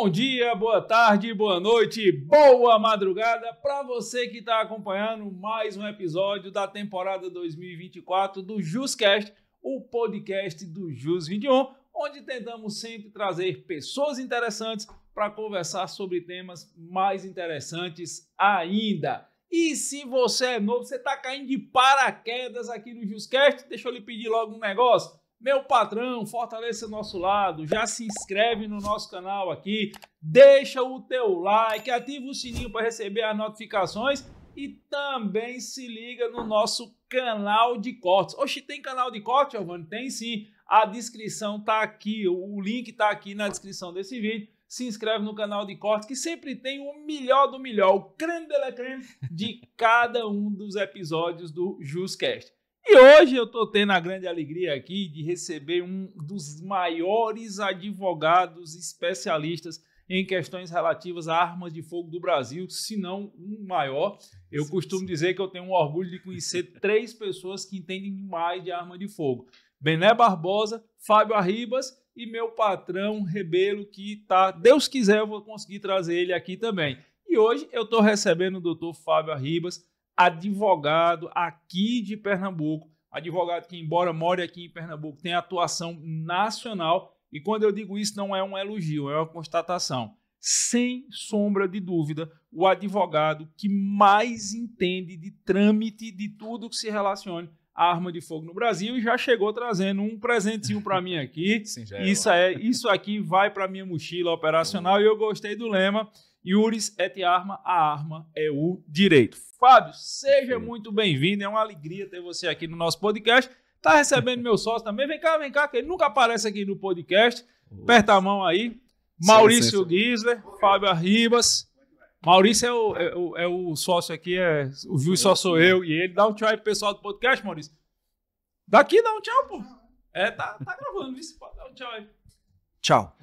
Bom dia, boa tarde, boa noite, boa madrugada para você que está acompanhando mais um episódio da temporada 2024 do JusCast, o podcast do Jus 21, onde tentamos sempre trazer pessoas interessantes para conversar sobre temas mais interessantes ainda. E se você é novo, você está caindo de paraquedas aqui no JusCast, deixa eu lhe pedir logo um negócio. Meu patrão, fortaleça nosso lado, já se inscreve no nosso canal aqui, deixa o teu like, ativa o sininho para receber as notificações e também se liga no nosso canal de cortes. Oxi, tem canal de cortes, Giovanni? Tem sim. A descrição tá aqui, o link tá aqui na descrição desse vídeo. Se inscreve no canal de cortes que sempre tem o melhor do melhor, o creme de la creme de cada um dos episódios do JusCast. E hoje eu estou tendo a grande alegria aqui de receber um dos maiores advogados especialistas em questões relativas a armas de fogo do Brasil, se não um maior. Eu costumo dizer que eu tenho um orgulho de conhecer três pessoas que entendem mais de arma de fogo. Bené Barbosa, Fábio Arribas e meu patrão Rebelo, que tá, Deus quiser, eu vou conseguir trazer ele aqui também. E hoje eu estou recebendo o doutor Fábio Arribas, advogado aqui de Pernambuco, advogado que, embora more aqui em Pernambuco, tem atuação nacional. E quando eu digo isso, não é um elogio, é uma constatação. Sem sombra de dúvida, o advogado que mais entende de trâmite de tudo que se relacione à arma de fogo no Brasil e já chegou trazendo um presentinho para mim aqui. Sim, é isso é, isso aqui vai para minha mochila operacional e eu gostei do lema: Iuris et arma, a arma é o direito. Fábio, seja Sim. muito bem-vindo. É uma alegria ter você aqui no nosso podcast. Tá recebendo meu sócio também. Vem cá, vem cá, que ele nunca aparece aqui no podcast. Aperta a mão aí. Maurício Gisler, Fábio Arribas. Maurício é o, é o, é o sócio aqui, é, o viu só sou eu e ele. Dá um tchau aí pro pessoal do podcast, Maurício. Daqui dá um tchau, pô. É, tá, tá gravando, viu? Pode dar um tchau aí. Tchau.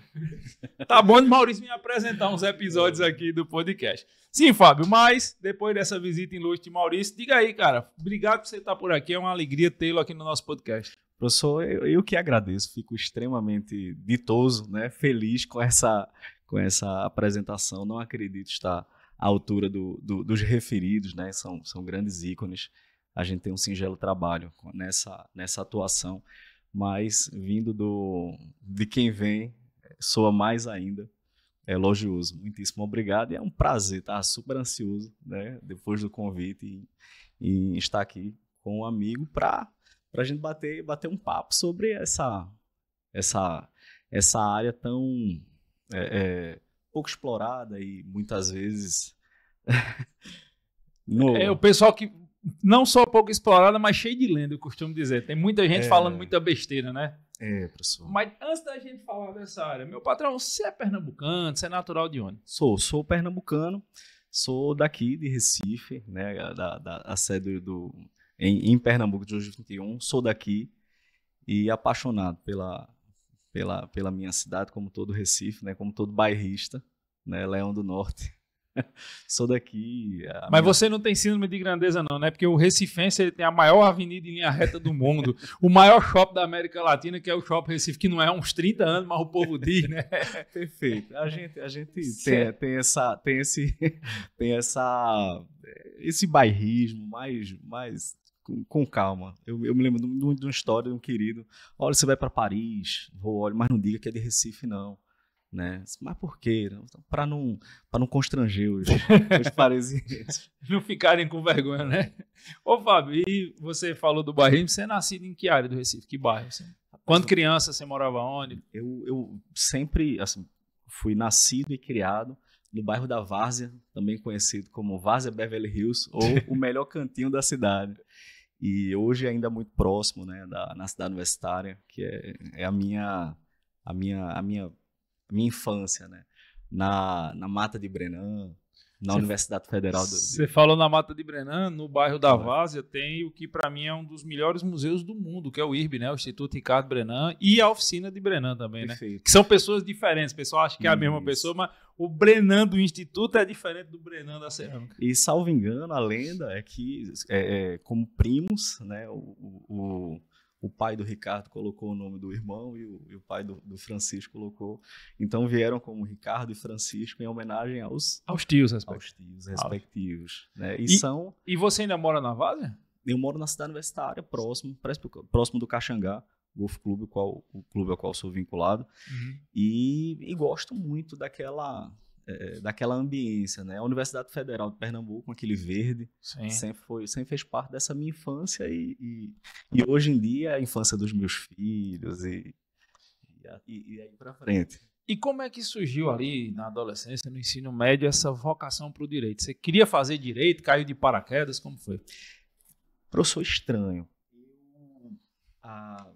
Tá bom de Maurício me apresentar uns episódios aqui do podcast. Sim, Fábio, mas depois dessa visita em luz de Maurício, diga aí, cara. Obrigado por você estar por aqui. É uma alegria tê-lo aqui no nosso podcast. Professor, eu, eu que agradeço. Fico extremamente ditoso, né? Feliz com essa, com essa apresentação. Não acredito estar à altura do, do, dos referidos, né? São, são grandes ícones. A gente tem um singelo trabalho nessa, nessa atuação. Mas vindo do, de quem vem, soa mais ainda é elogioso. Muitíssimo obrigado e é um prazer, tá? Super ansioso, né? Depois do convite e, e estar aqui com um amigo para a gente bater, bater um papo sobre essa, essa, essa área tão é, é, pouco explorada e muitas vezes. no... É o pessoal que não só pouco explorada, mas cheio de lenda, eu costumo dizer. Tem muita gente é... falando muita besteira, né? É, professor. Mas antes da gente falar dessa área, meu patrão, você é pernambucano, você é natural de onde? Sou, sou pernambucano, sou daqui de Recife, né, da, da a sede do, em, em Pernambuco de 21, sou daqui e apaixonado pela, pela, pela minha cidade, como todo Recife, né, como todo bairrista, né, Leão do Norte. sou daqui. Mas minha... você não tem síndrome de grandeza, não, né? Porque o Recifense ele tem a maior avenida em linha reta do mundo, o maior shopping da América Latina, que é o Shopping Recife, que não é há uns 30 anos, mas o povo diz, né? Perfeito. A gente, a gente tem, tem, essa, tem, esse, tem essa, esse bairrismo mas, mas com, com, calma. Eu, eu me lembro de, de, uma história de um querido. Olha, você vai para Paris, vou, olha, mas não diga que é de Recife, não. Né? Mas por quê? Então, para não, para não constranger os, os parisienses. não ficarem com vergonha, né? Ô, Fábio, e você falou do bairro, você é nascido em que área do Recife? Que bairro? Assim? Quando criança você morava onde? Eu, eu sempre assim, fui nascido e criado no bairro da Várzea, também conhecido como Várzea Beverly Hills, ou o melhor cantinho da cidade. E hoje é ainda muito próximo, né, da, na cidade universitária, que é, é a minha a minha a minha minha infância, né? Na, na Mata de Brenan, na Cê Universidade Federal do. Você falou na Mata de Brenan, no bairro da é. Várzea, tem o que para mim é um dos melhores museus do mundo, que é o IRB, né? O Instituto Ricardo Brenan e a oficina de Brenan também, né? Perfeito. né? Que são pessoas diferentes. O pessoal acha que é a Isso. mesma pessoa, mas o Brenan do Instituto é diferente do Brenan da cerâmica. E salvo engano, a lenda é que, é, é, como primos, né? o, o o pai do Ricardo colocou o nome do irmão e o, e o pai do, do, Francisco colocou. Então vieram como Ricardo e Francisco em homenagem aos, aos tios respectivos. Aos tios respectivos Né? E, e, são... e você ainda mora na Várzea? Eu moro na cidade universitária, próximo, próximo do Caxangá. Golf Clube, qual, o clube ao qual sou vinculado. Uhum. E, e, gosto muito daquela é, é, daquela ambiência, né? A Universidade Federal de Pernambuco, aquele verde, Sim. sempre foi, sempre fez parte dessa minha infância e, e, e hoje em dia é a infância dos meus filhos e, e, e aí para frente. E como é que surgiu ali na adolescência, no ensino médio, essa vocação para o direito? Você queria fazer direito, caiu de paraquedas, como foi? Professor estranho. Eu, a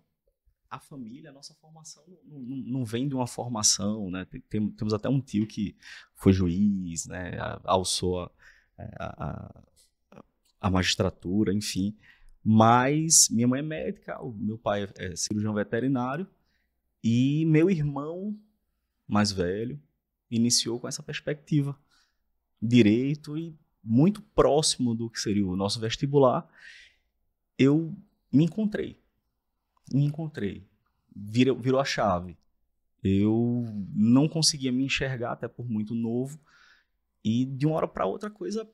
a família, a nossa formação não, não, não vem de uma formação, né? Tem, temos até um tio que foi juiz, né? Alçou é, a, a, a, magistratura, enfim. Mas minha mãe é médica, o meu pai é cirurgião veterinário e meu irmão mais velho iniciou com essa perspectiva direito e muito próximo do que seria o nosso vestibular, eu me encontrei me encontrei. Virou, virou a chave. Eu não conseguia me enxergar, até por muito novo. E de uma hora para outra coisa,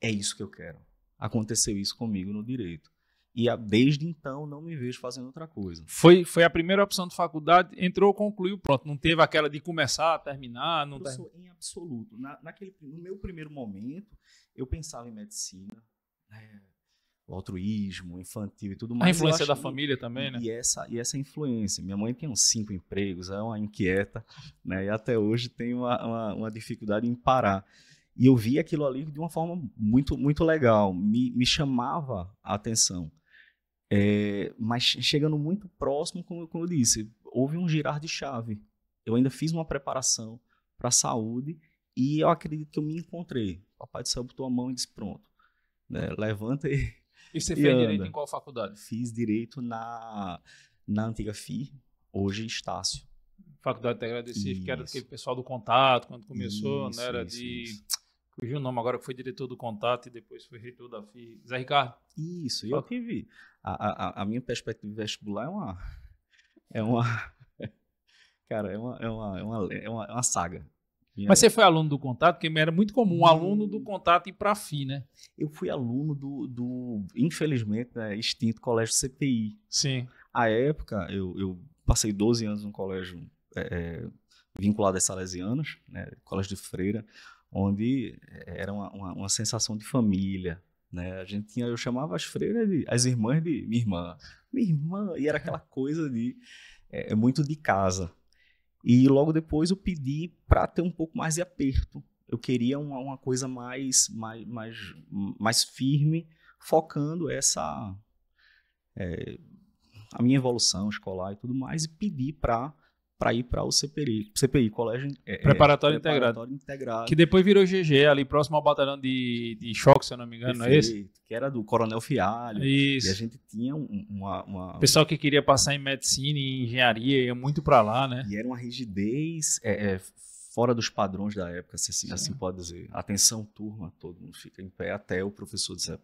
é isso que eu quero. Aconteceu isso comigo no direito. E desde então não me vejo fazendo outra coisa. Foi, foi a primeira opção de faculdade, entrou, concluiu, pronto. Não teve aquela de começar, terminar, não ter... em absoluto. Na, naquele, no meu primeiro momento, eu pensava em medicina. Né? o altruísmo infantil e tudo mais. A influência da que... família também, né? E essa, e essa influência. Minha mãe tem uns cinco empregos, é uma inquieta, né? E até hoje tem uma, uma, uma dificuldade em parar. E eu vi aquilo ali de uma forma muito, muito legal, me, me chamava a atenção. É, mas chegando muito próximo, como, como eu disse, houve um girar de chave. Eu ainda fiz uma preparação para a saúde e eu acredito que eu me encontrei. O papai do céu botou a mão e disse: pronto, né? levanta e e você e fez anda. direito em qual faculdade? Fiz direito na, na antiga FI, hoje Estácio. Faculdade Integral de Recife, que era aquele pessoal do contato, quando começou, né? isso, Era isso, de. Isso. Fugiu o nome agora, que foi diretor do contato e depois foi reitor da FI. Zé Ricardo. Isso, Fala. eu tive. A, a, a minha perspectiva de vestibular é uma. É uma. Cara, é uma, é uma, é uma, é uma, é uma saga. Mas você foi aluno do contato? Porque era muito comum um aluno do hum. contato ir para a FI, né? Eu fui aluno do, do infelizmente, né, extinto Colégio CPI. Sim. A época, eu, eu passei 12 anos no colégio é, é, vinculado às salesianas, né, colégio de freira, onde é, era uma, uma, uma, sensação de família, né? A gente tinha, eu chamava as freiras, de, as irmãs de minha irmã, minha irmã, e era aquela coisa de é, é muito de casa, e logo depois eu pedi para ter um pouco mais de aperto. Eu queria uma, uma coisa mais, mais, mais, mais firme, focando essa é, a minha evolução escolar e tudo mais, e pedi para para ir para o CPI, CPI Colégio é, é, Preparatório, é, Integrado. Preparatório Integrado. Que depois virou GG, ali próximo ao batalhão de, de choque, se eu não me engano, Perfeito, não é esse? Que era do Coronel Fialho. Isso. E a gente tinha uma. uma... Pessoal que queria passar em medicina e engenharia ia muito para lá, né? E era uma rigidez. É, é fora dos padrões da época, se assim, assim, pode dizer. Atenção, turma, todo mundo fica em pé até o professor dizer.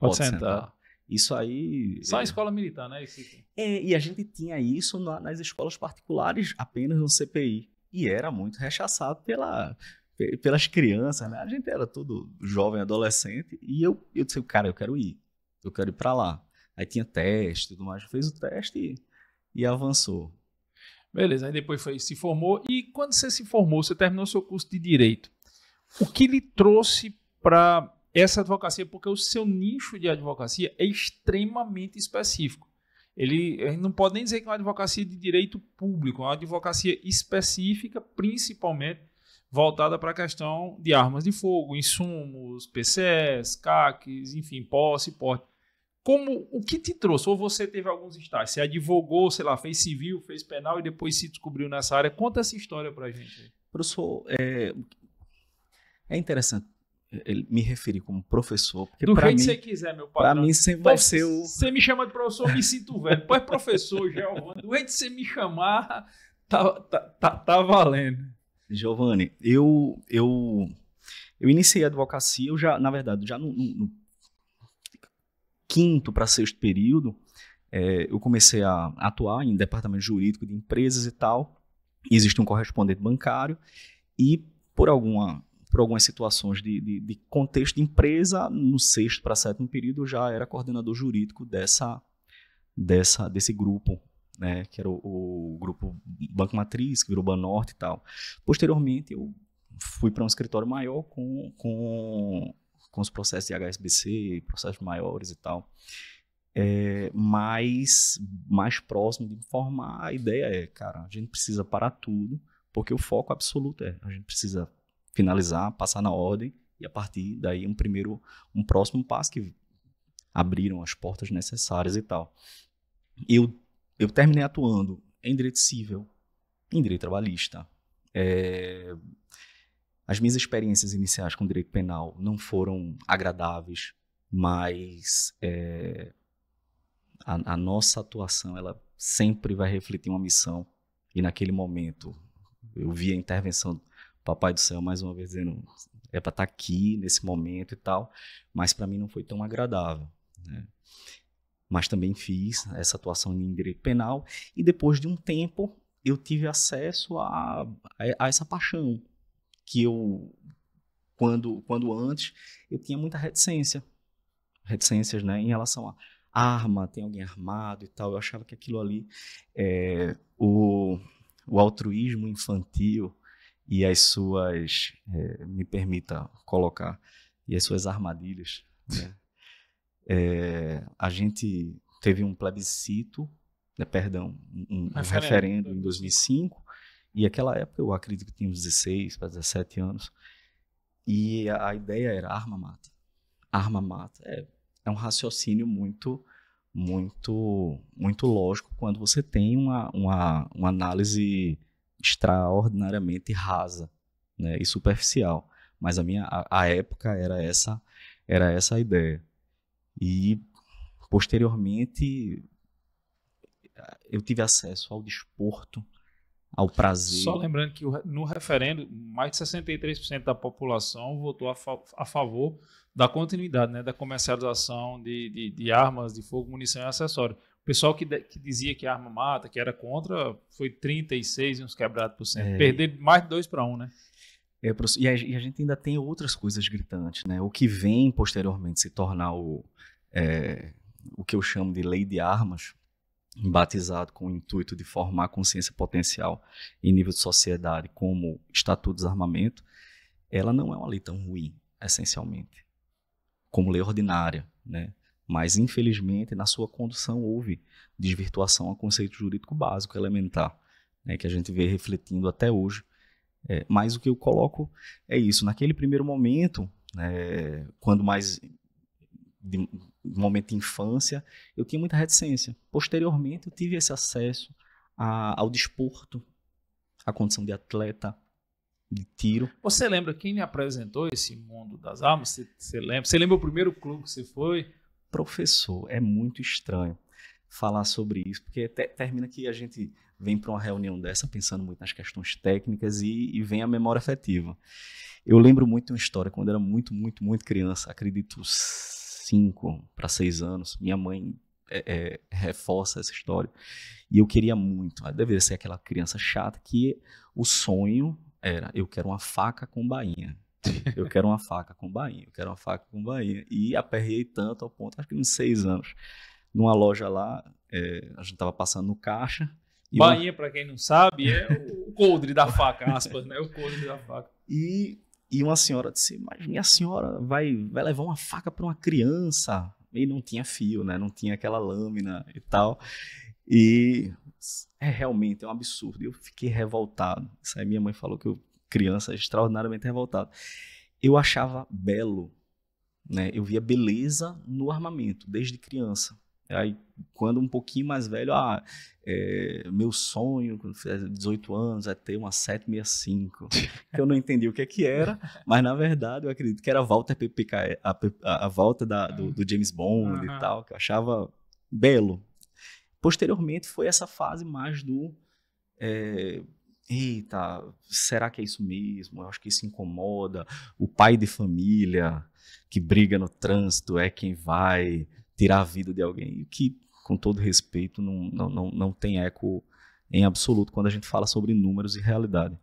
Pode, pode sentar. sentar. Isso aí. Só é... a escola militar, né? Esse... É, e a gente tinha isso na, nas escolas particulares, apenas no CPI. E era muito rechaçado pela, pelas crianças, né? A gente era todo jovem, adolescente, e eu, eu disse, cara, eu quero ir, eu quero ir para lá. Aí tinha teste e tudo mais, fez o teste e, e, avançou. Beleza, aí depois foi, se formou, e quando você se formou, você terminou seu curso de Direito, o que lhe trouxe para essa advocacia, porque o seu nicho de advocacia é extremamente específico. Ele, não pode nem dizer que é uma advocacia de direito público, é uma advocacia específica, principalmente voltada para a questão de armas de fogo, insumos, PCs, CACs, enfim, posse, porte. Como o que te trouxe? Ou você teve alguns estágios? Você advogou, sei lá, fez civil, fez penal e depois se descobriu nessa área. Conta essa história para a gente. Professor, é, é interessante me referir como professor. Porque Do jeito mim, que você quiser, meu pai. Para mim sempre vai ser o. Você me chama de professor, eu me sinto velho. Pois professor, Giovanni, do jeito que você me chamar, tá, tá, tá, tá valendo. Giovanni, eu, eu, eu iniciei a advocacia, eu já, na verdade, já no, no, no quinto para sexto período, é, eu comecei a atuar em departamento jurídico de empresas e tal. E existe um correspondente bancário e por alguma por algumas situações de, de, de contexto de empresa, no sexto para sétimo período eu já era coordenador jurídico dessa, dessa desse grupo, né, que era o, o grupo Banco Matriz, que virou Banorte e tal. Posteriormente eu fui para um escritório maior com, com, com os processos de HSBC, processos maiores e tal. É, mais, mais próximo de informar, a ideia é, cara, a gente precisa parar tudo, porque o foco absoluto é, a gente precisa finalizar, passar na ordem e a partir daí um primeiro, um próximo passo que abriram as portas necessárias e tal. Eu, eu terminei atuando em direito civil, em direito trabalhista. É, as minhas experiências iniciais com direito penal não foram agradáveis, mas é, a, a nossa atuação ela sempre vai refletir uma missão. E naquele momento eu vi a intervenção Papai do céu, mais uma vez, dizendo: é para estar tá aqui nesse momento e tal. Mas para mim não foi tão agradável. Né? Mas também fiz essa atuação em direito penal. E depois de um tempo, eu tive acesso a, a, a essa paixão que eu quando, quando antes eu tinha muita reticência. Reticências né, em relação a arma, tem alguém armado e tal. Eu achava que aquilo ali, é, o, o altruísmo infantil, e as suas, é, me permita colocar, e as suas armadilhas. Né? É. é, a gente teve um plebiscito, né, perdão, um, um referendo em 2005, e aquela época eu acredito que tinha uns 16 para 17 anos, e a, a, ideia era arma mata. Arma mata. É, é um raciocínio muito muito muito lógico quando você tem uma, uma, uma análise extraordinariamente rasa né, e superficial. Mas a minha a, a, época era essa era essa a ideia. E posteriormente eu tive acesso ao desporto, ao prazer. Só lembrando que no referendo, mais de 63% da população votou a, fa a favor da continuidade, né, da comercialização de, de, de armas, de fogo, munição e acessórios. O pessoal que, de, que dizia que a arma mata, que era contra, foi 36 e uns quebrados por cento. É. Perder mais de 2 para 1, né? É, e, a, e, a, gente ainda tem outras coisas gritantes, né? O que vem posteriormente se tornar o, é, o que eu chamo de lei de armas, batizado com o intuito de formar consciência potencial em nível de sociedade como Estatuto de Desarmamento, ela não é uma lei tão ruim, essencialmente, como lei ordinária, né? Mas, infelizmente, na sua condução houve desvirtuação a conceito jurídico básico elementar, né, que a gente vê refletindo até hoje. É, mas o que eu coloco é isso. Naquele primeiro momento, né, quando mais de, momento de infância, eu tinha muita reticência. Posteriormente, eu tive esse acesso a, ao desporto, à condição de atleta, de tiro. Você lembra quem me apresentou esse mundo das armas? Você, você lembra? Você lembra o primeiro clube que você foi? professor. É muito estranho falar sobre isso, porque termina que a gente vem para uma reunião dessa pensando muito nas questões técnicas e, e vem a memória afetiva. Eu lembro muito de uma história quando era muito, muito, muito criança, acredito cinco para seis anos. Minha mãe é, é, reforça essa história e eu queria muito. Ah, deveria ser aquela criança chata que o sonho era eu quero uma faca com bainha. Eu quero uma faca com bainha, eu quero uma faca com bainha. E aperrei tanto ao ponto, acho que uns seis anos, numa loja lá, é, a gente tava passando no caixa. Bainha, uma... para quem não sabe, é o coldre da faca, aspas, né? O coldre da faca. E, e uma senhora disse, mas minha senhora vai, vai levar uma faca para uma criança. E não tinha fio, né? Não tinha aquela lâmina e tal. E é realmente é um absurdo. Eu fiquei revoltado. Isso aí minha mãe falou que eu criança extraordinariamente revoltado. Eu achava belo, né? Eu via beleza no armamento desde criança. Aí, quando um pouquinho mais velho, ah, é, meu sonho, quando fizer 18 anos, é ter uma 765. eu não entendi o que, é que era, mas na verdade eu acredito que era a volta, PPK, a, a, a volta da, do, do, James Bond uhum. e tal, que eu achava belo. Posteriormente foi essa fase mais do. É, eita, será que é isso mesmo? Eu acho que isso incomoda. O pai de família que briga no trânsito é quem vai tirar a vida de alguém. Que, com todo respeito, não, não, não, não tem eco em absoluto quando a gente fala sobre números e realidade.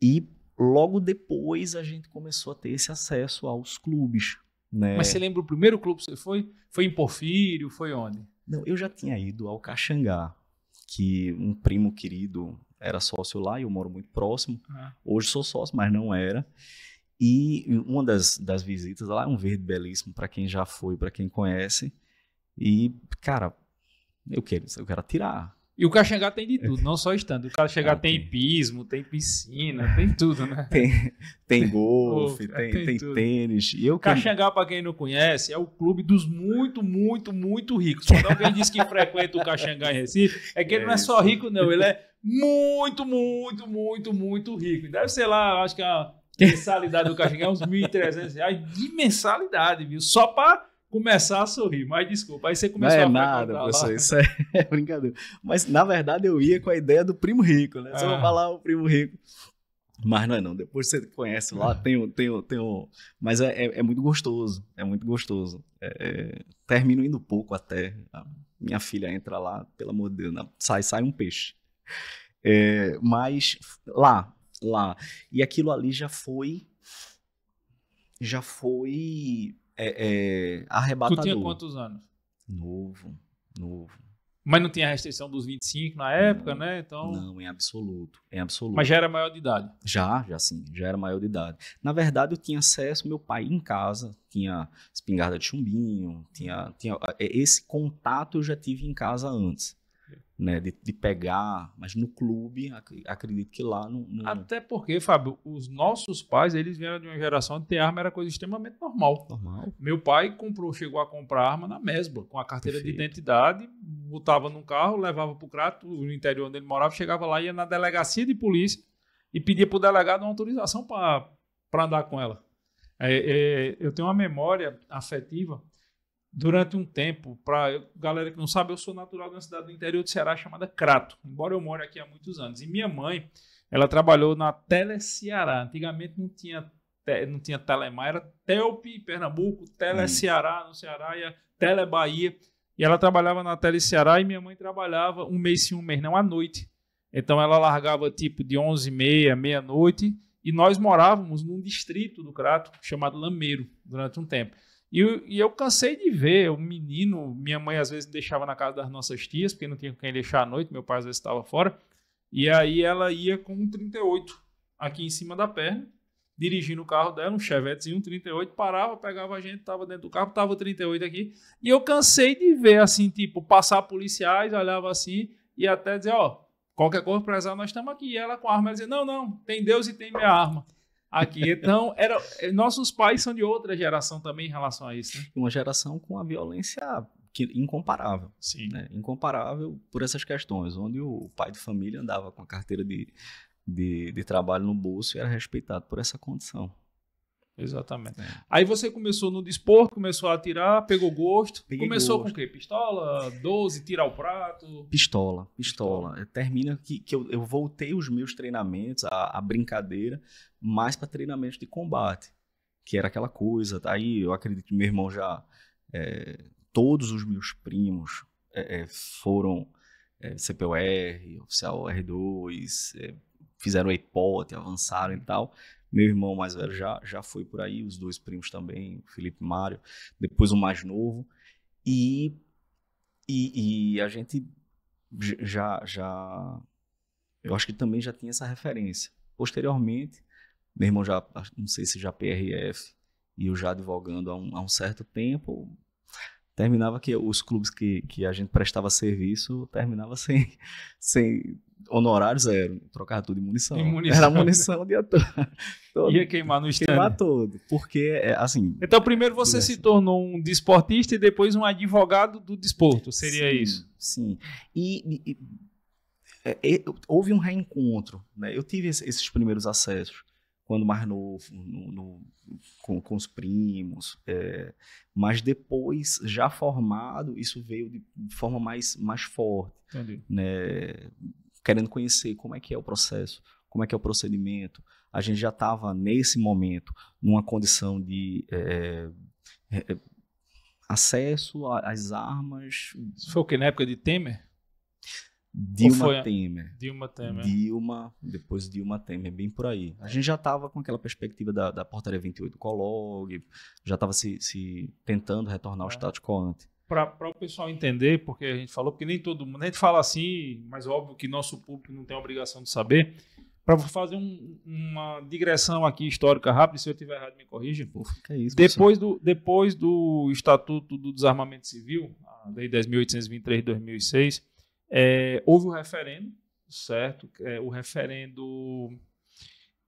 E logo depois a gente começou a ter esse acesso aos clubes. Né? Mas você lembra o primeiro clube que você foi? Foi em Porfírio? Foi onde? Não, eu já tinha ido ao Caxangá, que um primo querido era sócio lá e eu moro muito próximo. Ah. Hoje sou sócio, mas não era. E uma das, das visitas lá é um verde belíssimo para quem já foi, para quem conhece. E, cara, eu quero, eu quero tirar. E o Caxangá tem de tudo, não só estando. O Caxangá ah, tem, pismo, tem piscina, tem tudo, né? Tem, tem golfe, tem, tem, tem tênis. O Caxangá, para quem não conhece, é o clube dos muito, muito, muito ricos. Quando alguém diz que frequenta o Caxangá em Recife, é que ele é não é, é isso. só rico, não. Ele é muito, muito, muito, muito rico. Deve ser lá, acho que a mensalidade do Caxingué é uns 1.300 reais de mensalidade, viu? Só para começar a sorrir. Mas desculpa, aí você começou não é a nada, professor, isso é, é, brincadeira. Mas na verdade eu ia com a ideia do primo rico, né? Você ah. vai falar o primo rico. Mas não é não, depois você conhece lá, tem um, tem um, tem um... Mas é, é, é muito gostoso, é muito gostoso. É, é termino indo pouco até. Minha filha entra lá, pelo amor de Deus, sai, sai um peixe. É, mas lá, lá. E aquilo ali já foi. Já foi é, é, arrebatador. Tu tinha quantos anos? Novo, novo. Mas não tinha a restrição dos 25 na época, não, né? Então... Não, em absoluto, em absoluto. Mas já era maior de idade? Já, já sim, já era maior de idade. Na verdade, eu tinha acesso, meu pai em casa, tinha espingarda de chumbinho, tinha, tinha... É, esse contato eu já tive em casa antes né, de, de, pegar, mas no clube, ac acredito que lá não, Até porque, Fábio, os nossos pais, eles vieram de uma geração onde ter arma era coisa extremamente normal. Normal. Meu pai comprou, chegou a comprar arma na mesma, com a carteira Perfeito. de identidade, botava num carro, levava para o crato, no interior onde ele morava, chegava lá, ia na delegacia de polícia e pedia para o delegado uma autorização para andar com ela. É, é, eu tenho uma memória afetiva durante um tempo, para galera que não sabe, eu sou natural de uma cidade do interior de Ceará chamada Crato, embora eu moro aqui há muitos anos. E minha mãe, ela trabalhou na Tele Ceará. Antigamente não tinha não tinha Telemar, era Telp Pernambuco, Tele Ceará no Ceará e a Tele Bahia. E ela trabalhava na Tele Ceará e minha mãe trabalhava um mês sim, um mês não, à noite. Então ela largava tipo de 11 e meia, meia-noite e nós morávamos num distrito do Crato chamado Lameiro durante um tempo. E, e, eu cansei de ver o menino, minha mãe às vezes deixava na casa das nossas tias, porque não tinha quem deixar à noite, meu pai às vezes estava fora. E aí ela ia com um 38 aqui em cima da perna, dirigindo o carro dela, um Chevettezinho, um 38, parava, pegava a gente, estava dentro do carro, tava 38 aqui. E eu cansei de ver assim, tipo, passar policiais, olhava assim e até dizer, ó, qualquer coisa prezar, nós estamos aqui. E ela com a arma, ela dizia, não, não, tem Deus e tem minha arma aqui. Então, era, nossos pais são de outra geração também em relação a isso. Né? Uma geração com a violência que, incomparável. Sim. Né? Incomparável por essas questões, onde o pai de família andava com a carteira de, de, de trabalho no bolso e era respeitado por essa condição. Exatamente. É. Aí você começou no desporto, começou a atirar, pegou gosto. Peguei começou gosto. com o quê? Pistola, 12, tirar o prato? Pistola, pistola. pistola. É, termina que, que eu, eu, voltei os meus treinamentos, a, a brincadeira, mais para treinamento de combate. Que era aquela coisa. Aí eu acredito que meu irmão já. É, todos os meus primos é, é foram é, CPOR, oficial R2, fizeram a hipótese, avançaram e tal. Meu irmão mais velho já, já foi por aí, os dois primos também, Felipe e Mário, depois o mais novo. E, e, e a gente já, já. Eu acho que também já tinha essa referência. Posteriormente, meu irmão já, não sei se já PRF, e eu já advogando há um, há um certo tempo, terminava que os clubes que, que a gente prestava serviço terminava sem, sem honorário zero. É, trocar tudo em munição. Em munição. Era munição o dia todo. Ia queimar no estande. Queimar todo. Porque, é, assim. Então, primeiro você se tornou um desportista e depois um advogado do desporto. Seria sim, isso? Sim. E. e, e é, houve um reencontro, né? Eu tive esses primeiros acessos quando mais novo, no, no, com, com, os primos, é, mas depois, já formado, isso veio de forma mais, mais forte. Entendi. Né? querendo conhecer como é que é o processo, como é que é o procedimento. A gente já estava, nesse momento, numa condição de é, é, acesso às armas. foi o que? Na época de Temer? Dilma Temer. Dilma Temer. Dilma, depois Dilma Temer, bem por aí. A gente já estava com aquela perspectiva da, da portaria 28 do Colog, já estava se, se, tentando retornar ao é. status quo ante para o pessoal entender, porque a gente falou, porque nem todo mundo, a gente fala assim, mas é óbvio que nosso público não tem obrigação de saber. Para fazer um, uma digressão aqui histórica rápida, se eu tiver errado, me corrija. Pô, é isso, depois, do, depois do Estatuto do Desarmamento Civil, a Lei 10.823 de 2006, é, houve o um referendo, certo? É, o referendo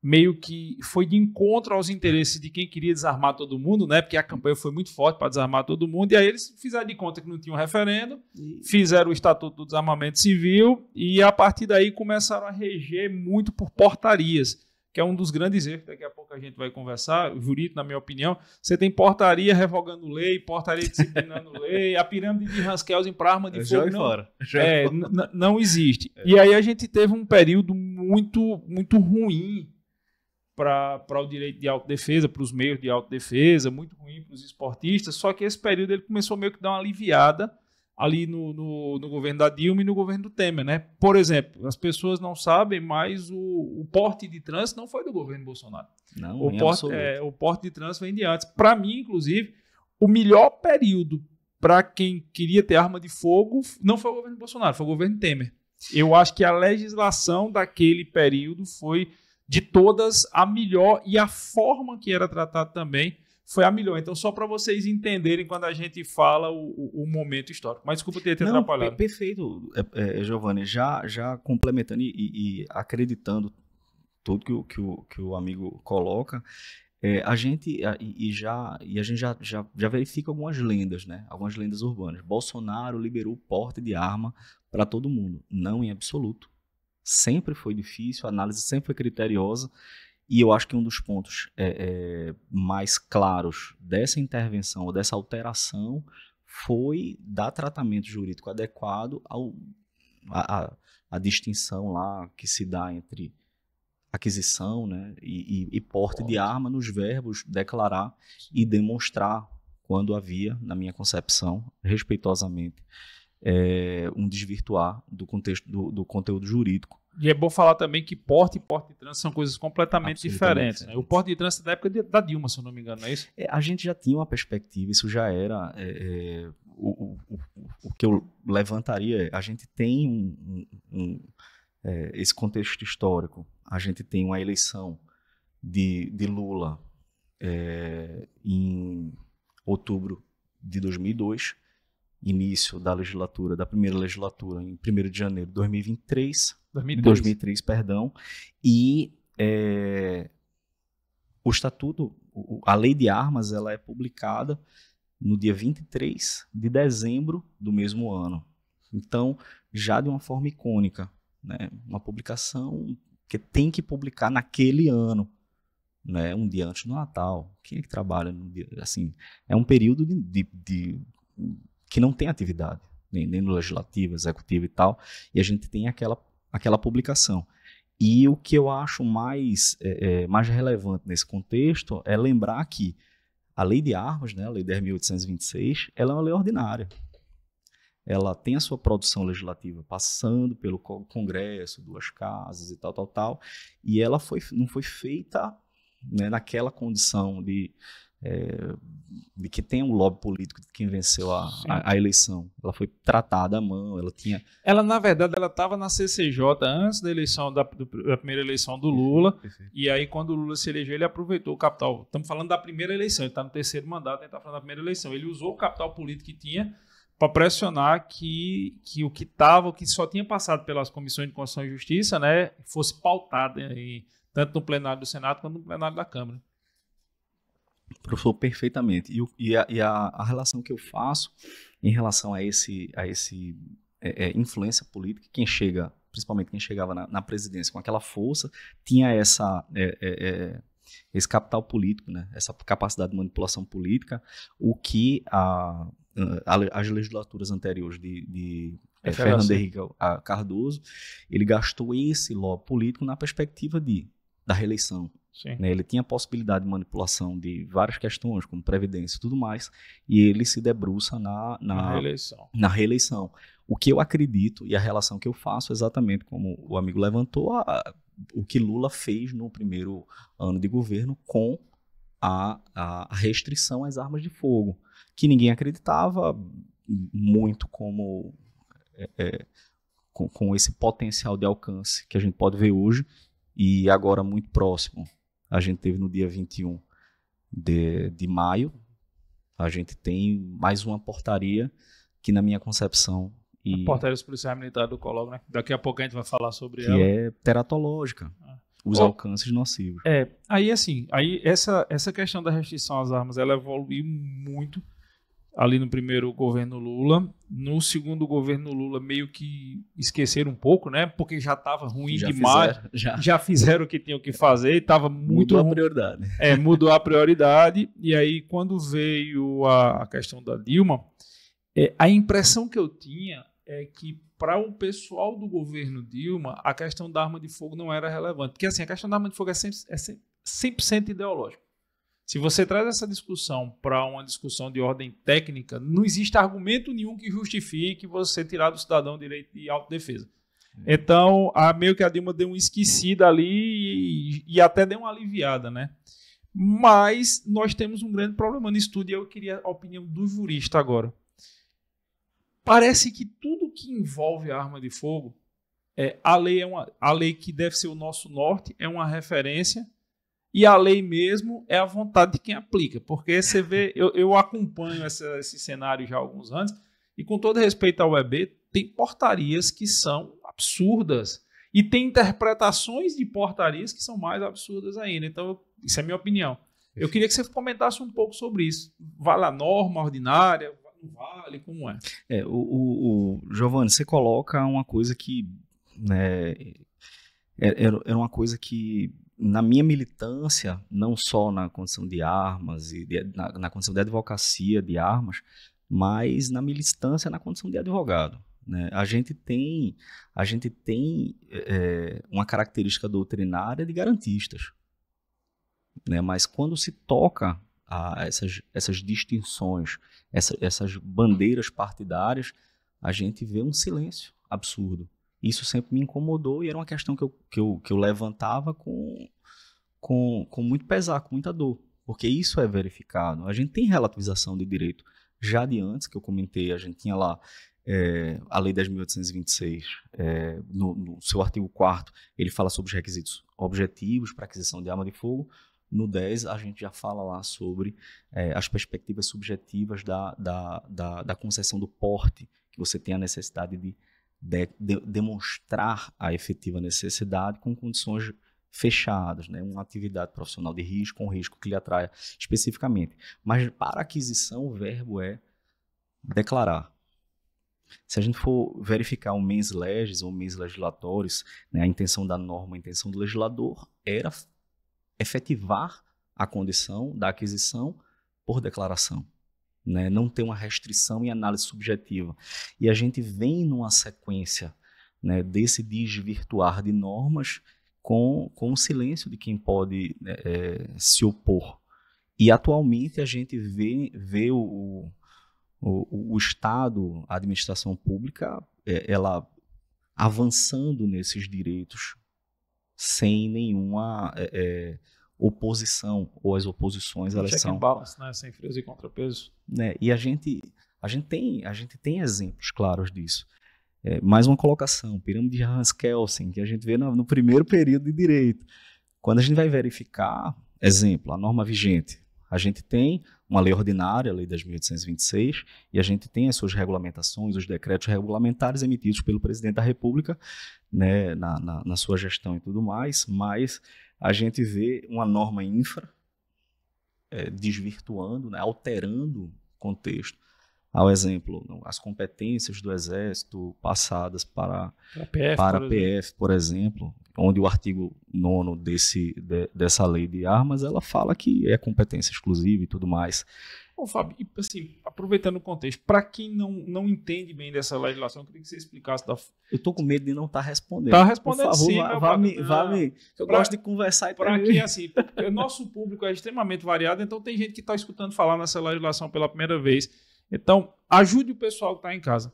meio que foi de encontro aos interesses de quem queria desarmar todo mundo, né? Porque a campanha foi muito forte para desarmar todo mundo, e aí eles fizeram de conta que não tinha um referendo, fizeram o Estatuto do Desarmamento Civil, e a partir daí começaram a reger muito por portarias, que é um dos grandes erros daqui a pouco a gente vai conversar, jurídico, na minha opinião. Você tem portaria revogando lei, portaria disciplinando lei, a pirâmide de Raskelsen para arma de é, fogo. não, fora. é, fora. não existe. É. E aí a gente teve um período muito, muito ruim para o direito de autodefesa, para os meios de autodefesa, muito ruim para os esportistas. Só que esse período ele começou meio que a dar uma aliviada ali no, no, no, governo da Dilma e no governo do Temer, né? Por exemplo, as pessoas não sabem, mas o, o porte de trânsito não foi do governo Bolsonaro. Não, o, porte, é, o porte de trânsito vem de antes. Para mim, inclusive, o melhor período para quem queria ter arma de fogo não foi o governo Bolsonaro, foi o governo Temer. Eu acho que a legislação daquele período foi de todas a melhor e a forma que era tratado também foi a melhor. Então, só para vocês entenderem quando a gente fala o, o, o momento histórico. Mas desculpa ter te Não, atrapalhado. Perfeito, é, é, Giovanni. Já, já complementando e, e acreditando tudo que o, que o, que o amigo coloca, é, a gente e já e a gente já, já, já verifica algumas lendas, né? Algumas lendas urbanas. Bolsonaro liberou porte de arma para todo mundo, não em absoluto sempre foi difícil, a análise sempre foi criteriosa. E eu acho que um dos pontos é, é, mais claros dessa intervenção ou dessa alteração foi dar tratamento jurídico adequado ao, a, a, a distinção lá que se dá entre aquisição né, e, e, e porte, porte de arma nos verbos declarar e demonstrar quando havia, na minha concepção, respeitosamente, é, um desvirtuar do contexto do, do, conteúdo jurídico. E é bom falar também que porte e porte de trânsito são coisas completamente diferentes. Né? O porte de trânsito é da época de, da Dilma, se eu não me engano, não é isso? É, a gente já tinha uma perspectiva, isso já era é, é o, o, o, que eu levantaria. É, a gente tem um, um, é, esse contexto histórico, a gente tem uma eleição de, de Lula em outubro de 2002 início da legislatura, da primeira legislatura, em 1 de janeiro de 2023. 2003, 2003 perdão. E é, o estatuto, a lei de armas, ela é publicada no dia 23 de dezembro do mesmo ano. Então, já de uma forma icônica, né? uma publicação que tem que publicar naquele ano, né? um dia antes do Natal. Quem é que trabalha no dia? Assim, é um período de, de, de que não tem atividade, nem, nem no legislativo, executivo e tal, e a gente tem aquela, aquela publicação. E o que eu acho mais, é, é mais relevante nesse contexto é lembrar que a lei de armas, né, a lei 10.826, ela é uma lei ordinária. Ela tem a sua produção legislativa passando pelo Congresso, duas casas e tal, tal, tal, e ela foi, não foi feita né, naquela condição de é, de que tem um lobby político de quem venceu a, a, a, eleição. Ela foi tratada à mão, ela tinha. Ela, na verdade, ela estava na CCJ antes da eleição, da, da primeira eleição do Lula. Perfeito. E aí, quando o Lula se elegeu, ele aproveitou o capital. Estamos falando da primeira eleição, ele está no terceiro mandato, ele está falando da primeira eleição. Ele usou o capital político que tinha para pressionar que, que o que estava, o que só tinha passado pelas comissões de Constituição e Justiça, né, fosse pautado tanto no plenário do Senado quanto no plenário da Câmara. Professor, perfeitamente. E, e, a, e a, a, relação que eu faço em relação a esse, a esse é, é, influência política, quem chega, principalmente quem chegava na, na presidência com aquela força, tinha essa é, é, é esse capital político, né? essa capacidade de manipulação política, o que a, a, as legislaturas anteriores de, de é, Fernando Henrique Cardoso, ele gastou esse ló político na perspectiva de, da reeleição. Né? Ele tinha possibilidade de manipulação de várias questões, como previdência e tudo mais, e ele se debruça na, na, na, reeleição. na reeleição. O que eu acredito e a relação que eu faço, exatamente como o amigo levantou, a, o que Lula fez no primeiro ano de governo com a, a restrição às armas de fogo, que ninguém acreditava muito como. É, é, com, com esse potencial de alcance que a gente pode ver hoje e agora muito próximo a gente teve no dia 21 de, de maio, a gente tem mais uma portaria que, na minha concepção. E, a portaria dos policiais militares do Colóquio, né? Daqui a pouco a gente vai falar sobre que ela. Que é teratológica. Ah. Os alcances nocivos. É, aí assim, aí essa, essa questão da restrição às armas, ela evoluiu muito ali no primeiro governo Lula. No segundo governo Lula, meio que esqueceram um pouco, né? Porque já estava ruim já demais. Fizeram, já. já. fizeram o que tinham que fazer e estava muito. Mudou a prioridade. É, mudou a prioridade. E aí, quando veio a, a questão da Dilma, é, a impressão que eu tinha é que para o pessoal do governo Dilma, a questão da arma de fogo não era relevante. Porque assim, a questão da arma de fogo é 100%, é 100%, ideológica. Se você traz essa discussão para uma discussão de ordem técnica, não existe argumento nenhum que justifique você tirar do cidadão direito de autodefesa. É. Então, a, meio que a Dilma deu um esquecida ali e, e, até deu uma aliviada, né? Mas nós temos um grande problema no estudo e eu queria a opinião do jurista agora. Parece que tudo que envolve a arma de fogo, é, a, lei é uma, a lei que deve ser o nosso norte, é uma referência, e a lei mesmo é a vontade de quem aplica, porque você vê, eu, eu acompanho essa, esse cenário já há alguns anos, e com todo respeito ao EB, tem portarias que são absurdas, e tem interpretações de portarias que são mais absurdas ainda. Então, isso é minha opinião. Eu queria que você comentasse um pouco sobre isso. Vale a norma ordinária? Vale? Como é? é o, o, o Giovanni, você coloca uma coisa que. Né, é, era, era uma coisa que na minha militância, não só na condição de armas e de, na, na, condição de advocacia de armas, mas na militância na condição de advogado. Né? A gente tem, a gente tem é, é uma característica doutrinária de garantistas. Né? Mas quando se toca a essas, essas distinções, essa, essas bandeiras partidárias, a gente vê um silêncio absurdo. Isso sempre me incomodou e era uma questão que eu, que eu, que eu levantava com, com, com muito pesar, com muita dor, porque isso é verificado. A gente tem relativização de direito já de antes, que eu comentei, a gente tinha lá é, a Lei 10.826, é, no, no, seu artigo 4 ele fala sobre os requisitos objetivos para aquisição de arma de fogo. No 10, a gente já fala lá sobre é, as perspectivas subjetivas da, da, da, da concessão do porte, que você tem a necessidade de de, de, demonstrar a efetiva necessidade com condições fechadas, né? uma atividade profissional de risco, um risco que lhe atraia especificamente. Mas para aquisição, o verbo é declarar. Se a gente for verificar o mês legis ou mês legislatórios, né, a intenção da norma, a intenção do legislador era efetivar a condição da aquisição por declaração né? não ter uma restrição em análise subjetiva. E a gente vem numa sequência né, desse desvirtuar de normas com, com o silêncio de quem pode né, é, se opor. E atualmente a gente vê, vê o, o, o Estado, a administração pública, é, ela avançando nesses direitos sem nenhuma é, é oposição ou as oposições elas são balance, né? sem frios e contrapeso Né? E a gente a gente tem a gente tem exemplos claros disso. É, mais uma colocação, pirâmide de Hans-Kelsen, que a gente vê no, no primeiro período de direito. Quando a gente vai verificar, exemplo, a norma vigente, a gente tem uma lei ordinária, a lei 10.826, e a gente tem as suas regulamentações, os decretos regulamentares emitidos pelo presidente da República, né, na, na, na sua gestão e tudo mais, mas a gente vê uma norma infra é, desvirtuando, né, alterando o contexto. Ao exemplo, as competências do Exército passadas para a PF, para por, PF exemplo. por exemplo, onde o artigo 9 desse, de, dessa lei de armas ela fala que é competência exclusiva e tudo mais. Ô, Fábio, e, assim, aproveitando o contexto, para quem não, não entende bem dessa legislação, eu queria que você explicasse. Da... Eu tô com medo de não estar tá respondendo. Tá respondendo Por favor, sim, vá, vá me, vá me. Eu pra, gosto de conversar e Para quem, assim, nosso público é extremamente variado, então tem gente que está escutando falar nessa legislação pela primeira vez. Então, ajude o pessoal que está em casa.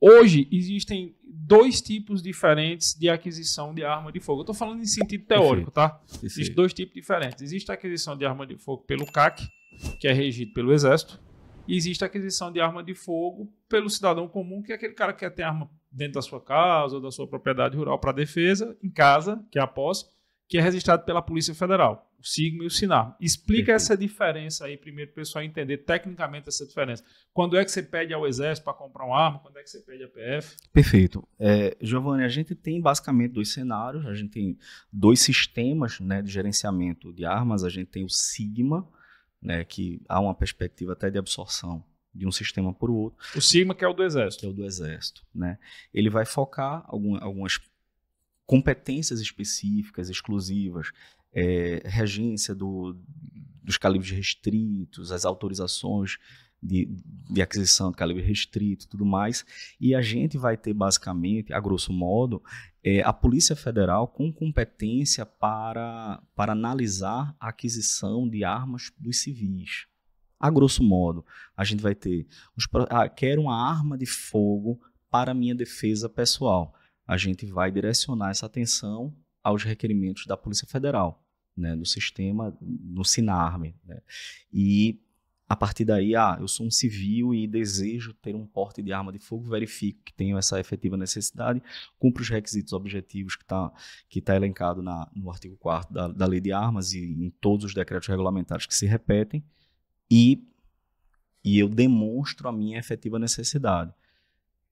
Hoje existem dois tipos diferentes de aquisição de arma de fogo. Eu estou falando em sentido teórico, tá? Existem dois tipos diferentes. Existe a aquisição de arma de fogo pelo CAC, que é regido pelo Exército, e existe a aquisição de arma de fogo pelo cidadão comum, que é aquele cara que quer ter arma dentro da sua casa ou da sua propriedade rural para defesa, em casa, que é a posse, que é registrado pela Polícia Federal, o SIGMA e o SINAR. Explica Perfeito. essa diferença aí, primeiro, para o pessoal entender tecnicamente essa diferença. Quando é que você pede ao Exército para comprar uma arma? Quando é que você pede a PF? Perfeito. É, Giovanni, a gente tem basicamente dois cenários, a gente tem dois sistemas né, de gerenciamento de armas, a gente tem o SIGMA, né, que há uma perspectiva até de absorção de um sistema por outro. O Sigma, que é o do Exército. Que é o do Exército. Né? Ele vai focar algumas competências específicas, exclusivas, é, regência do, dos calibres restritos, as autorizações de, de aquisição de calibre restrito e tudo mais. E a gente vai ter, basicamente, a grosso modo, é, a Polícia Federal com competência para, para analisar a aquisição de armas dos civis. A grosso modo, a gente vai ter. Os, ah, quero uma arma de fogo para minha defesa pessoal. A gente vai direcionar essa atenção aos requerimentos da Polícia Federal, né, no sistema, no SINARME. Né? E a partir daí, ah, eu sou um civil e desejo ter um porte de arma de fogo, verifico que tenho essa efetiva necessidade, cumpro os requisitos objetivos que está que tá elencado na, no artigo 4 da, da Lei de Armas e em todos os decretos regulamentares que se repetem, e, e eu demonstro a minha efetiva necessidade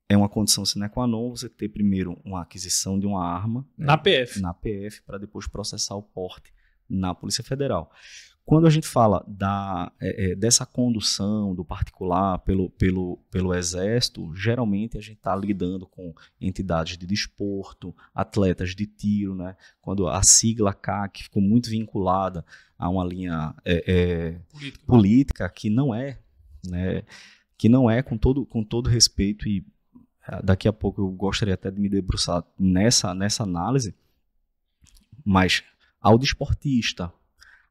é uma condição sine qua non você ter primeiro uma aquisição de uma arma na PF, na PF para depois processar o porte na Polícia Federal. Quando a gente fala da, é, é, dessa condução do particular pelo, pelo, pelo exército, geralmente a gente está lidando com entidades de desporto, atletas de tiro, né? quando a sigla CAC ficou muito vinculada a uma linha é, é, política. política. que não é, né? que não é com todo, com todo respeito, e ah, daqui a pouco eu gostaria até de me debruçar nessa, nessa análise, mas ao desportista,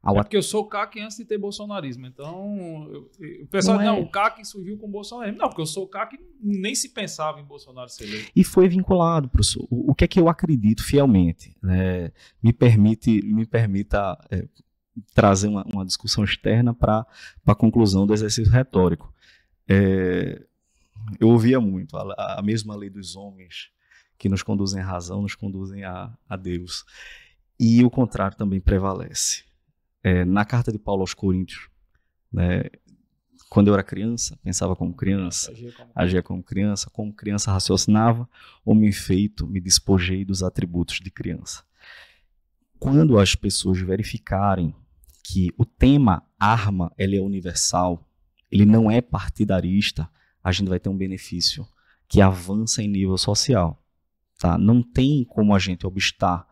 é porque eu sou CAC antes de ter bolsonarismo. Então, eu, o pessoal não, diz, não é. o CAC surgiu com o bolsonarismo. Não, porque eu sou CAC nem se pensava em Bolsonaro ser eleito. E foi vinculado, professor. O, o que é que eu acredito fielmente? Né? Me permite, me permita é, trazer uma, uma, discussão externa para a conclusão do exercício retórico. É, eu ouvia muito a, a, mesma lei dos homens que nos conduzem à razão, nos conduzem a, a Deus. E o contrário também prevalece é, na carta de Paulo aos Coríntios, né, quando eu era criança, pensava como criança, agia como, agia como criança, como criança raciocinava, homem feito, me despojei dos atributos de criança. Quando as pessoas verificarem que o tema arma ele é universal, ele não é partidarista, a gente vai ter um benefício que avança em nível social. Tá? Não tem como a gente obstar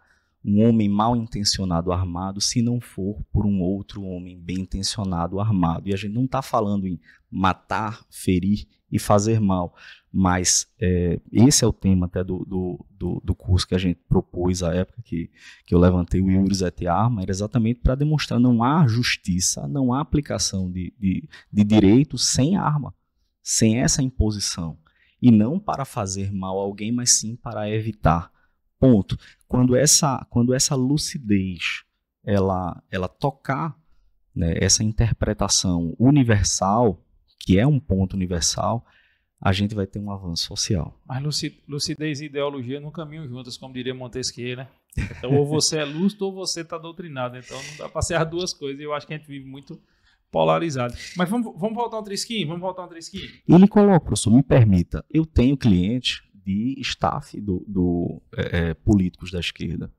um homem mal intencionado armado se não for por um outro homem bem intencionado armado. E a gente não está falando em matar, ferir e fazer mal, mas é, esse é o tema até do, do, do, do, curso que a gente propôs à época que, que eu levantei o Iuris et Arma, era exatamente para demonstrar não há justiça, não há aplicação de, de, de direito sem arma, sem essa imposição. E não para fazer mal a alguém, mas sim para evitar Ponto. Quando essa, quando essa lucidez ela, ela tocar né, essa interpretação universal, que é um ponto universal, a gente vai ter um avanço social. Mas lucidez e ideologia não caminham juntas, como diria Montesquieu, né? Então, ou você é lúcido ou você está doutrinado. Então, não dá para ser as duas coisas. Eu acho que a gente vive muito polarizado. Mas vamos, vamos voltar a trisquinho? Vamos voltar um trisquinho? Ele coloca, professor, me permita. Eu tenho cliente de staff do, do é, é, políticos da esquerda.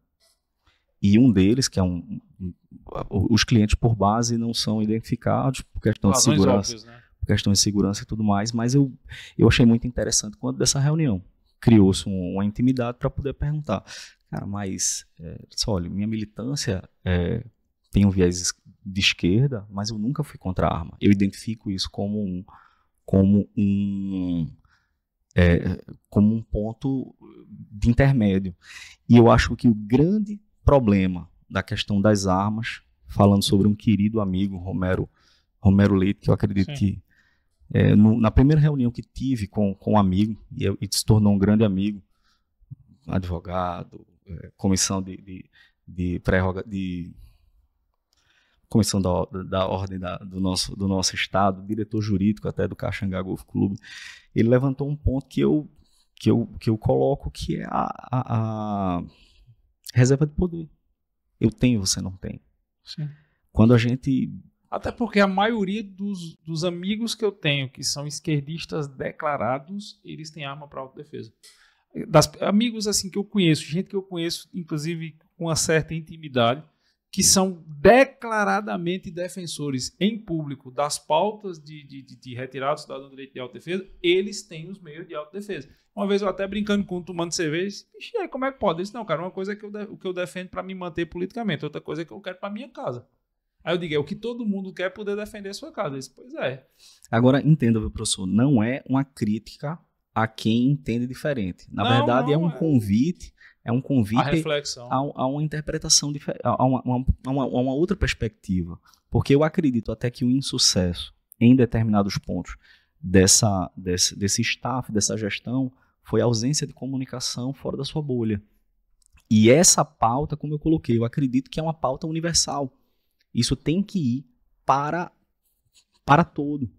E um deles, que é um, Os clientes por base não são identificados por questão de segurança. Óbvias, né? Por questão de segurança e tudo mais, mas eu, eu achei muito interessante quando dessa reunião. Criou-se uma intimidade para poder perguntar. Cara, mas, é, só, olha, minha militância é, tem um viés de esquerda, mas eu nunca fui contra a arma. Eu identifico isso como um, como um, é, como um ponto de intermédio. E eu acho que o grande problema da questão das armas, falando sobre um querido amigo, Romero, Romero Leite, que eu acredito Sim. que é, no, na primeira reunião que tive com, com um amigo, e, eu, e se tornou um grande amigo, advogado, é, comissão de, de, de, de comissão da, da ordem da, do, nosso, do nosso estado, diretor jurídico até do Caxangá Golf Clube, ele levantou um ponto que eu, que eu, que eu coloco que é a, a, a reserva de poder. Eu tenho, você não tem. Sim. Quando a gente até porque a maioria dos, dos, amigos que eu tenho, que são esquerdistas declarados, eles têm arma para autodefesa. Das, amigos assim que eu conheço, gente que eu conheço, inclusive com uma certa intimidade, que são declaradamente defensores em público das pautas de, de, de, de retirada do cidadão do direito de autodefesa, eles têm os meios de autodefesa. Uma vez eu até brincando com um tomando cerveja, e aí é, como é que pode? isso não, cara, uma coisa é que eu, o que eu defendo para me manter politicamente, outra coisa é que eu quero para minha casa. Aí eu digo, é o que todo mundo quer é poder defender a sua casa. disse, pois é. Agora, entenda, meu professor, não é uma crítica a quem entende diferente. Na não, verdade, é não, é um é... convite é um convite a, a, a uma interpretação, a uma, a, uma, uma outra perspectiva. Porque eu acredito até que o insucesso em determinados pontos dessa, desse, desse staff, dessa gestão, foi a ausência de comunicação fora da sua bolha. E essa pauta, como eu coloquei, eu acredito que é uma pauta universal. Isso tem que ir para, para todo.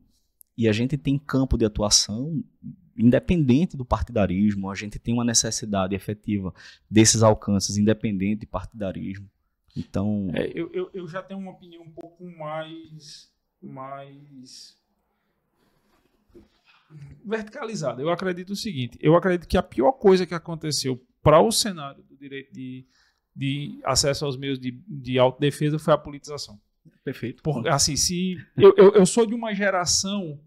E a gente tem campo de atuação independente do partidarismo, a gente tem uma necessidade efetiva desses alcances, independente de partidarismo. Então. É, eu, eu, eu, já tenho uma opinião um pouco mais. mais verticalizada. Eu acredito o seguinte: eu acredito que a pior coisa que aconteceu para o cenário do direito de, de acesso aos meios de, de autodefesa foi a politização. Perfeito. Por, assim, se eu, eu, eu sou de uma geração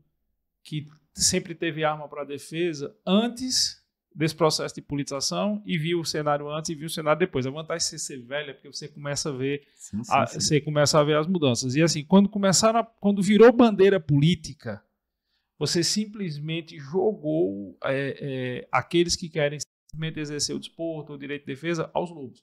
que sempre teve arma para defesa antes desse processo de politização e viu o cenário antes e viu o cenário depois. A vantagem de ser velha é porque você começa a ver sim, sim, a, sim. você começa a ver as mudanças. E assim, quando começaram a, quando virou bandeira política, você simplesmente jogou é, é, aqueles que querem simplesmente exercer o desporto, o direito de defesa aos lobos.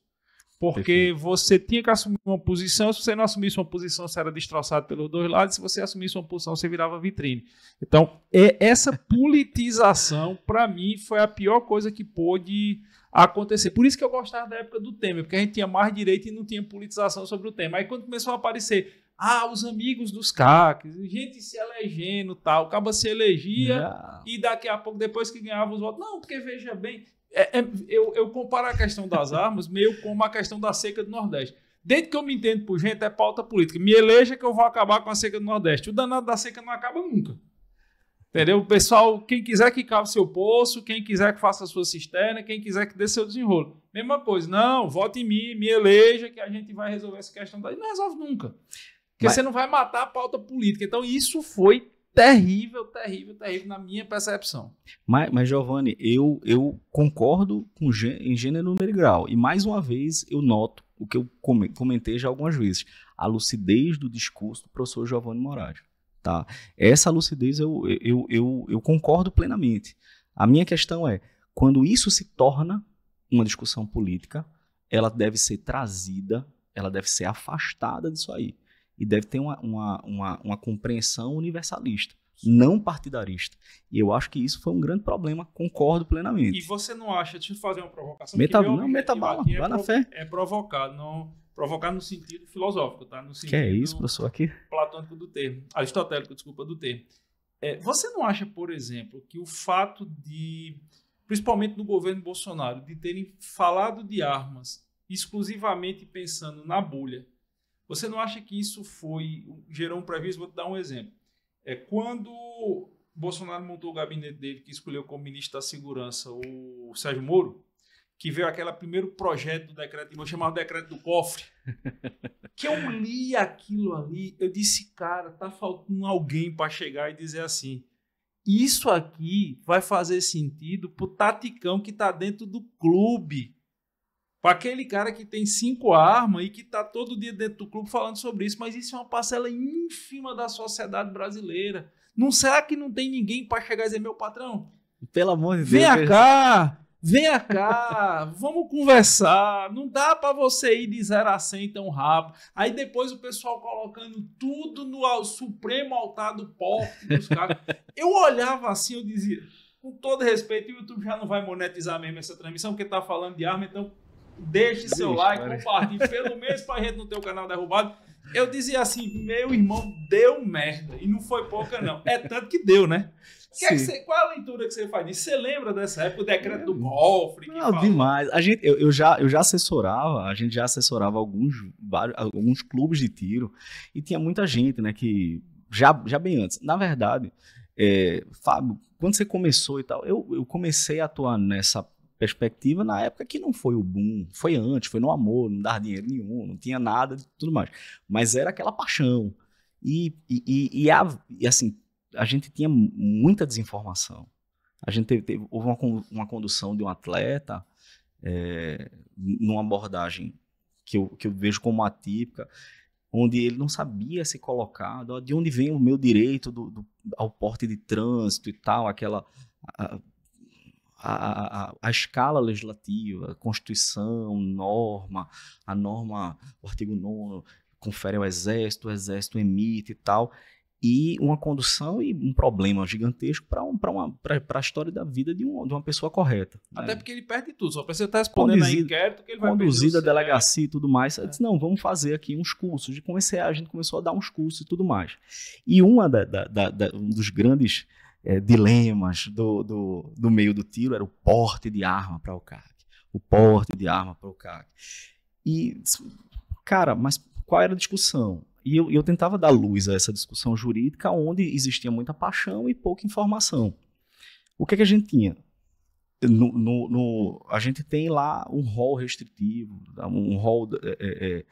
Porque Perfeito. você tinha que assumir uma posição, se você não assumisse uma posição, você era destroçado pelos dois lados, se você assumisse uma posição, você virava vitrine. Então, é, essa politização, para mim, foi a pior coisa que pôde acontecer. Por isso que eu gostava da época do Temer, porque a gente tinha mais direito e não tinha politização sobre o tema. Aí quando começou a aparecer, ah, os amigos dos CACs, gente se elegendo tal, acaba se elegia yeah. e daqui a pouco, depois que ganhava os votos, não, porque veja bem, é, é, eu, eu comparo a questão das armas meio como a questão da seca do Nordeste. Desde que eu me entendo por gente, é pauta política. Me eleja que eu vou acabar com a seca do Nordeste. O danado da seca não acaba nunca. Entendeu? Pessoal, quem quiser que cave seu poço, quem quiser que faça a sua cisterna, quem quiser que dê seu desenrolo. Mesma coisa, não, vote em mim, me eleja que a gente vai resolver essa questão daí. Não resolve nunca. Porque Mas... você não vai matar a pauta política. Então, isso foi terrível, terrível, terrível na minha percepção. Mas, mas Giovanni, eu, eu concordo com em gênero número e grau. E mais uma vez eu noto o que eu comentei já algumas vezes, a lucidez do discurso do professor Giovanni Moraes. Tá? Essa lucidez eu, eu, eu, eu concordo plenamente. A minha questão é, quando isso se torna uma discussão política, ela deve ser trazida, ela deve ser afastada disso aí e deve ter uma, uma, uma, uma compreensão universalista não partidarista. E eu acho que isso foi um grande problema, concordo plenamente. E você não acha, deixa eu fazer uma provocação. Meta, que não, é vai é na fé. É provocar, não provocar no sentido filosófico, tá? No sentido que é isso, professor, aqui? platônico do termo, aristotélico, desculpa, do termo. É, você não acha, por exemplo, que o fato de, principalmente no governo Bolsonaro, de terem falado de armas exclusivamente pensando na bolha você não acha que isso foi gerou um prejuízo? Vou te dar um exemplo. É quando Bolsonaro montou o gabinete dele, que escolheu como ministro da Segurança o Sérgio Moro, que veio aquele primeiro projeto do decreto, vou chamar o decreto do cofre, que eu li aquilo ali, eu disse, cara, tá faltando alguém para chegar e dizer assim, isso aqui vai fazer sentido pro taticão que tá dentro do clube, para aquele cara que tem cinco armas e que está todo dia dentro do clube falando sobre isso, mas isso é uma parcela ínfima da sociedade brasileira. Não será que não tem ninguém para chegar e dizer, meu patrão? Pelo amor de Deus. Vem cá, vem cá, vamos conversar. Não dá para você ir de 0 a 100 tão rápido. Aí depois o pessoal colocando tudo no supremo altar do porte dos caras. Eu olhava assim, eu dizia, com todo respeito, o YouTube já não vai monetizar mesmo essa transmissão, porque tá falando de arma, então Deixe Deus seu like, cara. compartilhe pelo menos para a gente não ter o canal derrubado. Eu dizia assim, meu irmão, deu merda. E não foi pouca, não. É tanto que deu, né? Que é que você, qual a leitura que você faz disso? Você lembra dessa época, o decreto é, do cofre? Não, fala? demais. A gente, eu, eu, já, eu já assessorava, a gente já assessorava alguns, vários, alguns clubes de tiro e tinha muita gente, né, que já, já bem antes. Na verdade, é, Fábio, quando você começou e tal, eu, eu comecei a atuar nessa perspectiva na época que não foi o boom, foi antes, foi no amor, não dava dinheiro nenhum, não tinha nada, tudo mais. Mas era aquela paixão. E, e, e, a, e assim, a gente tinha muita desinformação. A gente teve, teve houve uma, uma condução de um atleta é, numa abordagem que eu, que eu vejo como atípica, onde ele não sabia se colocar, de onde vem o meu direito do, do, ao porte de trânsito e tal, aquela. A, a, a, a, escala legislativa, Constituição, norma, a norma, o artigo 9 confere ao Exército, o Exército emite e tal, e uma condução e um problema gigantesco para um, uma, a história da vida de, um, de uma pessoa correta. Né? Até né? porque ele perde tudo, só para você estar respondendo conduzido, inquérito que ele vai Conduzida, a delegacia e tudo mais. É. disse, não, vamos fazer aqui uns cursos. de comecei, a gente começou a dar uns cursos e tudo mais. E uma da, da, da, da um dos grandes é, dilemas do, do, do, meio do tiro era o porte de arma para o CAC. O porte de arma para o CAC. E, cara, mas qual era a discussão? E eu, eu tentava dar luz a essa discussão jurídica onde existia muita paixão e pouca informação. O que, é que a gente tinha? No, no, no, a gente tem lá um rol restritivo, um rol é, é, é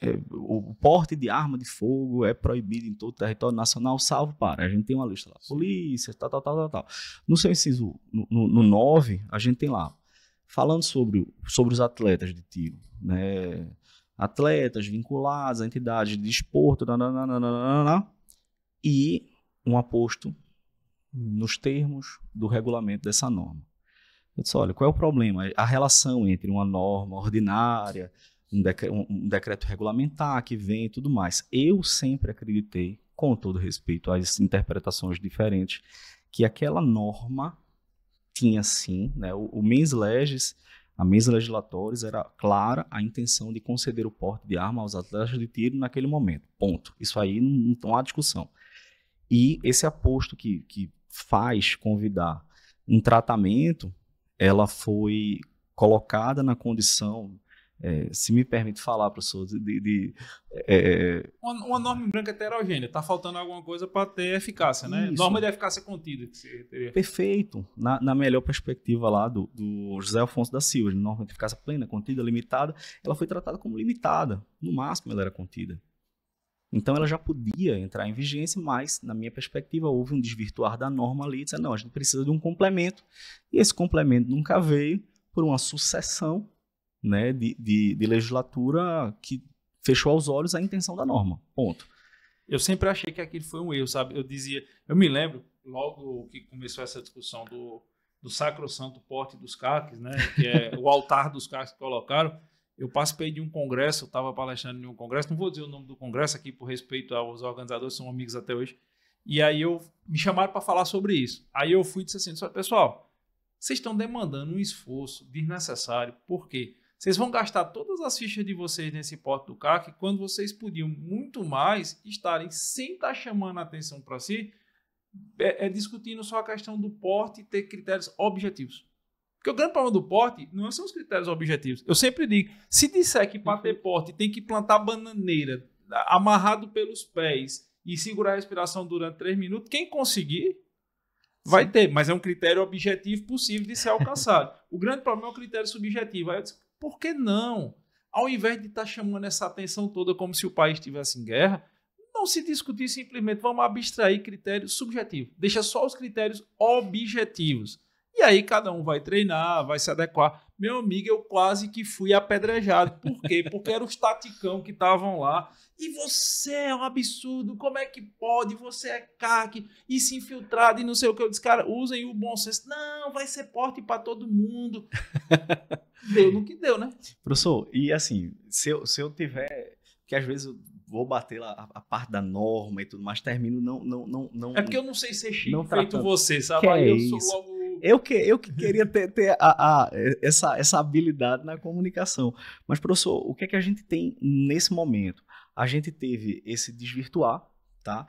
é, o porte de arma de fogo é proibido em todo o território nacional, salvo para. A gente tem uma lista lá, polícia, tal, tal, tal, tal, tal. No seu inciso, no, no, 9, a gente tem lá, falando sobre, sobre os atletas de tiro, né? Atletas vinculados a entidades de esporte, nananana, e um aposto nos termos do regulamento dessa norma. Eu disse, olha, qual é o problema? A relação entre uma norma ordinária, um, um, decreto regulamentar que vem e tudo mais. Eu sempre acreditei, com todo respeito às interpretações diferentes, que aquela norma tinha sim, né? o, o mens legis, a mesa legislatores era clara a intenção de conceder o porte de arma aos atletas de tiro naquele momento. Ponto. Isso aí não, não há discussão. E esse aposto que, que faz convidar um tratamento, ela foi colocada na condição é, se me permite falar, professor, de. de, de é... é uma, uma, norma branca heterogênea, está faltando alguma coisa para ter eficácia, né? Isso. Norma de eficácia contida. Perfeito, na, na, melhor perspectiva lá do, do, José Alfonso da Silva, norma de eficácia plena, contida, limitada, ela foi tratada como limitada, no máximo ela era contida. Então ela já podia entrar em vigência, mas, na minha perspectiva, houve um desvirtuar da norma ali, dizendo, não, a gente precisa de um complemento, e esse complemento nunca veio por uma sucessão né, de, de, de legislatura que fechou aos olhos a intenção da norma. Ponto. Eu sempre achei que aquilo foi um erro, sabe? Eu dizia, eu me lembro logo que começou essa discussão do, do sacrossanto porte dos caques, né? Que é o altar dos caques que colocaram. Eu passei de um congresso, eu estava palestrando em um congresso, não vou dizer o nome do congresso aqui por respeito aos organizadores, são amigos até hoje. E aí eu me chamaram para falar sobre isso. Aí eu fui e disse assim, pessoal, vocês estão demandando um esforço desnecessário, por quê? Vocês vão gastar todas as fichas de vocês nesse pote do CAC quando vocês podiam muito mais estarem sem estar tá chamando a atenção para si, é, é, discutindo só a questão do porte e ter critérios objetivos. Porque o grande problema do porte não são os critérios objetivos. Eu sempre digo, se disser que para ter porte tem que plantar bananeira amarrado pelos pés e segurar a respiração durante três minutos, quem conseguir vai ter, mas é um critério objetivo possível de ser alcançado. o grande problema é o critério subjetivo. Aí eu disse, por que não? Ao invés de estar tá chamando essa atenção toda como se o país estivesse em guerra, não se discutir simplesmente, vamos abstrair critérios subjetivos, Deixa só os critérios objetivos. E aí cada um vai treinar, vai se adequar. Meu amigo, eu quase que fui apedrejado. Por quê? Porque eram os taticão que estavam lá. E você é um absurdo, como é que pode? Você é caque e se infiltrado e não sei o que. Eu disse, cara, usem o bom senso. Não, vai ser porte para todo mundo. deu no que deu, né? Professor, e assim, se eu, se eu tiver. Que às vezes eu vou bater lá a, a, parte da norma e tudo, mas termino não, não, não, não. É porque eu não sei ser chique feito você, sabe? Que é eu isso? sou logo eu que, eu que queria ter, ter a, a, essa, essa habilidade na comunicação. Mas, professor, o que é que a gente tem nesse momento? A gente teve esse desvirtuar, tá?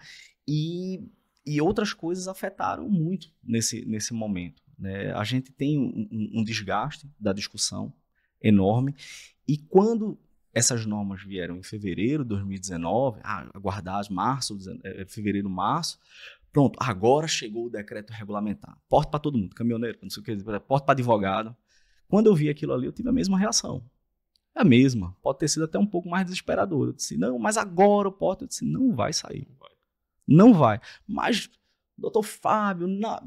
E, e outras coisas afetaram muito nesse, nesse momento. Né? A gente tem um, um desgaste da discussão enorme. E quando essas normas vieram em fevereiro de 2019, ah, aguardar aguardadas março, eh, fevereiro, março, Pronto, agora chegou o decreto regulamentar. Porta para todo mundo, caminhoneiro, não sei o que, porta para advogado. Quando eu vi aquilo ali, eu tive a mesma reação. A mesma. Pode ter sido até um pouco mais desesperador. Eu disse, não, mas agora o porta. Eu disse, não vai sair. Não vai. Mas Doutor Fábio, na...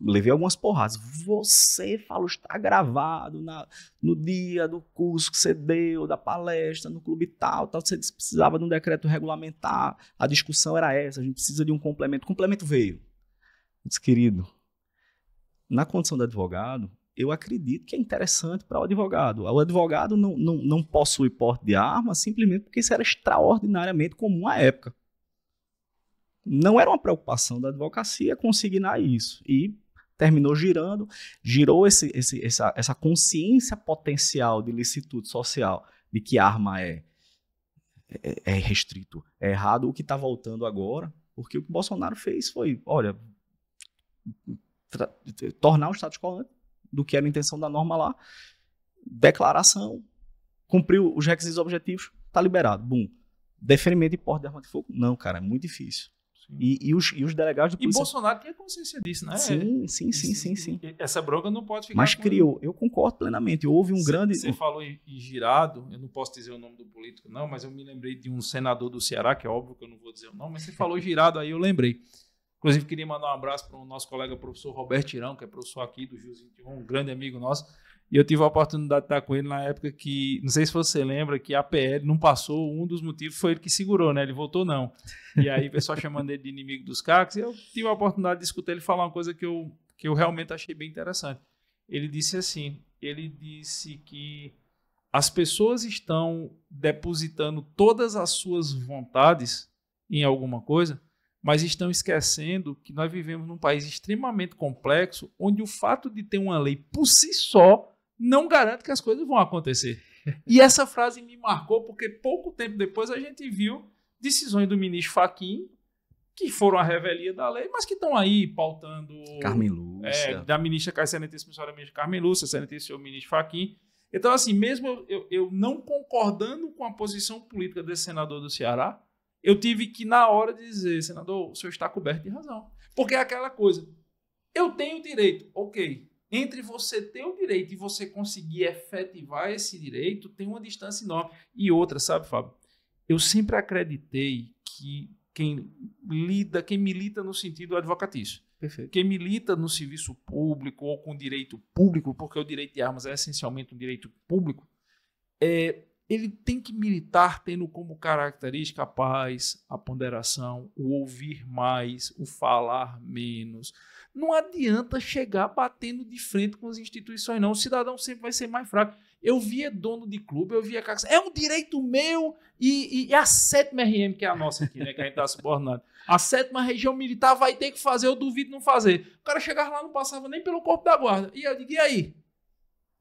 levei algumas porradas. Você falou, está gravado na... no dia do curso que você deu, da palestra, no clube tal, tal. Você precisava de um decreto regulamentar. A discussão era essa, a gente precisa de um complemento. O complemento veio. Eu disse, querido, na condição de advogado, eu acredito que é interessante para o advogado. O advogado não, não, não possui porte de arma simplesmente porque isso era extraordinariamente comum à época não era uma preocupação da advocacia consignar isso. E terminou girando, girou esse, esse, essa, essa consciência potencial de licitude social de que arma é, é, é restrito, é errado, o que está voltando agora, porque o que o Bolsonaro fez foi, olha, tornar o status quo do que era a intenção da norma lá, declaração, cumpriu os requisitos objetivos, está liberado, bum. Deferimento de porte de arma de fogo? Não, cara, é muito difícil. E, e, os, e os delegados do polícia... E Bolsonaro tinha consciência disso, né? Sim, sim, sim, sim, sim. Essa bronca não pode ficar... Mas criou, eu concordo plenamente, houve um grande... Você falou em girado, eu não posso dizer o nome do político não, mas eu me lembrei de um senador do Ceará, que é óbvio que eu não vou dizer o nome, mas você falou girado aí, eu lembrei. Inclusive, queria mandar um abraço para o nosso colega professor Roberto Tirão, que é professor aqui do Jus 21, um grande amigo nosso. E eu tive a oportunidade de estar com ele na época que, não sei se você lembra, que a PL não passou, um dos motivos foi ele que segurou, né? Ele votou não. E aí o pessoal chamando ele de inimigo dos cacos, e eu tive a oportunidade de escutar ele falar uma coisa que eu, que eu realmente achei bem interessante. Ele disse assim, ele disse que as pessoas estão depositando todas as suas vontades em alguma coisa, mas estão esquecendo que nós vivemos num país extremamente complexo, onde o fato de ter uma lei por si só não garanto que as coisas vão acontecer. E essa frase me marcou porque pouco tempo depois a gente viu decisões do ministro Faquim que foram a revelia da lei, mas que estão aí pautando Carmen Lúcia. É, da ministra que a excelentíssima senhora ministra Carmen Lúcia, excelentíssimo ministro Faquim. Então, assim, mesmo eu, eu, eu não concordando com a posição política desse senador do Ceará, eu tive que, na hora, dizer, senador, o senhor está coberto de razão. Porque é aquela coisa, eu tenho direito, ok, entre você ter o direito e você conseguir efetivar esse direito, tem uma distância enorme. E outra, sabe, Fábio? Eu sempre acreditei que quem lida, quem milita no sentido advocatício, Perfeito. quem milita no serviço público ou com direito público, porque o direito de armas é essencialmente um direito público, é, ele tem que militar tendo como característica a paz, a ponderação, o ouvir mais, o falar menos, não adianta chegar batendo de frente com as instituições, não. O cidadão sempre vai ser mais fraco. Eu via é dono de clube, eu via cargo. É um direito meu e, e a sétima RM, que é a nossa aqui, né? Que a gente está subornando. A sétima região militar vai ter que fazer, eu duvido não fazer. O cara chegava lá, não passava nem pelo corpo da guarda. E eu digo, e aí?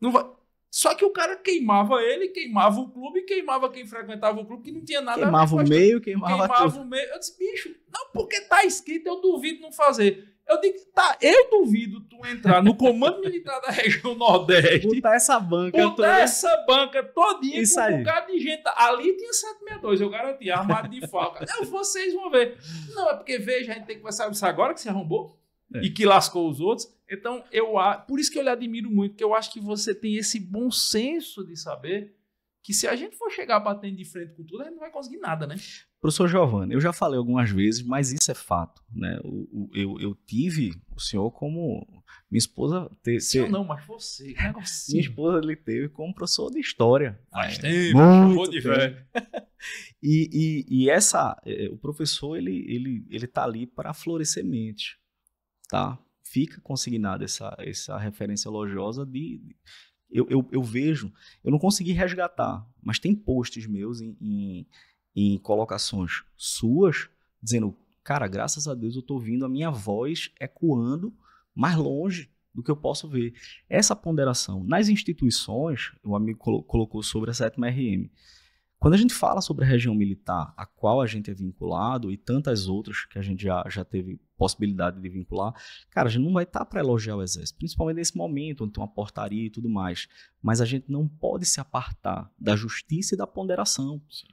Não vai. Só que o cara queimava ele, queimava o clube, queimava quem frequentava o clube, que não tinha nada queimava a ver. Queimava o meio, queimava, queimava tudo. o meio. Eu disse, bicho, não, porque tá escrito, eu duvido não fazer. Eu digo, tá, eu duvido tu entrar no comando militar da região Nordeste. Botar essa banca. Botar tô... essa banca todinha Isso com um bocado de gente. Ali tinha 762, eu garanti, armado de falca. não, vocês vão ver. Não, é porque, veja, a gente tem que conversar isso agora que se arrombou é. e que lascou os outros. Então, eu por isso que eu lhe admiro muito, que eu acho que você tem esse bom senso de saber que se a gente for chegar batendo de frente com tudo, a gente não vai conseguir nada, né? Professor Giovanni, eu já falei algumas vezes, mas isso é fato, né? eu, eu, tive o senhor como minha esposa teve. Ter... não, mas você, é que é minha esposa ele teve como professor de história. Mas é, tempo, muito de velho. e, e, e, essa, é, o professor ele ele ele tá ali para florescer mente, tá? Fica consignada essa essa referência elogiosa de, de eu, eu, eu, vejo, eu não consegui resgatar, mas tem posts meus em, em, em, colocações suas dizendo, cara, graças a Deus eu estou ouvindo a minha voz ecoando mais longe do que eu posso ver. Essa ponderação nas instituições, o amigo colocou sobre a 7 RM. Quando a gente fala sobre a região militar, a qual a gente é vinculado e tantas outras que a gente já, já teve possibilidade de vincular, cara, a gente não vai estar tá para elogiar o Exército, principalmente nesse momento onde tem uma portaria e tudo mais. Mas a gente não pode se apartar da justiça e da ponderação. Sim.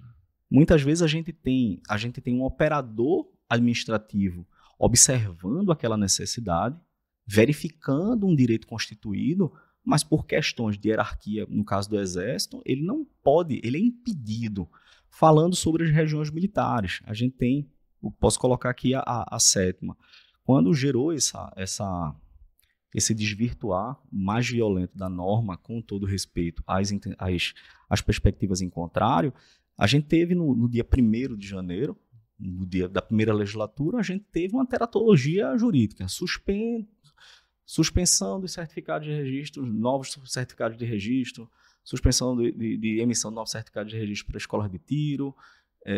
Muitas vezes a gente tem, a gente tem um operador administrativo observando aquela necessidade, verificando um direito constituído, mas por questões de hierarquia, no caso do Exército, ele não pode, ele é impedido. Falando sobre as regiões militares, a gente tem, posso colocar aqui a, a, a sétima. Quando gerou essa, essa, esse desvirtuar mais violento da norma, com todo respeito às, às, às perspectivas em contrário, a gente teve no, no dia 1 de janeiro, no dia da primeira legislatura, a gente teve uma teratologia jurídica, suspenso, suspensão dos certificados de registro, novos certificados de registro, suspensão de, de, de emissão de novos certificados de registro para escolas de tiro, é,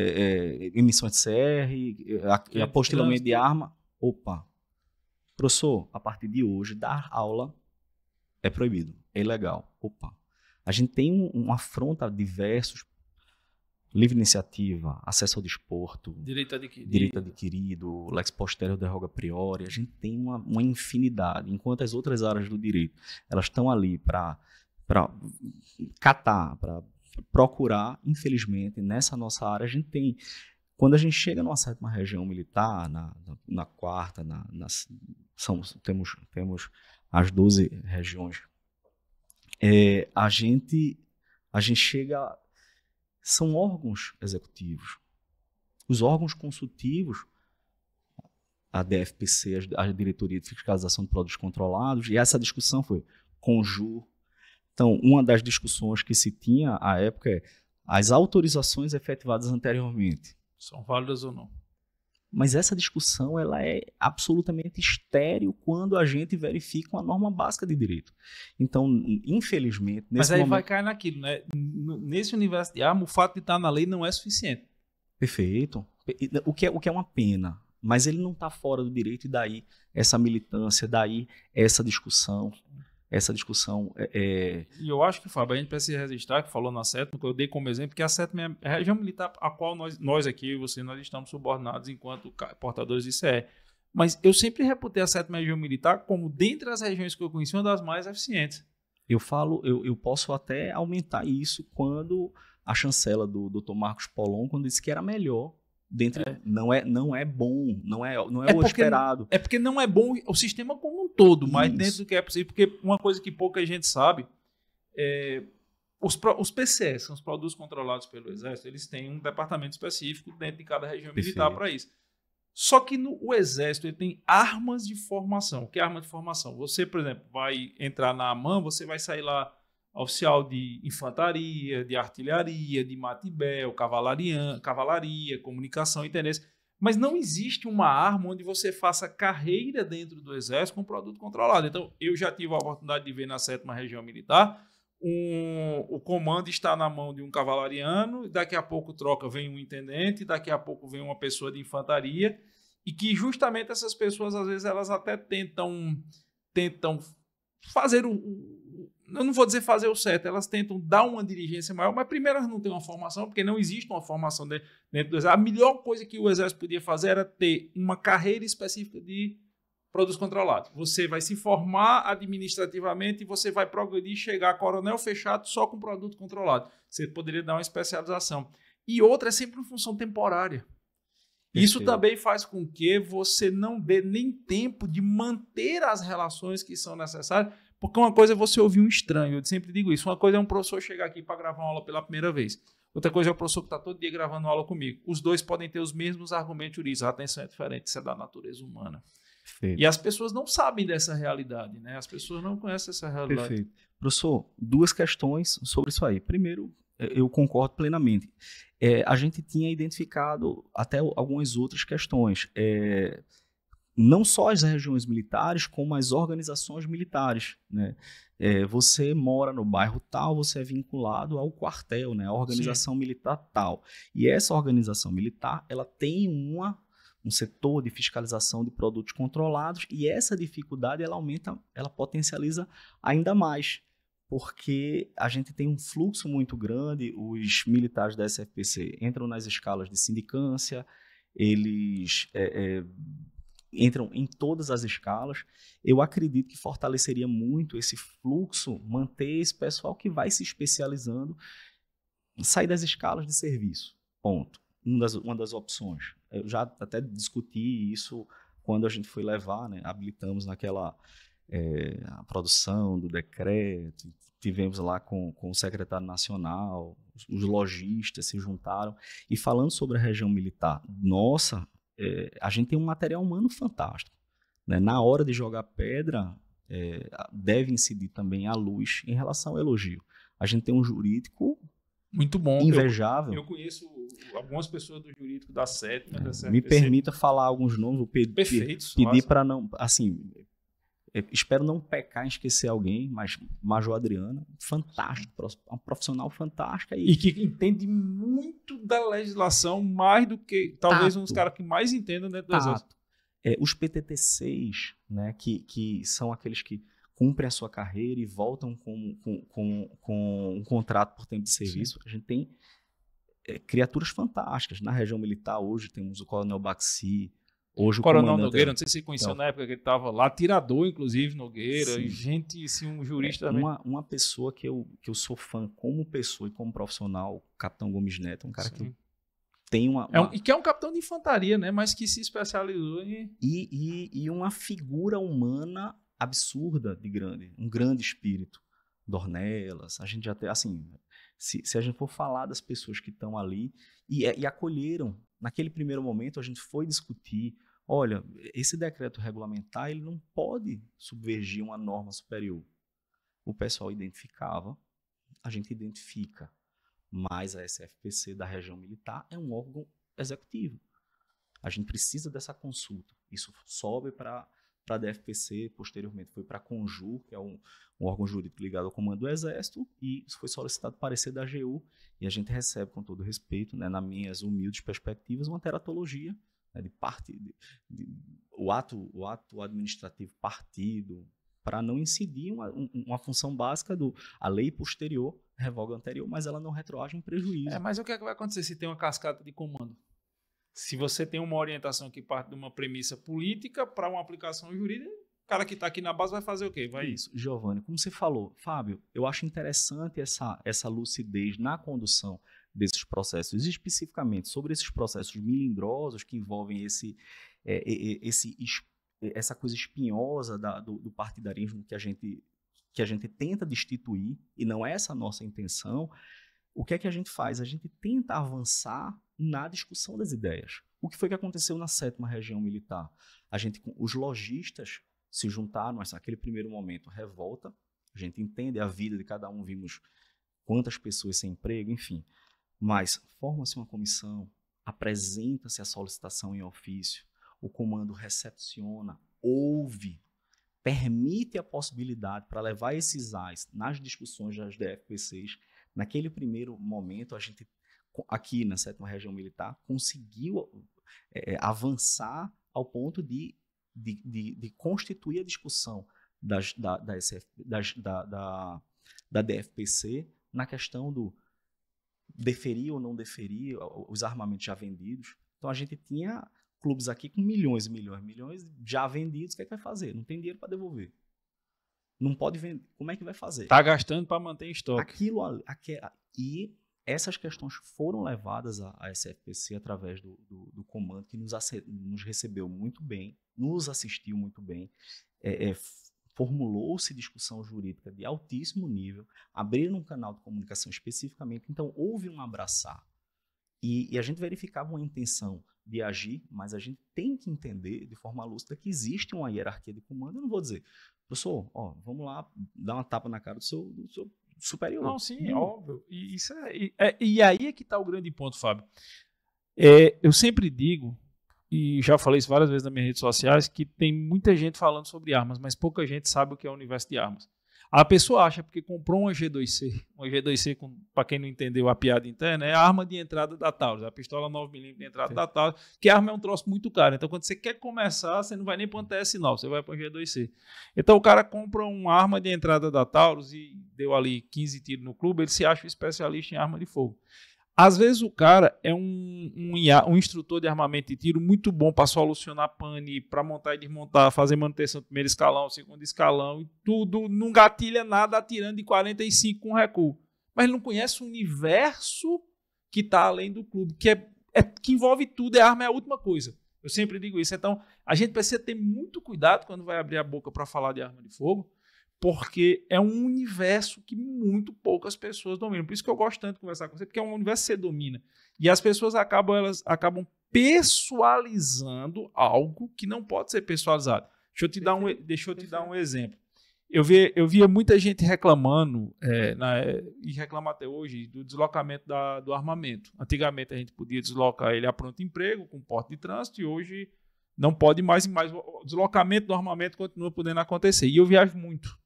é, emissão de CR, a, é, apostilamento de arma. Opa! Professor, a partir de hoje, dar aula é proibido, é ilegal. Opa! A gente tem um, uma afronta a diversos livre iniciativa, acesso ao desporto, direito adquirido, direito adquirido lex posterior derroga priori, a gente tem uma, uma infinidade, enquanto as outras áreas do direito, elas estão ali para catar, para procurar, infelizmente, nessa nossa área, a gente tem quando a gente chega numa sétima região militar, na, na, na quarta, na, na, são, temos, temos as 12 regiões, é, a, gente, a gente chega são órgãos executivos. Os órgãos consultivos, a DFPC, a Diretoria de Fiscalização de Produtos Controlados, e essa discussão foi conjur. Então, uma das discussões que se tinha à época é as autorizações efetivadas anteriormente. São válidas ou não? Mas essa discussão ela é absolutamente estéril quando a gente verifica uma norma básica de direito. Então, infelizmente, nesse Mas aí momento... vai cair naquilo, né? Nesse universo de arma, o fato de estar na lei não é suficiente. Perfeito. O que é, o que é uma pena. Mas ele não está fora do direito, e daí essa militância, daí essa discussão essa discussão é, é... E eu acho que, Fábio, a gente precisa resistir, que falou na sétima, que eu dei como exemplo, que a sétima é a região militar a qual nós, nós aqui, você, nós estamos subordinados enquanto portadores de CE. Mas eu sempre reputei a sétima região militar como, dentre as regiões que eu conheci, uma das mais eficientes. Eu falo, eu, eu posso até aumentar isso quando a chancela do Dr. Marcos Polon, quando disse que era melhor dentre é. não é não é bom não é não é, é o esperado é porque não é bom o sistema como todo, mas Isso. dentro do que é possível, porque uma coisa que pouca gente sabe é os, os PCs, são os produtos controlados pelo Exército, eles têm um departamento específico dentro de cada região militar para isso. Só que no, o Exército ele tem armas de formação. O que é arma de formação? Você, por exemplo, vai entrar na AMAN, você vai sair lá oficial de infantaria, de artilharia, de matibel, cavalaria, cavalaria comunicação e tenência. Mas não existe uma arma onde você faça carreira dentro do Exército com produto controlado. Então, eu já tive a oportunidade de ver na sétima região militar. Um, o comando está na mão de um cavalariano, daqui a pouco troca, vem um intendente, daqui a pouco vem uma pessoa de infantaria, e que justamente essas pessoas, às vezes, elas até tentam, tentam fazer o, eu não vou dizer fazer o certo, elas tentam dar uma dirigência maior, mas primeiro elas não têm uma formação, porque não existe uma formação dentro do Exército. A melhor coisa que o Exército podia fazer era ter uma carreira específica de produtos controlados. Você vai se formar administrativamente e você vai progredir, chegar a coronel fechado só com produto controlado. Você poderia dar uma especialização. E outra é sempre uma função temporária. Isso também faz com que você não dê nem tempo de manter as relações que são necessárias, porque uma coisa é você ouvir um estranho, eu sempre digo isso. Uma coisa é um professor chegar aqui para gravar uma aula pela primeira vez. Outra coisa é o professor que está todo dia gravando aula comigo. Os dois podem ter os mesmos argumentos jurídicos. A atenção é diferente, isso é da natureza humana. Perfeito. E as pessoas não sabem dessa realidade, né? As pessoas não conhecem essa realidade. Perfeito. Professor, duas questões sobre isso aí. Primeiro, é, eu concordo plenamente. É, a gente tinha identificado até algumas outras questões. É, não só as regiões militares, como as organizações militares. Né? É, você mora no bairro tal, você é vinculado ao quartel, né? à organização Sim. militar tal. E essa organização militar ela tem uma, um setor de fiscalização de produtos controlados, e essa dificuldade ela aumenta, ela potencializa ainda mais porque a gente tem um fluxo muito grande, os militares da SFPC entram nas escalas de sindicância, eles é, é, entram em todas as escalas, eu acredito que fortaleceria muito esse fluxo, manter esse pessoal que vai se especializando, sair das escalas de serviço. Ponto. Uma das, uma das opções. Eu já até discuti isso quando a gente foi levar, né? habilitamos naquela é, a produção do decreto, tivemos lá com, com o secretário nacional, os, os lojistas se juntaram e falando sobre a região militar, nossa é, a gente tem um material humano fantástico. Né? Na hora de jogar pedra, é, deve incidir também a luz em relação ao elogio. A gente tem um jurídico muito bom. Invejável. Eu, eu, conheço algumas pessoas do jurídico da sétima. Né, é, me permita falar alguns nomes. Pe Perfeito, pedir para não. Assim, é, espero não pecar em esquecer alguém, mas Major Adriana, fantástico, um profissional fantástico. E, e que entende muito da legislação, mais do que talvez Tato. um dos caras que mais entendam dentro do Tato. Exército. É, os PTT6, né, que, que são aqueles que cumprem a sua carreira e voltam com, com, com, com um contrato por tempo de serviço, Sim. a gente tem é, criaturas fantásticas. Na região militar, hoje, temos o Coronel Baxi, Hoje o Coronel é Nogueira, não sei se você conheceu então, na época que ele estava lá, tirador, inclusive, Nogueira, sim. gente, sim, um jurista é, também. Uma, uma pessoa que eu, que eu sou fã como pessoa e como profissional, Capitão Gomes Neto, um cara sim. que tem uma, uma... É um, e que é um capitão de infantaria, né? Mas que se especializou em... E, e, e uma figura humana absurda de grande, um grande espírito. Dornelas, a gente já tem, assim, se, se a gente for falar das pessoas que estão ali e, é, e acolheram Naquele primeiro momento, a gente foi discutir, olha, esse decreto regulamentar, ele não pode subvergir uma norma superior. O pessoal identificava, a gente identifica, mas a SFPC da região militar é um órgão executivo. A gente precisa dessa consulta. Isso sobe para para a DFPC, posteriormente foi para a Conjur, que é um, um, órgão jurídico ligado ao Comando do Exército, e foi solicitado parecer da AGU, e a gente recebe, com todo respeito, né, nas minhas humildes perspectivas, uma teratologia né, de parte, de, de, o, ato, o ato administrativo partido, para não incidir uma, uma função básica do a lei posterior revoga anterior, mas ela não retroage em prejuízo. É, mas o que, é que vai acontecer se tem uma cascata de comando? Se você tem uma orientação que parte de uma premissa política para uma aplicação jurídica, o cara que está aqui na base vai fazer o quê? Vai... Isso, Giovanni. Como você falou, Fábio, eu acho interessante essa, essa lucidez na condução desses processos, especificamente sobre esses processos melindrosos que envolvem esse, é, esse essa coisa espinhosa da, do, do partidarismo que a gente que a gente tenta destituir, e não é essa a nossa intenção, o que é que a gente faz? A gente tenta avançar na discussão das ideias. O que foi que aconteceu na sétima região militar? A gente, os lojistas se juntaram, mas naquele primeiro momento, revolta. A gente entende a vida de cada um, vimos quantas pessoas sem emprego, enfim. Mas forma-se uma comissão, apresenta-se a solicitação em ofício, o comando recepciona, ouve, permite a possibilidade para levar esses AIS nas discussões das DFPCs Naquele primeiro momento, a gente, aqui na sétima região militar, conseguiu é, é, avançar ao ponto de, de, de, de, constituir a discussão das, da, da, SF, das, da, da, da DFPC na questão do deferir ou não deferir os armamentos já vendidos. Então a gente tinha clubes aqui com milhões e milhões e milhões já vendidos, o que é que vai fazer? Não tem dinheiro para devolver. Não pode vender. Como é que vai fazer? Está gastando para manter estoque. Aquilo ali. e essas questões foram levadas à, à SFPC através do, do, do comando, que nos, nos, recebeu muito bem, nos assistiu muito bem, é, é, formulou-se discussão jurídica de altíssimo nível, abriram um canal de comunicação especificamente, então houve um abraçar. E, e a gente verificava uma intenção de agir, mas a gente tem que entender de forma lúcida que existe uma hierarquia de comando. Eu não vou dizer, Professor, ó, vamos lá dar uma tapa na cara do seu, do seu superior. Não, sim, hum. óbvio. E, isso é, e, é, e aí é que está o grande ponto, Fábio. É, eu sempre digo, e já falei isso várias vezes nas minhas redes sociais, que tem muita gente falando sobre armas, mas pouca gente sabe o que é o universo de armas. A pessoa acha porque comprou uma G2C, uma G2C, para quem não entendeu a piada interna, é a arma de entrada da Taurus, a pistola 9mm de entrada Sim. da Taurus, que a arma é um troço muito caro. Então, quando você quer começar, você não vai nem para um TS9, você vai para um G2C. Então, o cara compra uma arma de entrada da Taurus e deu ali 15 tiros no clube, ele se acha um especialista em arma de fogo. Às vezes o cara é um, um, um instrutor de armamento e tiro muito bom para solucionar pane, para montar e desmontar, fazer manutenção do primeiro escalão, segundo escalão, tudo, não gatilha nada atirando de 45 com recuo. Mas ele não conhece o universo que está além do clube, que, é, é, que envolve tudo, é arma é a última coisa. Eu sempre digo isso. Então, a gente precisa ter muito cuidado quando vai abrir a boca para falar de arma de fogo, porque é um universo que muito poucas pessoas dominam. Por isso que eu gosto tanto de conversar com você, porque é um universo que você domina. E as pessoas acabam, elas acabam pessoalizando algo que não pode ser pessoalizado. Deixa eu te dar um, deixa eu te dar um exemplo. Eu via, eu via muita gente reclamando, é, na, é, e reclama até hoje, do deslocamento da, do armamento. Antigamente a gente podia deslocar ele a pronto emprego, com porta de trânsito, e hoje não pode mais, mais o deslocamento do armamento continua podendo acontecer. E eu viajo muito.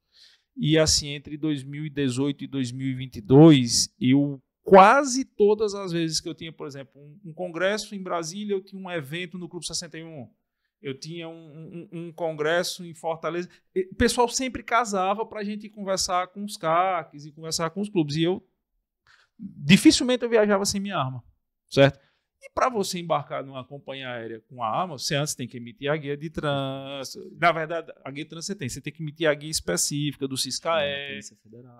E assim, entre 2018 e 2022, eu quase todas as vezes que eu tinha, por exemplo, um, um congresso em Brasília, eu tinha um evento no Clube 61. Eu tinha um, um, um congresso em Fortaleza. O pessoal sempre casava para a gente conversar com os CACs e conversar com os clubes. E eu dificilmente eu viajava sem minha arma, certo? E para você embarcar numa companhia aérea com a arma, você antes tem que emitir a guia de trânsito. Na verdade, a guia de trânsito você tem. Você tem que emitir a guia específica do CISCAE,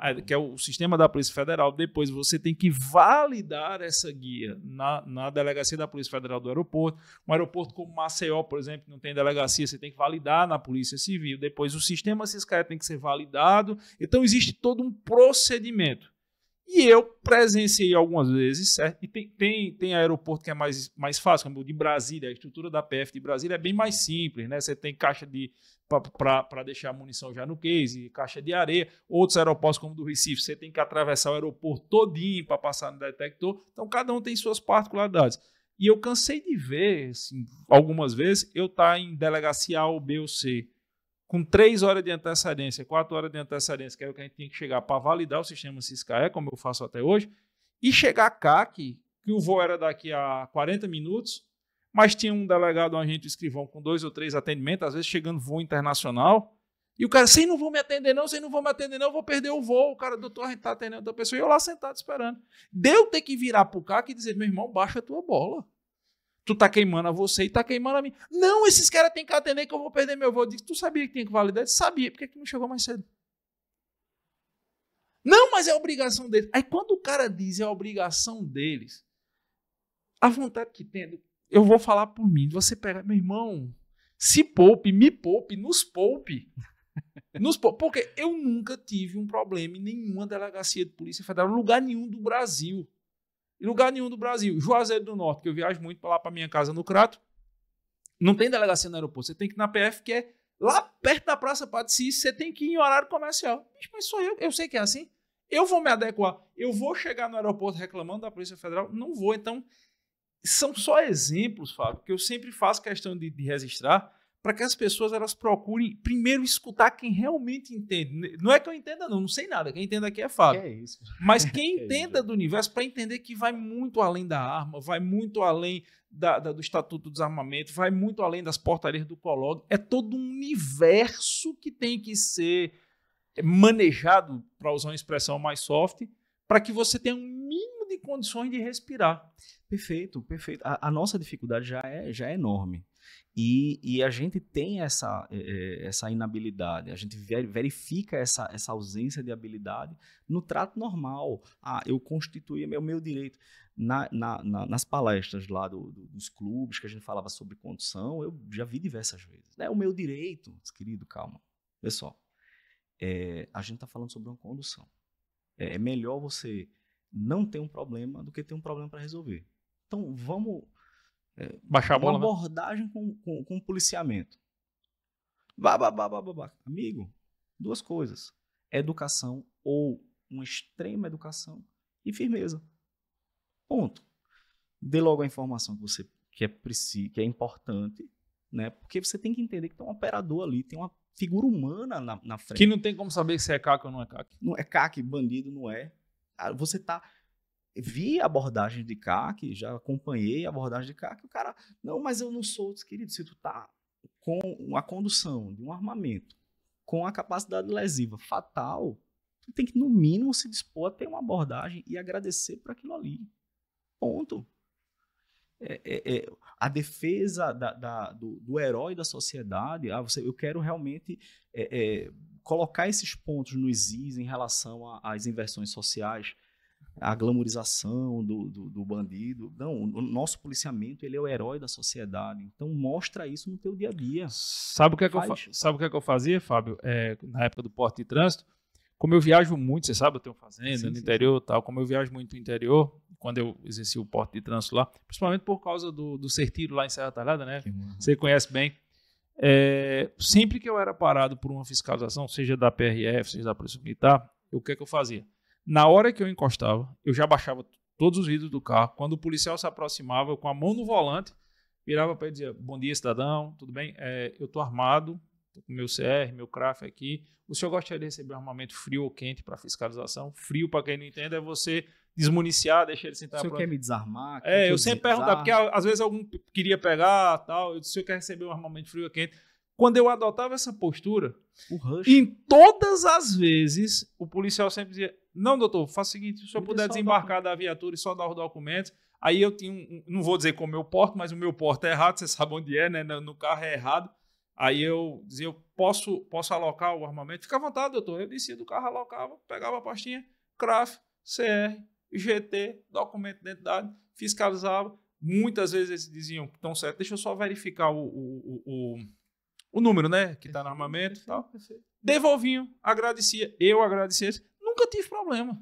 é, que é o sistema da Polícia Federal. Depois você tem que validar essa guia na, na delegacia da Polícia Federal do aeroporto. Um aeroporto como Maceió, por exemplo, que não tem delegacia, você tem que validar na Polícia Civil. Depois o sistema CISCAE tem que ser validado. Então existe todo um procedimento. E eu presenciei algumas vezes, certo? E tem, tem, tem aeroporto que é mais, mais fácil, como o de Brasília, a estrutura da PF de Brasília é bem mais simples, né? Você tem caixa de para deixar a munição já no case, caixa de areia. Outros aeroportos, como o do Recife, você tem que atravessar o aeroporto todinho para passar no detector. Então, cada um tem suas particularidades. E eu cansei de ver, assim, algumas vezes, eu estar tá em delegacia A ou B ou C com 3 horas de antecedência, 4 horas de antecedência, que era é o que a gente tinha que chegar para validar o sistema CISCAE, como eu faço até hoje, e chegar cá, que, que o voo era daqui a 40 minutos, mas tinha um delegado, um agente, escrivão com dois ou três atendimentos, às vezes chegando voo internacional, e o cara, vocês não vão me atender não, vocês não vão me atender não, eu vou perder o voo. O cara, doutor, a gente tá atendendo outra pessoa, e eu lá sentado esperando. Deu ter que virar pro cara e dizer, meu irmão, baixa a tua bola tu tá queimando a você e tá queimando a mim. Não, esses caras têm que atender que eu vou perder meu voo. Eu disse, tu sabia que tinha que validar? Sabia, porque que não chegou mais cedo? Não, mas é obrigação deles. Aí quando o cara diz é obrigação deles, a vontade que tem, é eu vou falar por mim, você pega, meu irmão, se poupe, me poupe, nos poupe. Nos poupe. Porque eu nunca tive um problema em nenhuma delegacia de Polícia Federal, lugar nenhum do Brasil. Em lugar nenhum do Brasil. Juazeiro do Norte, que eu viajo muito para lá para minha casa no Crato, não tem delegacia no aeroporto. Você tem que ir na PF, que é lá perto da Praça Patricis, você tem que ir em horário comercial. Mas sou eu, eu sei que é assim. Eu vou me adequar. Eu vou chegar no aeroporto reclamando da Polícia Federal? Não vou. Então, são só exemplos, Fábio, que eu sempre faço questão de, de registrar, para que as pessoas elas procurem primeiro escutar quem realmente entende. Não é que eu entenda, não, não sei nada. Quem entenda aqui é Fábio. Que é isso? Mas quem que entenda é do universo para entender que vai muito além da arma, vai muito além da, da, do Estatuto do Desarmamento, vai muito além das portarias do colóquio É todo um universo que tem que ser manejado, para usar uma expressão mais soft, para que você tenha um mínimo de condições de respirar. Perfeito, perfeito. A, a nossa dificuldade já é, já é enorme. E, e a gente tem essa, eh, eh, essa inabilidade, a gente verifica essa, essa ausência de habilidade no trato normal. Ah, eu constituí o meu, meu direito. Na, na, na, nas palestras lá do, do, dos clubes que a gente falava sobre condução, eu já vi diversas vezes. É o meu direito, querido, calma. Pessoal, é, a gente está falando sobre uma condução. É, é melhor você não ter um problema do que ter um problema para resolver. Então, vamos é, baixar a bola. Uma né? abordagem né? com, com, com policiamento. Babá, Amigo, duas coisas. Educação ou uma extrema educação e firmeza. Ponto. Dê logo a informação que você que é, preciso, que é importante, né? Porque você tem que entender que tem um operador ali, tem uma figura humana na, na frente. Que não tem como saber se é CAC ou não é CAC. Não é CAC, bandido, não é. Ah, você tá vi abordagem de CAC, já acompanhei a abordagem de CAC, o cara, não, mas eu não sou, querido, se tu tá com a condução de um armamento com a capacidade lesiva fatal, tu tem que no mínimo se dispor a ter uma abordagem e agradecer por aquilo ali. Ponto. É, é, é, a defesa da, da, do, do, herói da sociedade, ah, você, eu quero realmente é, é, colocar esses pontos nos is em relação às inversões sociais, a glamorização do, do, do, bandido. Não, o nosso policiamento ele é o herói da sociedade. Então mostra isso no teu dia a dia. Sabe o que, é que, eu, sabe o que, é que eu fazia, Fábio? É, na época do porte de trânsito, como eu viajo muito, você sabe, eu tenho fazenda sim, no sim, interior sim. tal, como eu viajo muito no interior, quando eu exerci o porte de trânsito lá, principalmente por causa do, do certiro lá em Serra Talhada, né? Você conhece bem. É, sempre que eu era parado por uma fiscalização, seja da PRF, seja da Polícia Militar, o que é que eu fazia? Na hora que eu encostava, eu já baixava todos os vidros do carro. Quando o policial se aproximava, eu com a mão no volante, virava para ele e dizia: Bom dia, cidadão, tudo bem? É, eu estou armado, tô com meu CR, meu craft aqui. O senhor gostaria de receber um armamento frio ou quente para fiscalização? Frio, para quem não entende, é você desmuniciar, deixar ele sentar. O senhor pronto. quer me desarmar? É, quer é, eu sempre pergunto perguntava, é porque às vezes algum queria pegar tal. Eu disse: O senhor quer receber um armamento frio ou quente? Quando eu adotava essa postura, em todas as vezes, o policial sempre dizia: Não, doutor, faça o seguinte: se o senhor puder desembarcar da viatura e só dar os documentos. Aí eu tinha, um, não vou dizer como eu porto, mas o meu porto é errado, você sabe onde é, né? No carro é errado. Aí eu dizia: eu posso, posso alocar o armamento? Fica à vontade, doutor. Eu descia do carro, alocava, pegava a pastinha, CRAF, CR, GT, documento de identidade, fiscalizava. Muitas vezes eles diziam que estão certo, deixa eu só verificar o, o, o, o o número, né? Que tá no armamento e tal. Devolvinho, agradecia, eu agradecia. Nunca tive problema.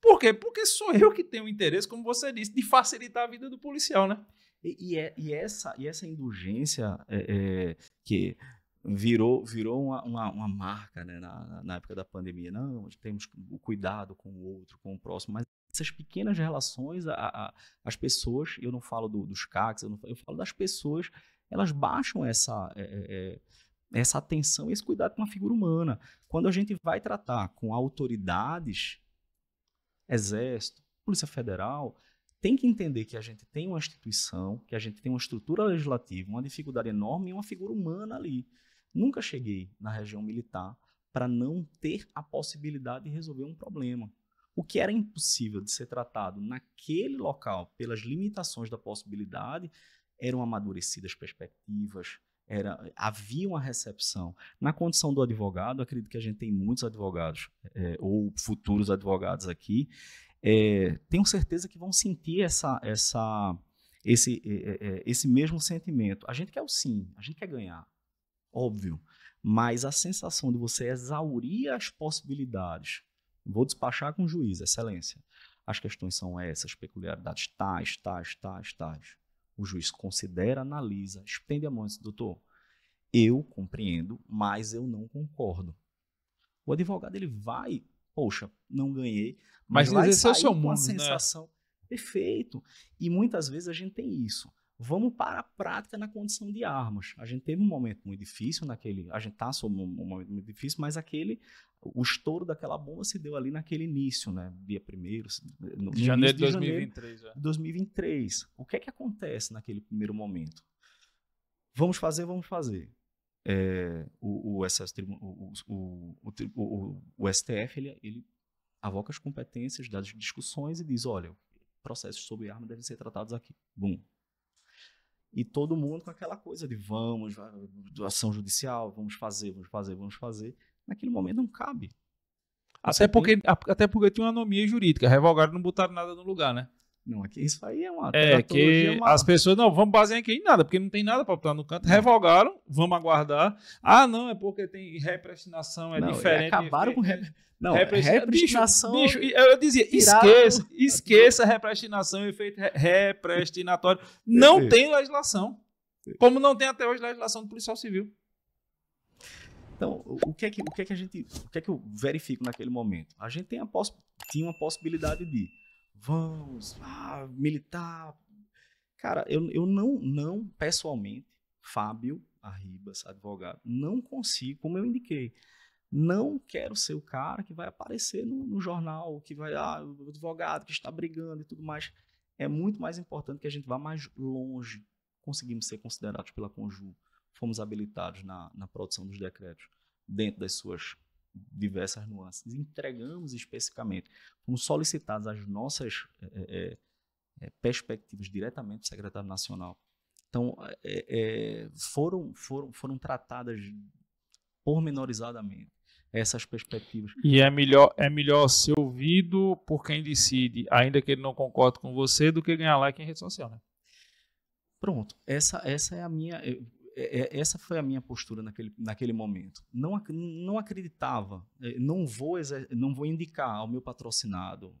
Por quê? Porque sou eu que tenho interesse, como você disse, de facilitar a vida do policial, né? E, e, é, e essa, e essa indulgência é, é, que virou, virou uma, uma, uma marca né, na, na, época da pandemia. Não, temos o cuidado com o outro, com o próximo, mas essas pequenas relações, a, a, as pessoas, eu não falo do, dos CACs, eu, não, eu falo das pessoas elas baixam essa, é, é, essa atenção e esse cuidado com a figura humana. Quando a gente vai tratar com autoridades, exército, polícia federal, tem que entender que a gente tem uma instituição, que a gente tem uma estrutura legislativa, uma dificuldade enorme e uma figura humana ali. Nunca cheguei na região militar para não ter a possibilidade de resolver um problema. O que era impossível de ser tratado naquele local pelas limitações da possibilidade, eram amadurecidas perspectivas, era, havia uma recepção. Na condição do advogado, acredito que a gente tem muitos advogados, é, é ou futuros advogados aqui, é, tenho certeza que vão sentir essa, essa, esse, é, é, é, esse mesmo sentimento. A gente quer o sim, a gente quer ganhar, óbvio, mas a sensação de você exaurir as possibilidades. Vou despachar com o juiz, excelência. As questões são essas, peculiaridades tais, tais, tais, tais o juiz considera, analisa, estende a mão e diz, doutor, eu compreendo, mas eu não concordo. O advogado ele vai, poxa, não ganhei, mas, mas vai sair é o seu mundo, com a né? sensação né? perfeito. E muitas vezes a gente tem isso. Vamos para a prática na condição de armas. A gente teve um momento muito difícil naquele. A gente está sob um momento muito difícil, mas aquele. O estouro daquela bomba se deu ali naquele início, né? Dia 1 de janeiro de 2023. Janeiro, 2023. É. O que é que acontece naquele primeiro momento? Vamos fazer, vamos fazer. É, o, o, o, o, STF ele, ele avoca as competências das discussões e diz: olha, processos sobre arma devem ser tratados aqui. Bum, e todo mundo com aquela coisa de vamos, ação judicial, vamos fazer, vamos fazer, vamos fazer. Naquele momento não cabe. Até porque, até porque tinha uma anomia jurídica. revogado não botaram nada no lugar, né? Não, aqui isso aí é uma. É, que uma... as pessoas, não, vamos basear aqui em nada, porque não tem nada para botar no canto. Revogaram, vamos aguardar. Ah, não, é porque tem represtinação é não, diferente. Acabaram com represtinação. Não, é repristinação. Bicho, bicho, eu dizia, tiraram... esqueça, esqueça a repristinação e efeito repristinatório. Não tem legislação. Como não tem até hoje legislação do policial civil. Então, o que é que, o que, é que a gente. O que é que eu verifico naquele momento? A gente tem a poss... tinha uma possibilidade de vamos ah, militar. Cara, eu, eu não, não, pessoalmente, Fábio Arribas, advogado, não consigo, como eu indiquei, não quero ser o cara que vai aparecer no, no jornal, que vai, ah, o advogado que está brigando e tudo mais. É muito mais importante que a gente vá mais longe. Conseguimos ser considerados pela Conju, fomos habilitados na, na produção dos decretos dentro das suas diversas nuances. Entregamos especificamente, fomos solicitadas as nossas é, é, perspectivas diretamente do secretário nacional. Então, é, foram, foram, foram tratadas pormenorizadamente essas perspectivas. E é melhor, é melhor ser ouvido por quem decide, ainda que ele não concorde com você, do que ganhar like em rede social, né? Pronto, essa, essa é a minha. É, é, essa foi a minha postura naquele, naquele momento. Não, não acreditava, é, não vou, não vou indicar ao meu patrocinado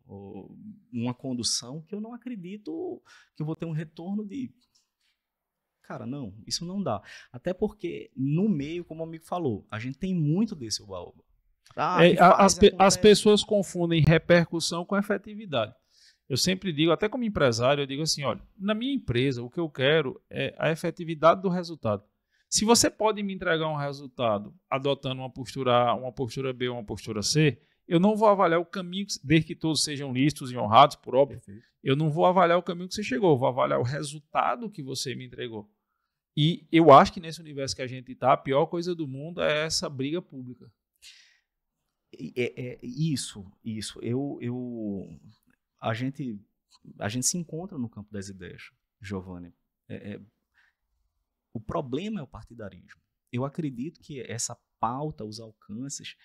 uma condução que eu não acredito que eu vou ter um retorno de. Cara, não, isso não dá. Até porque no meio, como o amigo falou, a gente tem muito desse baú. Ah, é, as, as pessoas confundem repercussão com efetividade. Eu sempre digo, até como empresário, eu digo assim: olha, na minha empresa, o que eu quero é a efetividade do resultado. Se você pode me entregar um resultado adotando uma postura A, uma postura B, uma postura C, eu não vou avaliar o caminho, desde que todos sejam listos e honrados, por óbvio, Perfeito. eu não vou avaliar o caminho que você chegou, eu vou avaliar o resultado que você me entregou. E eu acho que nesse universo que a gente está, a pior coisa do mundo é essa briga pública. É, é, isso, isso. Eu, eu a gente a gente se encontra no campo das ideias, Giovanni. É, é, o problema é o partidarismo. Eu acredito que essa pauta, os alcances,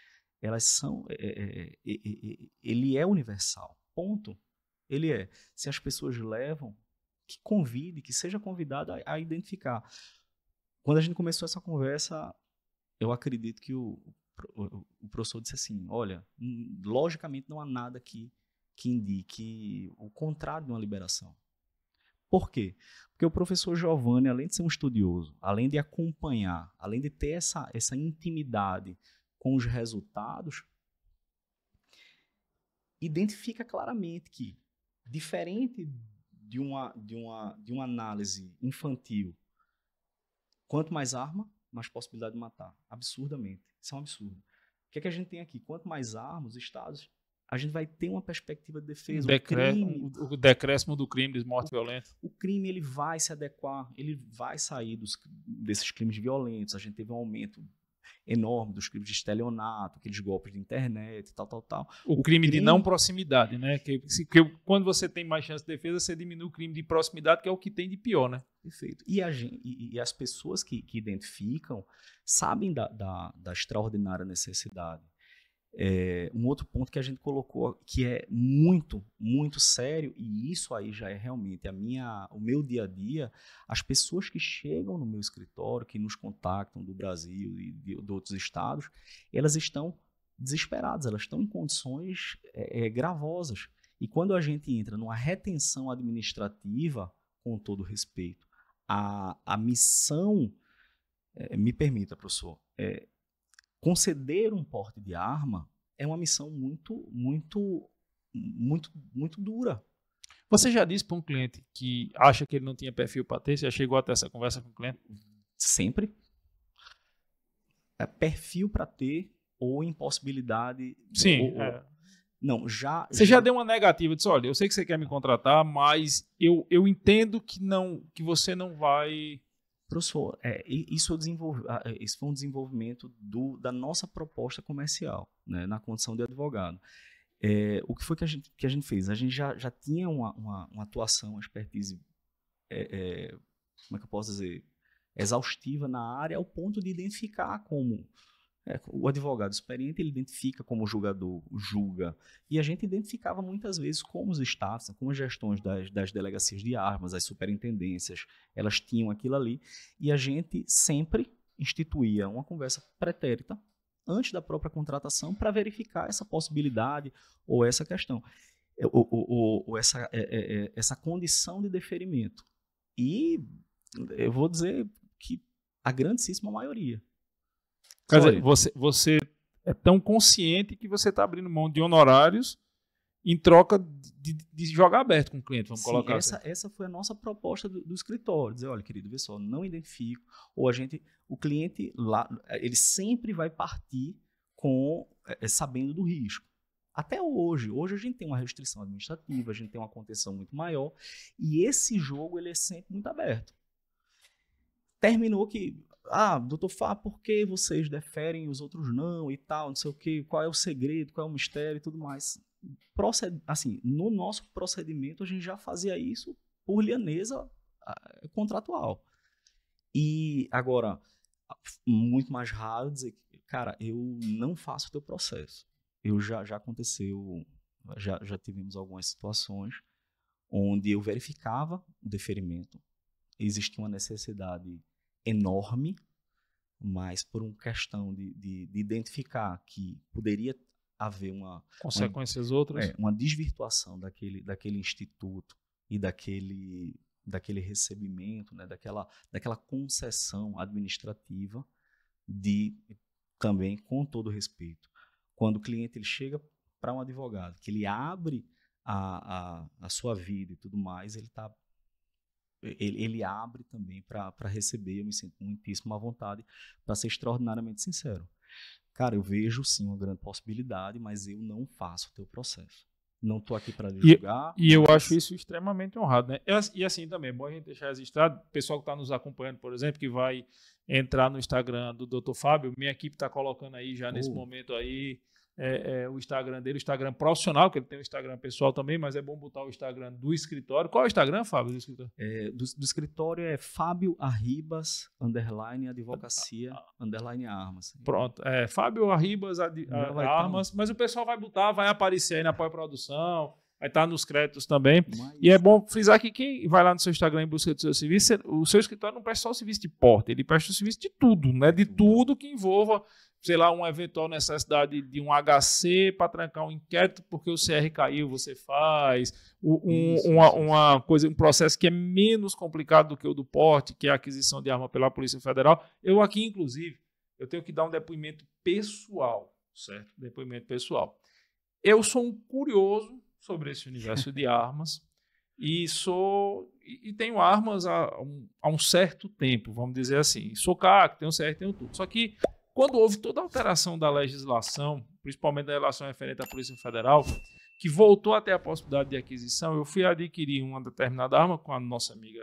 elas são é, é, é, é, ele é universal. Ponto. Ele é. Se as pessoas levam, que convide, que seja convidado a, a identificar. Quando a gente começou essa conversa, eu acredito que o, o, o professor disse assim: olha, logicamente não há nada que que indique o contrário de uma liberação. Por quê? Porque o professor Giovanni, além de ser um estudioso, além de acompanhar, além de ter essa, essa intimidade com os resultados, identifica claramente que, diferente de uma, de uma, de uma análise infantil, quanto mais arma, mais possibilidade de matar. Absurdamente. Isso é um absurdo. O que, é que a gente tem aqui? Quanto mais armas, estados, a gente vai ter uma perspectiva de defesa. O, crime, o decréscimo do crime de morte o, violenta. O crime ele vai se adequar, ele vai sair dos, desses crimes violentos. A gente teve um aumento enorme dos crimes de estelionato, aqueles golpes de internet, tal, tal, tal. O, o crime, crime, de não proximidade, né? Que, que, quando você tem mais chance de defesa, você diminui o crime de proximidade, que é o que tem de pior, né? Perfeito. E, a gente, e, e as pessoas que, que identificam sabem da, da, da extraordinária necessidade é, um outro ponto que a gente colocou que é muito, muito sério, e isso aí já é realmente a minha, o meu dia a dia, as pessoas que chegam no meu escritório, que nos contactam do Brasil e de, de outros estados, elas estão desesperadas, elas estão em condições é, é, gravosas. E quando a gente entra numa retenção administrativa, com todo respeito, a, a missão, é, me permita, professor, é, conceder um porte de arma é uma missão muito, muito, muito, muito dura. Você já disse para um cliente que acha que ele não tinha perfil para ter? Você já chegou até essa conversa com o cliente? Sempre. É perfil para ter ou impossibilidade. Sim. Ou, é. Não, já. Você já... já... deu uma negativa, disse: olha, eu sei que você quer me contratar, mas eu, eu entendo que não que você não vai Professor, é, isso, ah, é, isso, foi um desenvolvimento do, da nossa proposta comercial, né, na condição de advogado. É, o que foi que a gente, que a gente fez? A gente já, já tinha uma, uma, uma atuação, uma expertise, é, é como é que eu posso dizer, exaustiva na área, ao ponto de identificar como é, o advogado experiente ele identifica como o julgador julga. E a gente identificava muitas vezes como os staffs, como as gestões das, das delegacias de armas, as superintendências, elas tinham aquilo ali. E a gente sempre instituía uma conversa pretérita antes da própria contratação para verificar essa possibilidade ou essa questão, ou, é, ou, ou essa, é, é, é, essa condição de deferimento. E eu vou dizer que a grandíssima maioria Quer dizer, você, você é tão consciente que você está abrindo mão de honorários em troca de, de, jogar aberto com o cliente, vamos Sim, colocar assim. essa, assim. essa foi a nossa proposta do, do escritório, dizer, olha, querido, vê só, não identifico, ou a gente, o cliente lá, ele sempre vai partir com, é, sabendo do risco. Até hoje, hoje a gente tem uma restrição administrativa, a gente tem uma contenção muito maior, e esse jogo, ele é sempre muito aberto. Terminou que ah, doutor Fá, por que vocês deferem e os outros não e tal, não sei o quê, qual é o segredo, qual é o mistério e tudo mais. Proced... Assim, no nosso procedimento a gente já fazia isso por lianeza ah, contratual. E agora, muito mais raro dizer, cara, eu não faço o teu processo. Eu já, já aconteceu, já, já tivemos algumas situações onde eu verificava o deferimento, existia uma necessidade enorme, mas por uma questão de, de, de identificar que poderia haver uma consequências uma, outras, é, uma desvirtuação daquele, daquele instituto e daquele daquele recebimento, né, daquela daquela concessão administrativa de também com todo respeito, quando o cliente ele chega para um advogado que ele abre a, a, a sua vida e tudo mais, ele está ele, ele abre também para receber, eu me sinto muitíssimo à vontade para ser extraordinariamente sincero. Cara, eu vejo sim uma grande possibilidade, mas eu não faço o teu processo. Não estou aqui para julgar. E, e eu acho isso extremamente honrado, né? Assim, e, assim também, é bom a gente deixar registrado, o pessoal que está nos acompanhando, por exemplo, que vai entrar no Instagram do Dr. Fábio, minha equipe está colocando aí já nesse momento aí é, é, o Instagram dele, o Instagram profissional, que ele tem o Instagram pessoal também, mas é bom botar o Instagram do escritório. Qual é o Instagram, Fábio, do escritório? É, do, do, escritório é Fábio Arribas, underline advocacia, ah, ah. underline armas. Pronto, é Fábio Arribas ad, armas, mas o pessoal vai botar, vai aparecer aí na pós-produção, vai estar nos créditos também. Mas... E é bom frisar que quem vai lá no seu Instagram em busca do seu serviço, o seu escritório não presta só o serviço de porta, ele presta o serviço de tudo, né? De tudo que envolva sei lá, uma eventual necessidade de um HC para trancar um inquérito porque o CR caiu, você faz. Um, isso, uma, isso. uma, coisa, um processo que é menos complicado do que o do porte, que é a aquisição de arma pela Polícia Federal. Eu aqui, inclusive, eu tenho que dar um depoimento pessoal, certo? Depoimento pessoal. Eu sou um curioso sobre esse universo de armas e sou e tenho armas há um, há um certo tempo, vamos dizer assim. Sou CAC, tenho CR, tenho tudo. Só que quando houve toda a alteração da legislação, principalmente da relação referente à Polícia Federal, que voltou até a possibilidade de aquisição, eu fui adquirir uma determinada arma com a nossa amiga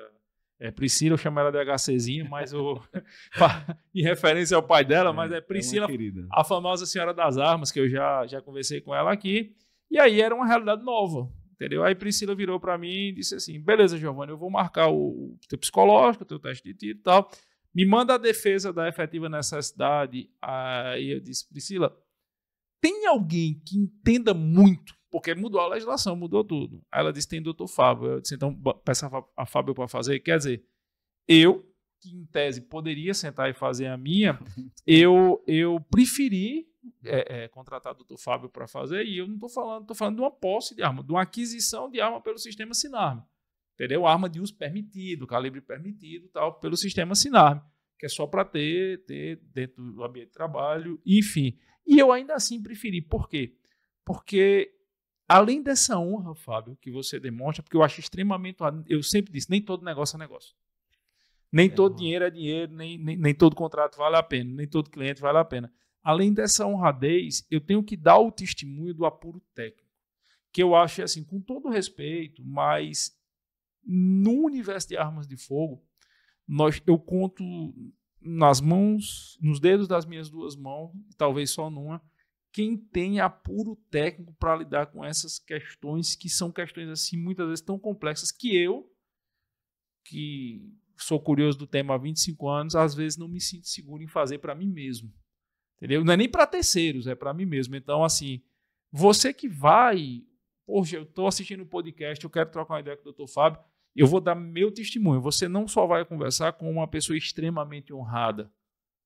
é, Priscila, eu chamo ela de HCzinha, mas eu, em referência ao pai dela, é, mas é, é Priscila, é a famosa senhora das armas, que eu já, já conversei com ela aqui, e aí era uma realidade nova, entendeu? Aí Priscila virou para mim e disse assim, beleza, Giovanni, eu vou marcar o, o teu psicológico, o teu teste de tiro e tal, me manda a defesa da efetiva necessidade. Aí eu disse, Priscila, tem alguém que entenda muito, porque mudou a legislação, mudou tudo. Aí ela disse, tem doutor Fábio. Eu disse, então peça a Fábio para fazer. Quer dizer, eu, que em tese poderia sentar e fazer a minha, eu, eu preferi é, é, contratar o doutor Fábio para fazer, e eu não estou falando, estou falando de uma posse de arma, de uma aquisição de arma pelo sistema Sinarme. Entendeu? Arma de uso permitido, calibre permitido, tal, pelo sistema Sinarme, que é só para ter, ter dentro do ambiente de trabalho, enfim. E eu ainda assim preferi. Por quê? Porque além dessa honra, Fábio, que você demonstra, porque eu acho extremamente. Eu sempre disse: nem todo negócio é negócio. Nem é todo dinheiro é dinheiro, nem, nem, nem, todo contrato vale a pena, nem todo cliente vale a pena. Além dessa honradez, eu tenho que dar o testemunho do apuro técnico, que eu acho assim, com todo respeito, mas no universo de armas de fogo, nós, eu conto nas mãos, nos dedos das minhas duas mãos, talvez só numa, quem tem apuro técnico para lidar com essas questões que são questões assim muitas vezes tão complexas que eu que sou curioso do tema há 25 anos, às vezes não me sinto seguro em fazer para mim mesmo. Entendeu? Não é nem para terceiros, é para mim mesmo. Então assim, você que vai Poxa, eu estou assistindo um podcast, eu quero trocar uma ideia com o doutor Fábio. Eu vou dar meu testemunho. Você não só vai conversar com uma pessoa extremamente honrada,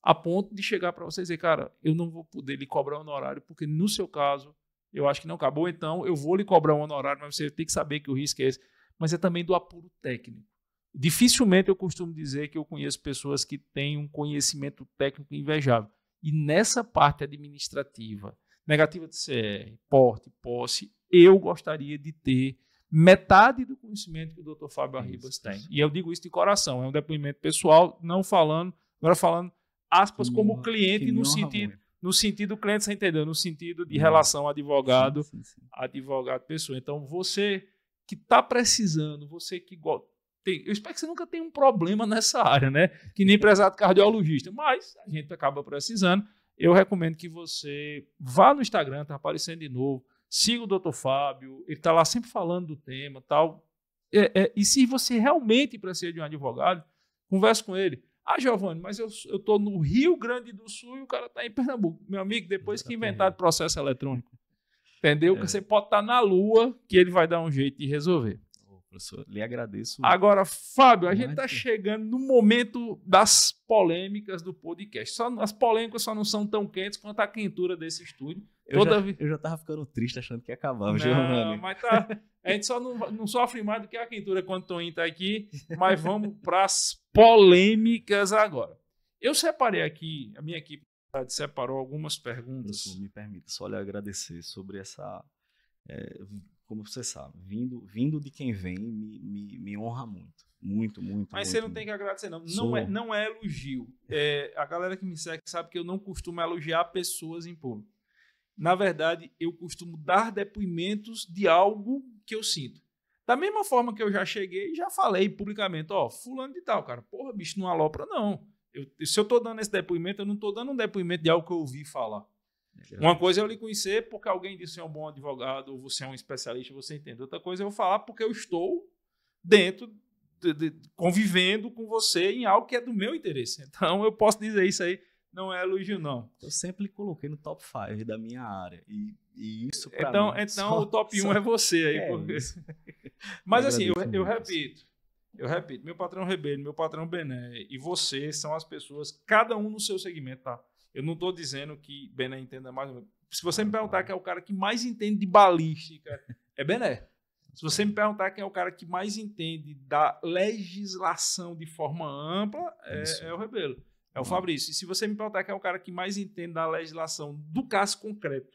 a ponto de chegar para você e dizer, cara, eu não vou poder lhe cobrar honorário, porque no seu caso, eu acho que não acabou, então eu vou lhe cobrar um honorário, mas você tem que saber que o risco é esse. Mas é também do apuro técnico. Dificilmente eu costumo dizer que eu conheço pessoas que têm um conhecimento técnico invejável. E nessa parte administrativa, negativa de CR, porte, posse, eu gostaria de ter metade do conhecimento que o Dr. Fábio Arribas isso, tem. Isso. E eu digo isso de coração, é um depoimento pessoal, não falando, agora falando aspas que como cliente no sentido no sentido cliente você entendeu, no sentido de não. relação advogado sim, sim, sim. advogado pessoa. Então você que está precisando, você que gosta tem, eu espero que você nunca tenha um problema nessa área, né? Que nem empresário cardiologista, mas a gente acaba precisando eu recomendo que você vá no Instagram, tá aparecendo de novo, siga o Dr. Fábio, ele está lá sempre falando do tema tal. É, é, e se você realmente precisa de um advogado, converse com ele. Ah, Giovanni, mas eu estou no Rio Grande do Sul e o cara está em Pernambuco. Meu amigo, depois que inventaram processo eletrônico, entendeu? É. Você pode estar tá na lua que ele vai dar um jeito de resolver. Professor, lhe agradeço. Agora, Fábio, a gente está chegando no momento das polêmicas do podcast. Só, as polêmicas só não são tão quentes quanto a quentura desse estúdio. Eu, Toda já, estava tava ficando triste achando que ia acabar, não, Giovani. mas tá. A gente só não, não sofre mais do que a quentura quando o Toninho tá aqui. Mas vamos para as polêmicas agora. Eu separei aqui, a minha equipe separou algumas perguntas. me permita só lhe agradecer sobre essa é, como você sabe, vindo, vindo de quem vem me, me, me honra muito. Muito, muito. Mas muito, você não muito. tem que agradecer, não. Não é, não é elogio. É, a galera que me segue sabe que eu não costumo elogiar pessoas em público. Na verdade, eu costumo dar depoimentos de algo que eu sinto. Da mesma forma que eu já cheguei, já falei publicamente, ó, oh, fulano de tal, cara, porra, bicho, não alopra, não. Eu, se eu tô dando esse depoimento, eu não tô dando um depoimento de algo que eu ouvi falar. Uma coisa é eu lhe conhecer porque alguém disse que é um bom advogado, ou você é um especialista, você entende. Outra coisa é eu falar porque eu estou dentro, de, de, convivendo com você em algo que é do meu interesse. Então eu posso dizer isso aí, não é elogio, não. Eu sempre coloquei no top 5 da minha área. E, e isso pra Então, mim, então só, o top 1 um é você aí. É porque... Mas eu assim, eu, eu repito. Eu repito, meu patrão Rebelo, meu patrão Bené e você são as pessoas, cada um no seu segmento, tá? Eu não estou dizendo que Bené entenda mais. Se você ah, me tá. perguntar quem é o cara que mais entende de balística, é Bené. Se você me perguntar quem é o cara que mais entende da legislação de forma ampla, é, é o Rebelo. É o Fabrício. E se você me perguntar quem é o cara que mais entende da legislação do caso concreto,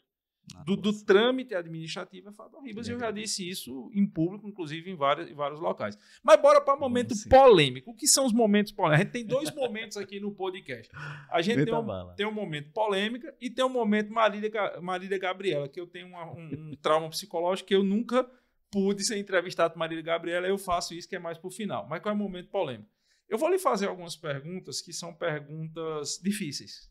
do, do, trâmite administrativo é Fábio Ribas, e eu já disse isso em público, inclusive em, vários em vários locais. Mas bora para o um momento polêmico. O que são os momentos polêmicos? A gente tem dois momentos aqui no podcast. A gente tem um, tem um, momento polêmica e tem um momento Marília, Marília Gabriela, que eu tenho uma, um, um trauma psicológico que eu nunca pude ser entrevistado com Marília Gabriela, eu faço isso que é mais para o final. Mas qual é o momento polêmico? Eu vou lhe fazer algumas perguntas que são perguntas difíceis.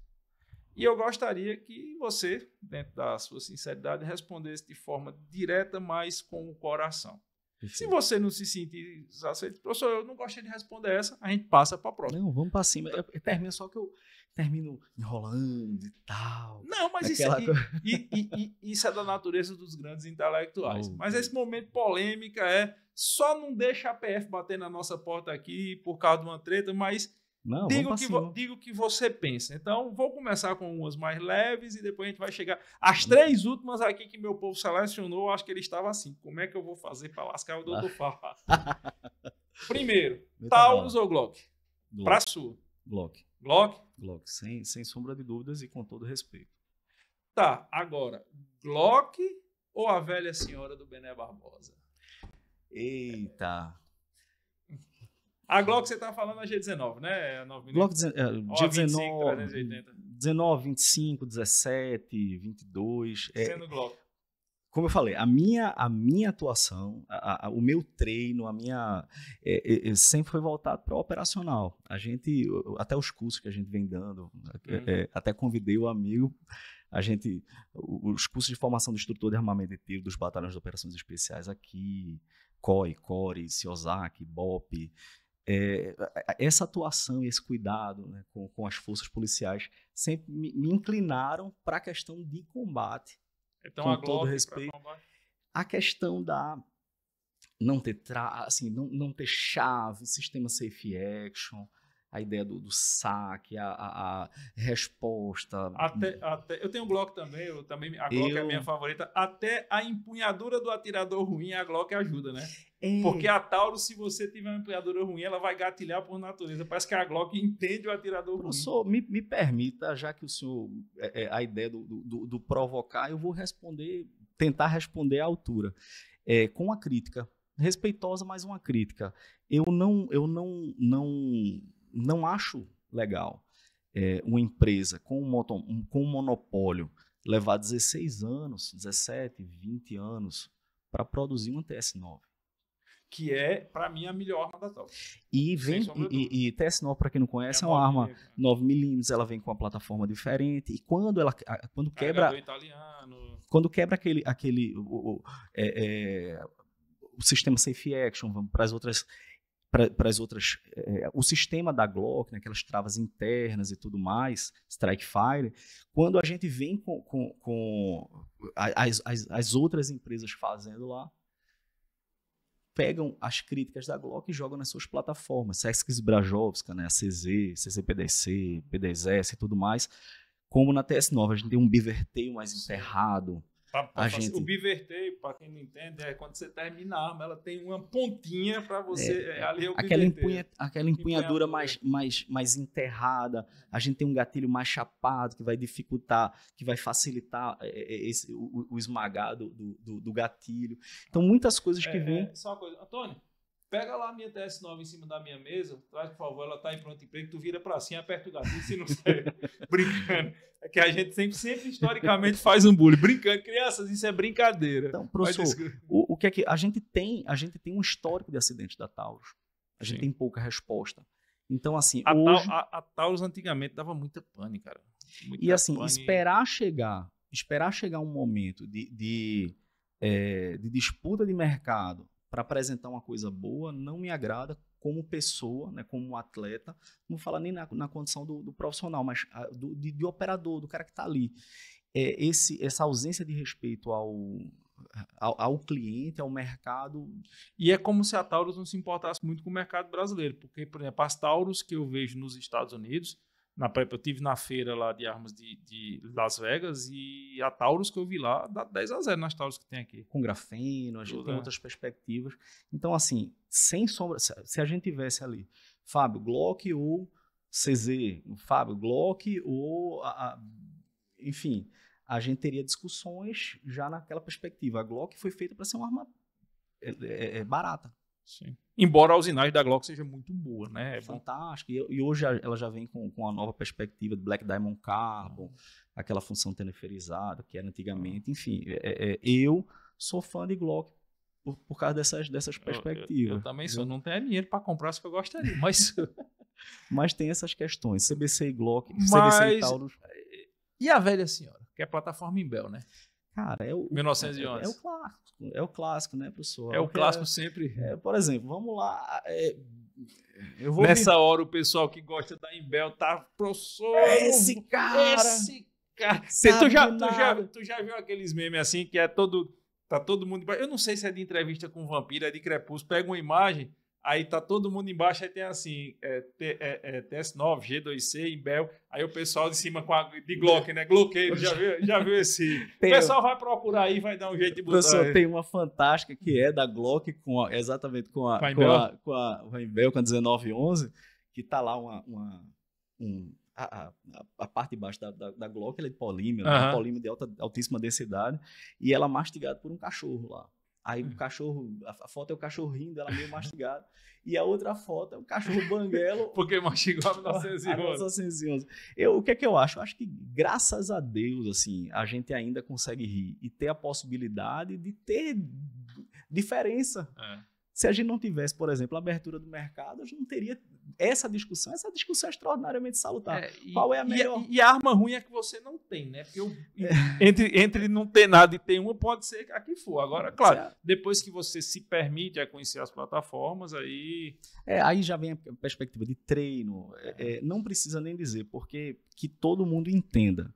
E eu gostaria que você, dentro da sua sinceridade, respondesse de forma direta, mas com o coração. Perfeito. Se você não se sentir satisfeito, professor, eu não gostei de responder essa, a gente passa para a próxima. Não, vamos para cima. Então, eu, termino só que eu termino enrolando e tal. Não, mas isso, é, e, e, e, isso é da natureza dos grandes intelectuais. Oh, mas esse momento polêmica é só não deixa a PF bater na nossa porta aqui por causa de uma treta, mas não, diga, o que diga o que você pensa. Então, vou começar com umas mais leves e depois a gente vai chegar. As três últimas aqui que meu povo selecionou, acho que ele estava assim. Como é que eu vou fazer para lascar o ah. Dr. Farra? Primeiro, Taurus ou Glock? Glock. Para sua. Glock. Glock? Glock, sem, sem sombra de dúvidas e com todo respeito. Tá, agora, Glock ou a velha senhora do Bené Barbosa? Eita. A Glock você tá falando a é G19, né? A é Glock de, é, G19, 19, 25, 17, 22. É, Glock. Como eu falei, a minha, a minha atuação, a, a, o meu treino, a minha é, é, é sempre foi voltado para o operacional. A gente, até os cursos que a gente vem dando, uhum. até convidei o amigo a gente os cursos de formação do instrutor de armamento de tiro dos batalhões de operações especiais aqui COI, CORE, CIOSAC, BOP, é, essa atuação e esse cuidado né, com, com, as forças policiais sempre me, me inclinaram para a questão de combate. Então, com a Globo todo respeito. A questão da não ter tra assim, não, não ter chave, sistema safe action, a ideia do, do saque, a, a, a resposta. Até, hum. até, eu tenho um Glock também, eu também a Glock eu... é a minha favorita. Até a empunhadura do atirador ruim, a Glock ajuda, né? É. Porque a Tauro, se você tiver uma empunhadura ruim, ela vai gatilhar por natureza. Parece que a Glock entende o atirador Professor, ruim. Professor, me, me permita, já que o senhor. É, é, a ideia do, do, do, provocar, eu vou responder, tentar responder à altura. É, com uma crítica. Respeitosa, mas uma crítica. Eu não, eu não, não não acho legal é, uma empresa com um, moto, um, com um monopólio levar 16 anos, 17, 20 anos para produzir uma TS9 que é, para mim, a melhor arma da Top. E, vem, e, e, e TS9, para quem não conhece, é, é uma arma 9mm, né? ela vem com uma plataforma diferente, e quando ela quando quebra... italiano. Quando quebra aquele... aquele o, o, é, é, o sistema Safe Action, vamos para as outras para as outras. É, o sistema da Glock, né, aquelas travas internas e tudo mais, Strike Fire, quando a gente vem com, com, com as, as, as, outras empresas fazendo lá, pegam as críticas da Glock e jogam nas suas plataformas, Sexx Brajovska, né, a CZ, CCPDC, Pdzs e tudo mais. Como na TS9, a gente tem um biverteio mais enterrado, Pra, pra a gente... O biverteio, para quem não entende, é quando você termina a arma, ela tem uma pontinha para você. É, é ali é aquela, empunha, aquela empunhadura, empunhadura mais, mais, mais enterrada, a gente tem um gatilho mais chapado que vai dificultar, que vai facilitar é, é, esse, o, o esmagado do, do, do, gatilho. Então, muitas coisas que vêm. só uma coisa, Antônio. Pega lá a minha TS9 em cima da minha mesa, traz, por favor, ela tá em pronto emprego, tu vira para cima, aperta o gatilho, se não é sei. brincando. É que a gente sempre, sempre historicamente faz um bullying. Brincando, crianças, isso é brincadeira. Então, professor, o, o, que é que. A gente tem, a gente tem um histórico de acidente da Taurus. A gente Sim. tem pouca resposta. Então, assim. A, hoje... a, a Taurus antigamente dava muita pane, cara. Muita e assim, pane... esperar chegar, esperar chegar um momento de, de, é, de disputa de mercado para apresentar uma coisa boa não me agrada como pessoa, né, como atleta, não falar nem na, na condição do, do profissional, mas a, ah, do, de, de, operador, do cara que está ali. É, esse, essa ausência de respeito ao, ao, ao, cliente, ao mercado. E é como se a Taurus não se importasse muito com o mercado brasileiro, porque, por exemplo, as Taurus que eu vejo nos Estados Unidos, na prep, eu tive na feira lá de armas de, de, Las Vegas e a Taurus que eu vi lá dá 10 a 0 nas Taurus que tem aqui. Com grafeno, a gente Tudo tem é. outras perspectivas. Então, assim, sem sombra, se a gente tivesse ali Fábio Glock ou CZ, Fábio Glock ou. A, a, enfim, a gente teria discussões já naquela perspectiva. A Glock foi feita para ser uma arma é, é, é barata. Sim. Embora a usinagem da Glock seja muito boa, né? É Fantástico. E, e, hoje ela já vem com, com a nova perspectiva do Black Diamond Carbon, ah. aquela função teleferizada que era antigamente. Ah. Enfim, é, é, é, eu sou fã de Glock por, por causa dessas, dessas perspectivas. Eu, eu, eu também sou. Eu não tenho dinheiro para comprar que eu gostaria, mas... mas tem essas questões. CBC e Glock, mas... CBC e Taurus. E a velha senhora, que é a plataforma Imbel, né? Cara, é o. 1911. É, é o clássico, é o clássico, né, pessoal? É o é é clássico é, sempre. É, por exemplo, vamos lá. É, eu vou Nessa me... hora, o pessoal que gosta da Imbel tá, professor. Esse cara! Esse cara! Você, tu, já, tu, já, tu já viu aqueles memes assim que é todo. Tá todo mundo. Eu não sei se é de entrevista com um vampiro, é de crepúsculo. Pega uma imagem aí tá todo mundo embaixo, aí tem assim, é, T, é, é, TS9, G2C, Imbel, aí o pessoal de cima com a, de Glock, né? Glock já viu, já viu esse? Tem, o pessoal vai procurar aí, vai dar um jeito de botar. Professor, tem uma fantástica que é da Glock, com a, exatamente com a, com a, Imbel. com a, com a, com a Imbel, com a 1911, que tá lá uma... uma um, a, a, a, parte de baixo da, da, da Glock ela é de polímero, uhum. polímero de alta, altíssima densidade, e ela é mastigada por um cachorro lá. Aí o hum. cachorro, a, foto é o cachorro rindo, ela meio mastigada. e a outra foto é o cachorro banguelo. Porque mastigou a 1911. Eu, o que é que eu acho? Eu acho que graças a Deus, assim, a gente ainda consegue rir e ter a possibilidade de ter diferença. É se a gente não tivesse, por exemplo, a abertura do mercado, a gente não teria essa discussão. Essa discussão é extraordinariamente salutar. É, e, Qual é a melhor? E, e, a arma ruim é que você não tem, né? Porque eu, é. entre, entre não ter nada e ter uma, pode ser a que for. Agora, claro, certo. depois que você se permite a conhecer as plataformas, aí. É, aí já vem a perspectiva de treino. É, é não precisa nem dizer, porque que todo mundo entenda.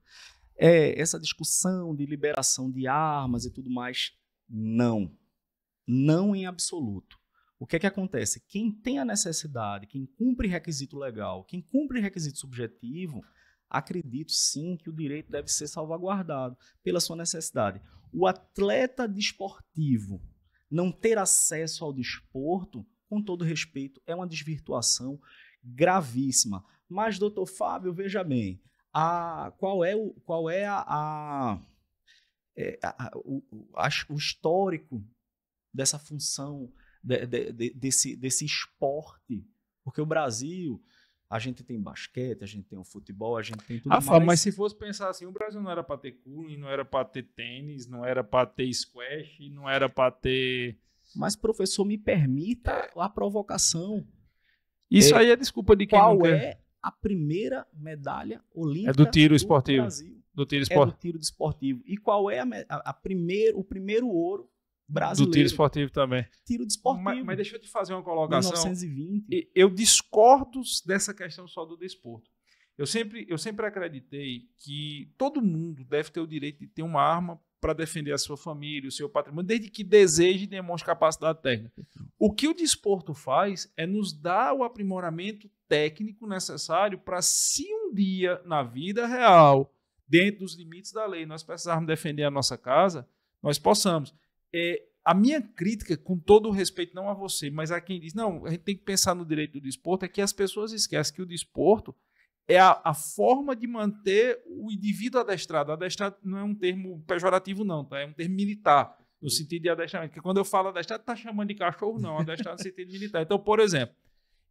É, essa discussão de liberação de armas e tudo mais, não não em absoluto. O que é que acontece? Quem tem a necessidade, quem cumpre requisito legal, quem cumpre requisito subjetivo, acredito sim que o direito deve ser salvaguardado pela sua necessidade. O atleta desportivo não ter acesso ao desporto, com todo respeito, é uma desvirtuação gravíssima. Mas, doutor Fábio, veja bem, a, qual é, o, qual é a, a, é, a, a o, o histórico dessa função, de, de, desse, desse esporte. Porque o Brasil, a gente tem basquete, a gente tem o futebol, a gente tem tudo ah, mais. Mas se fosse pensar assim, o Brasil não era para ter curling, não era para ter tênis, não era para ter squash, não era para ter... Mas, professor, me permita a provocação. Isso é, aí é desculpa de quem qual não é a primeira medalha olímpica é do tiro do esportivo. Brasil. Do tiro esportivo. É do tiro esportivo. E qual é a, a, a primeiro, o primeiro ouro brasileiro. Do tiro esportivo também. Tiro desportivo. Mas, mas deixa eu te fazer uma colocação. 1920. Eu discordo dessa questão só do desporto. Eu sempre, eu sempre acreditei que todo mundo deve ter o direito de ter uma arma para defender a sua família, o seu patrimônio, desde que deseje e demonstre capacidade técnica. O que o desporto faz é nos dar o aprimoramento técnico necessário para, se um dia na vida real, dentro dos limites da lei, nós precisarmos defender a nossa casa, nós possamos. É, a minha crítica, com todo o respeito, não a você, mas a quem diz, não, a gente tem que pensar no direito do desporto, é que as pessoas esquecem que o desporto é a, a forma de manter o indivíduo adestrado. Adestrado não é um termo pejorativo, não, tá? é um termo militar, no sentido de adestramento. Porque quando eu falo adestrado, tá chamando de cachorro, não, adestrado no sentido militar. Então, por exemplo,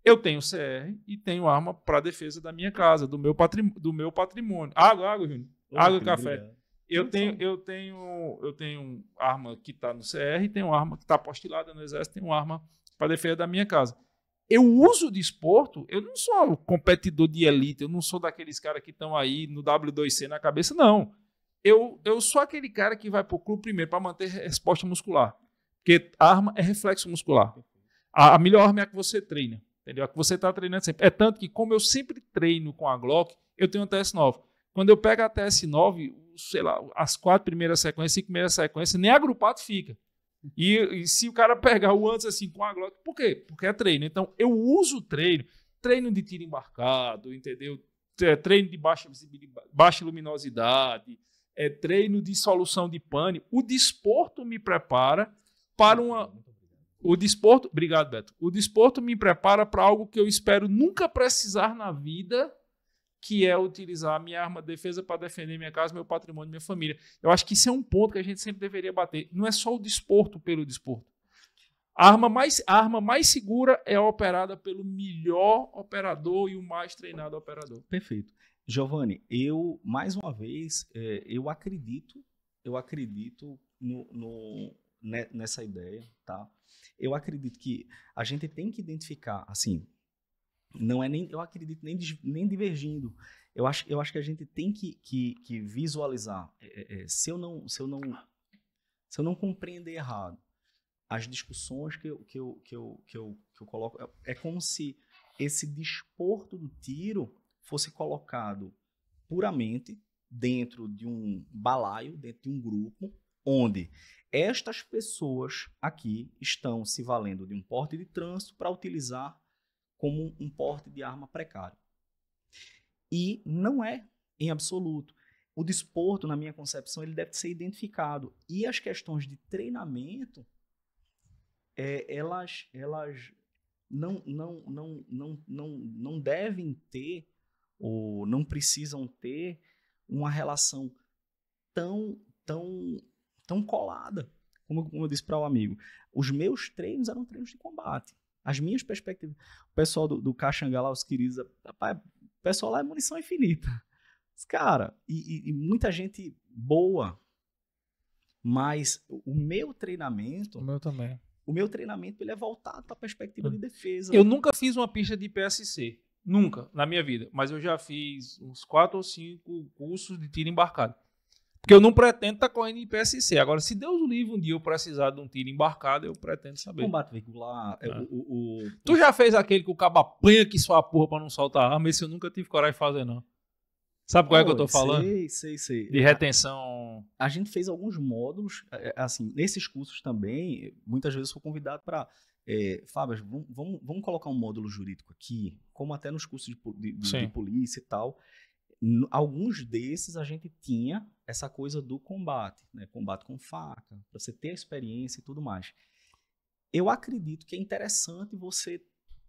eu tenho CR e tenho arma para defesa da minha casa, do meu, patrimônio, do meu patrimônio. Água, água, Júnior. Água e café. Eu então, tenho, eu tenho, eu tenho arma que está no CR, tenho arma que está apostilada no Exército, tenho arma para defesa da minha casa. Eu uso de esporto, eu não sou competidor de elite, eu não sou daqueles caras que estão aí no W2C na cabeça, não. Eu, eu sou aquele cara que vai para o clube primeiro para manter resposta muscular. Porque arma é reflexo muscular. A, a melhor arma é a que você treina. Entendeu? A que você está treinando sempre. É tanto que, como eu sempre treino com a Glock, eu tenho a TS9. Quando eu pego a TS9, sei lá, as quatro primeiras sequências, cinco primeiras sequências, nem agrupado fica. E, e se o cara pegar o antes assim com a glock, por quê? Porque é treino. Então eu uso treino, treino de tiro embarcado, entendeu? É treino de baixa visibilidade, baixa luminosidade, é, treino de solução de pânico. O desporto me prepara para uma. O desporto. Obrigado, Beto. O desporto me prepara para algo que eu espero nunca precisar na vida que é utilizar a minha arma de defesa para defender minha casa, meu patrimônio, minha família. Eu acho que isso é um ponto que a gente sempre deveria bater. Não é só o desporto pelo desporto. A arma mais, a arma mais segura é operada pelo melhor operador e o mais treinado operador. Perfeito. Giovanni, eu, mais uma vez, é, eu acredito, eu acredito no, no né, nessa ideia, tá? Eu acredito que a gente tem que identificar, assim, não é nem, eu acredito, nem, nem divergindo. Eu acho, eu acho que a gente tem que, que, que visualizar. É, é, é, se, eu não, se, eu não, se eu não compreender errado as discussões que eu, que eu, que eu, que eu, que eu coloco, é, é como se esse desporto do tiro fosse colocado puramente dentro de um balaio, dentro de um grupo, onde estas pessoas aqui estão se valendo de um porte de trânsito para utilizar como um porte de arma precário. E não é em absoluto. O desporto, na minha concepção, ele deve ser identificado. E as questões de treinamento, é, elas, elas não, não, não, não, não, não devem ter ou não precisam ter uma relação tão, tão, tão colada. Como, como eu disse para o amigo, os meus treinos eram treinos de combate. As minhas perspectivas. O pessoal do, do Caxangá lá, os queridos, rapaz, o pessoal lá é munição infinita. Cara, e, e, e muita gente boa. Mas o meu treinamento. O meu também. O meu treinamento ele é voltado para a perspectiva de hum. defesa. Eu nunca fiz uma pista de PSC. Nunca, na minha vida. Mas eu já fiz uns quatro ou cinco cursos de tiro embarcado. Porque eu não pretendo estar tá correndo em PSC. Agora, se Deus livre, um dia eu precisar de um tiro embarcado, eu pretendo saber. Combate veicular. É, é. O, o, o, Tu já fez aquele que o cabo apanha que sua porra pra não soltar arma? Esse eu nunca tive coragem de fazer, não. Sabe qual oh, é que eu tô falando? Sei, sei, sei. De retenção. A, a, gente fez alguns módulos, é, é, assim, nesses cursos também, muitas vezes eu sou convidado para. É, Fábio, vamos, vamos, colocar um módulo jurídico aqui, como até nos cursos de, de, de polícia e tal alguns desses a gente tinha essa coisa do combate, né? Combate com faca, para você ter a experiência e tudo mais. Eu acredito que é interessante você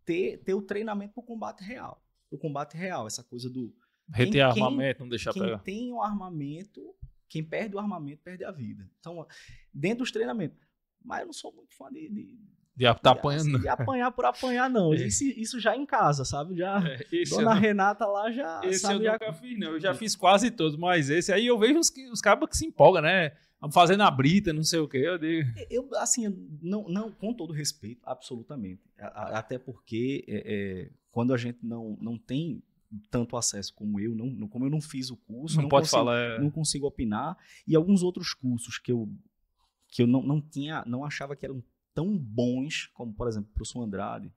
ter, ter o treinamento para o combate real. O combate real, essa coisa do. Reter armamento, não deixar quem pegar. Quem tem o armamento, quem perde o armamento, perde a vida. Então, dentro dos treinamentos. Mas eu não sou muito fã de, de de tá apanhando. De apanhar por apanhar, não. É. Isso, isso, já em casa, sabe? Já, é, Dona não... Renata lá já esse sabe. Esse eu nunca fiz, não. Eu já fiz quase todos, mas esse aí eu vejo os, os cabos que se empolgam, né? Fazendo a brita, não sei o quê. Eu, digo. eu assim, não, não, com todo respeito, absolutamente. até porque é, é, quando a gente não, não tem tanto acesso como eu, não, como eu não fiz o curso, não, não pode consigo, falar, é. não consigo opinar e alguns outros cursos que eu que eu não, não tinha, não achava que eram tão bons como, por exemplo, o professor Andrade.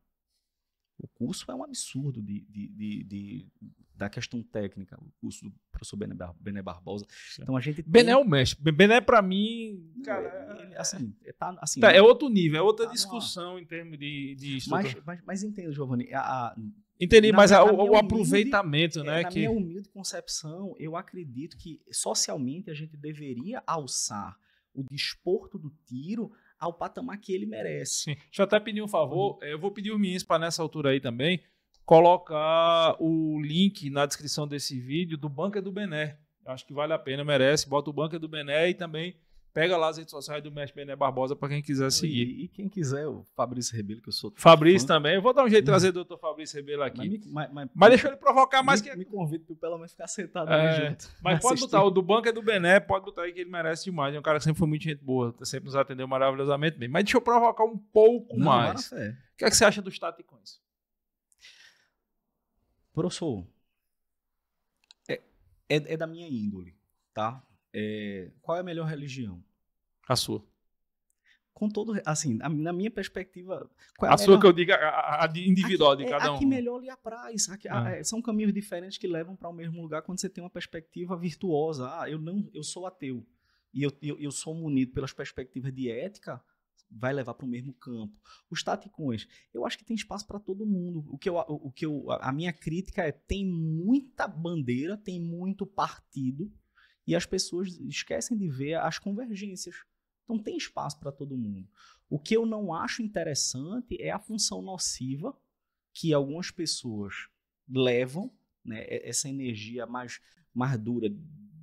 O curso é um absurdo de, de, de, de da questão técnica, o curso do professor Bené, Bar Bené Barbosa. Então a gente tem... Bené é o mestre. Bené, para mim, cara. assim, é- tá, assim, tá, é outro nível, é outra tá discussão em termos de, de mas, mas, mas, entendo, Giovanni. A, a, Entendi, na, mas a, o, humilde, aproveitamento, é, né? É, na que... minha humilde concepção, eu acredito que socialmente a gente deveria alçar o desporto do tiro ao patamar que ele merece. Sim. Deixa eu até pedir um favor, uhum. é, eu vou pedir o Miens para nessa altura aí também colocar o link na descrição desse vídeo do Banca do Bené. Acho que vale a pena, merece. Bota o Banca do Bené e também Pega lá as redes sociais do Mestre Bené Barbosa para quem quiser seguir. E, e, quem quiser, o Fabrício Rebelo, que eu sou. Fabrício fã. também. Eu vou dar um jeito de uhum. trazer o doutor Fabrício Rebelo aqui. Mas, mas, mas, mas deixa ele provocar mais me, que. Me convido para pelo menos ficar sentado é, junto. Mas pode assistir. botar, o do banco é do Bené, pode botar aí que ele merece demais. É um cara que sempre foi muito gente boa, tá sempre nos atendeu maravilhosamente bem. Mas deixa eu provocar um pouco Não, mais. O que, é que você acha dos Coins? Professor, é, é, é da minha índole, tá? é, qual é a melhor religião? A sua. Com todo, assim, a, na minha perspectiva. É a, a sua que eu diga, a, a individual de é, cada um. A que melhor lhe apraz. Ah. É, são caminhos diferentes que levam para o mesmo lugar quando você tem uma perspectiva virtuosa. Ah, eu não, eu sou ateu e eu, eu, eu sou munido pelas perspectivas de ética vai levar para o mesmo campo. Os taticões, eu acho que tem espaço para todo mundo. O que eu, o que eu, a minha crítica é tem muita bandeira, tem muito partido e as pessoas esquecem de ver as convergências. Então tem espaço para todo mundo. O que eu não acho interessante é a função nociva que algumas pessoas levam, né, essa energia mais, mais dura,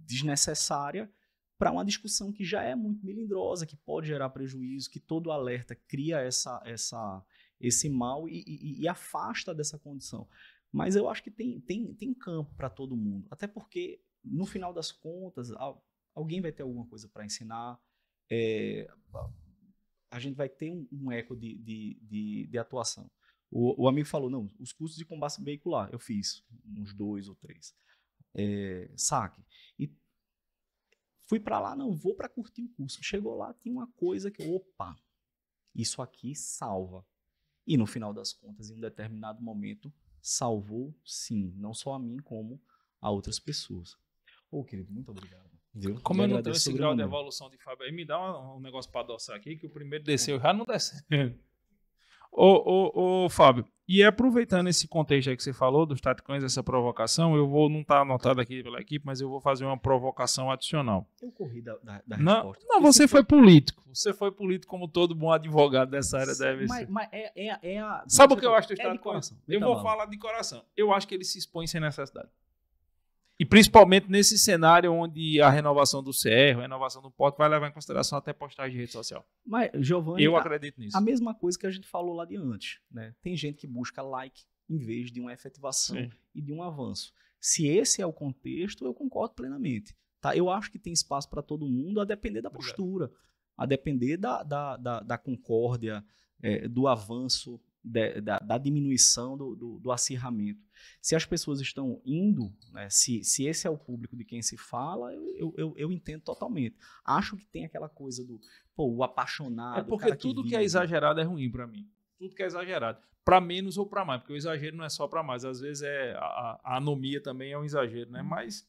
desnecessária, para uma discussão que já é muito melindrosa, que pode gerar prejuízo, que todo alerta cria essa, essa, esse mal e, e, e afasta dessa condição. Mas eu acho que tem, tem, tem campo para todo mundo, até porque no final das contas, alguém vai ter alguma coisa para ensinar, é, a gente vai ter um, um eco de, de, de, de atuação. O, o, amigo falou, não, os cursos de combate veicular, eu fiz uns dois ou três. É, saque. E fui para lá, não, vou para curtir o curso. Chegou lá, tinha uma coisa que, opa, isso aqui salva. E no final das contas, em um determinado momento, salvou, sim, não só a mim, como a outras pessoas. Ô, querido, muito obrigado. Viu? Como eu não tenho esse grau de evolução de Fábio aí, me dá um, um negócio para adoçar aqui, que o primeiro desceu já não desceu. ô, ô, ô, Fábio, e aproveitando esse contexto aí que você falou dos Taticões, essa provocação, eu vou, não estar tá anotado aqui pela equipe, mas eu vou fazer uma provocação adicional. Eu corri da, da, da não, resposta. Não, você foi, político. Você foi político como todo bom advogado dessa área Sim, deve mas, ser. Mas é, é, é a... Sabe o que eu acho dos é coração? Eu tá vou bom. falar de coração. Eu acho que ele se expõe sem necessidade. E principalmente nesse cenário onde a renovação do CR, a renovação do porto vai levar em consideração até postagem de rede social. Mas, Giovanni, eu acredito nisso. A mesma coisa que a gente falou lá de antes, né? Tem gente que busca like em vez de uma efetivação Sim. e de um avanço. Se esse é o contexto, eu concordo plenamente. Tá? Eu acho que tem espaço para todo mundo, a depender da é. postura, a depender da, da, da, da concórdia, é, do avanço de, da, da, diminuição do, do, do, acirramento. Se as pessoas estão indo, né, se, se esse é o público de quem se fala, eu, eu, eu entendo totalmente. Acho que tem aquela coisa do, pô, o apaixonado. É porque tudo que, que é exagerado é ruim para mim. Tudo que é exagerado. Para menos ou para mais, porque o exagero não é só para mais. Às vezes é a, a, anomia também é um exagero, né? Hum. Mas.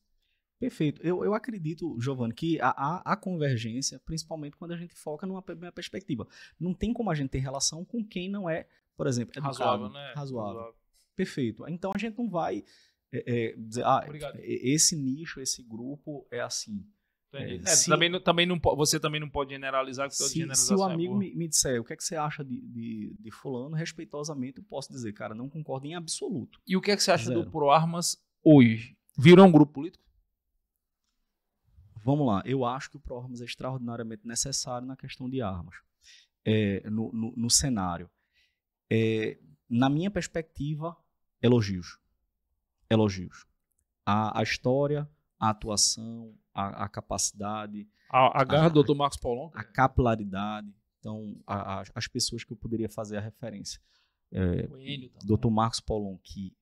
Perfeito. Eu, eu acredito, Giovanni, que há a, convergência, principalmente quando a gente foca numa, numa perspectiva. Não tem como a gente ter relação com quem não é por exemplo, educado, razoável, né? Razoável. razoável. Perfeito. Então a gente não vai é, é, dizer, ah, Obrigado. É, esse nicho, esse grupo é assim. É, é, se, também, também não, você também não pode generalizar que se, se o é amigo me, me, disser o que é que você acha de, de, de, fulano, respeitosamente eu posso dizer, cara, não concordo em absoluto. E o que é que você acha Zero. do ProArmas hoje? Virou um grupo político? Vamos lá, eu acho que o ProArmas é extraordinariamente necessário na questão de armas, no, no, no cenário. É, na minha perspectiva, elogios. Elogios. A, a história, a atuação, a, a capacidade. A, a garra do Dr. Marcos Paulon? A capilaridade. Então, a, as pessoas que eu poderia fazer a referência. É, Dr. Marcos Paulon, que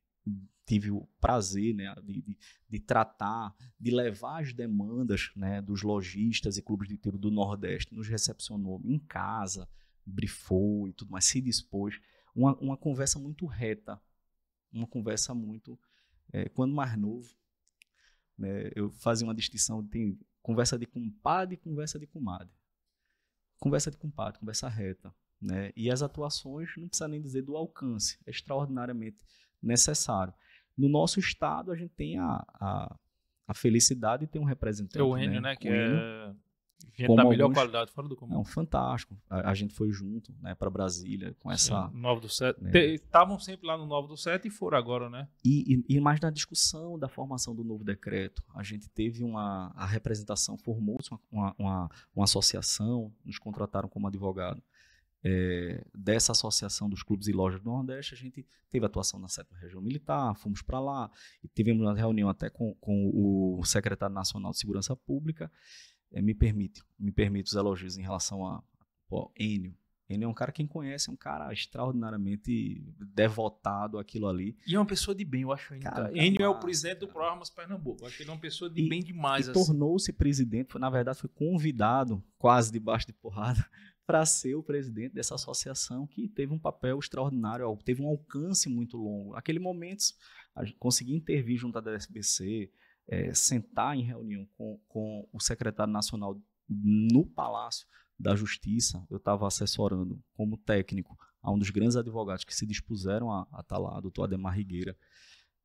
tive o prazer né, de, de, de, tratar, de levar as demandas né, dos lojistas e clubes de tiro do Nordeste, nos recepcionou em casa, brifou e tudo mais, se dispôs uma, uma conversa muito reta, uma conversa muito. É, quando mais novo, né, eu fazia uma distinção: tem conversa de compadre e conversa de comadre. Conversa de compadre, conversa reta. Né? E as atuações, não precisa nem dizer do alcance, é extraordinariamente necessário. No nosso estado, a gente tem a, a, a felicidade de ter um representante. É o Enio, né? né? que o é Enio, é Gente da tá melhor alguns... qualidade fora do comum. Não, fantástico. A, a gente foi junto, né, para Brasília com essa. Novo do Sete. Estavam né? sempre lá no Novo do Sete e foram agora, né? E, e, e, mais na discussão da formação do novo decreto. A gente teve uma. A representação formou-se uma, uma, uma, associação, nos contrataram como advogado. É, dessa associação dos clubes e lojas do Nordeste, a gente teve atuação na sétima região militar, fomos para lá, e tivemos uma reunião até com, com o secretário nacional de segurança pública, é, me permite, me permite os elogios em relação a Enio. Enio é um cara que conhece, é um cara extraordinariamente devotado àquilo ali. E é uma pessoa de bem, eu acho. Cara, cara Enio é o presidente cara. do Proarmas Pernambuco. Eu acho que ele é uma pessoa de e, bem demais. E assim. tornou-se presidente, foi, na verdade foi convidado, quase debaixo de porrada, para ser o presidente dessa associação que teve um papel extraordinário, teve um alcance muito longo. Naquele momento, a gente conseguia intervir junto à DSBC, é, sentar em reunião com, com o secretário nacional no Palácio da Justiça, eu estava assessorando como técnico a um dos grandes advogados que se dispuseram a estar tá lá, doutor Ademar Rigueira,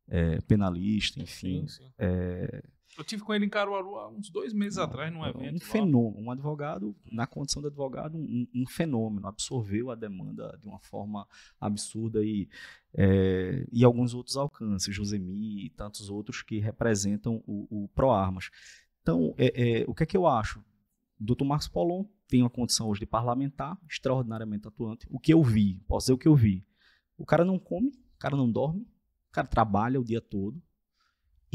é, penalista, enfim. Sim, sim. É, eu tive com ele em Caruaru há uns dois meses Não, atrás num é evento. Um fenômeno, um advogado, hum. na condição de advogado, um, um, fenômeno, absorveu a demanda de uma forma absurda e, é, e alguns outros alcances, Josemi e tantos outros que representam o, o ProArmas. Então, é, é, o que é que eu acho? doutor Marcos Polon tem uma condição hoje de parlamentar, extraordinariamente atuante. O que eu vi, posso dizer o que eu vi. O cara não come, o cara não dorme, o cara trabalha o dia todo,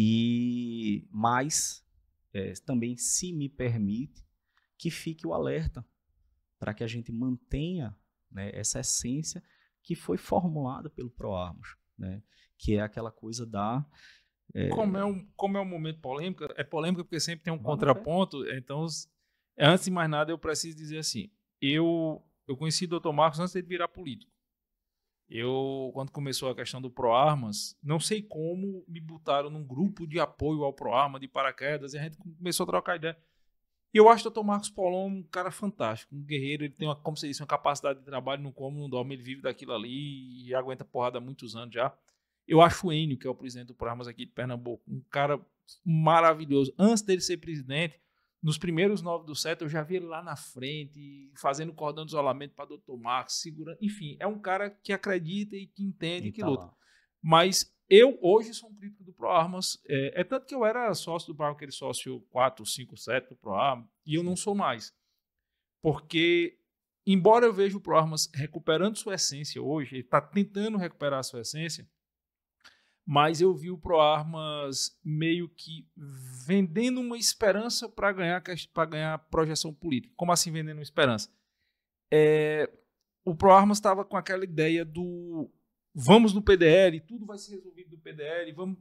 e mas é, também se me permite que fique o alerta para que a gente mantenha né, essa essência que foi formulada pelo Proarmos, né, que é aquela coisa da é... Como, é um, como é um momento polêmico, é polêmico porque sempre tem um contraponto, ver. Eh, então antes de mais nada eu preciso dizer assim, eu eu conheci o Dr. Marcos antes de virar político. Eu, quando começou a questão do ProArmas, não sei como me botaram num grupo de apoio ao ProArma, de paraquedas, e a gente começou a trocar ideia. E eu acho o Dr. Marcos Paulão, um cara fantástico, um guerreiro, ele tem, uma, como você disse, uma capacidade de trabalho, não come, não dorme, ele vive daquilo ali e aguenta porrada há muitos anos já. Eu acho o Enio, que é o presidente do ProArmas aqui de Pernambuco, um cara maravilhoso. Antes dele ser presidente, nos primeiros nove do set, eu já vi ele lá na frente, fazendo cordão de isolamento para Dr. Marcos, segurando. Enfim, é um cara que acredita e que entende e, e que tá luta. Lá. Mas eu hoje sou um crítico do ProArmas. É, é tanto que eu era sócio do Barro, aquele sócio 4, 5, 7 do ProArmas, e eu não sou mais. Porque, embora eu veja o ProArmas recuperando sua essência hoje, ele está tentando recuperar sua essência, mas eu vi o ProArmas meio que vendendo uma esperança para ganhar para ganhar projeção política. Como assim vendendo uma esperança? É, o ProArmas estava com aquela ideia do vamos no PDL, tudo vai ser resolvido no PDL, vamos.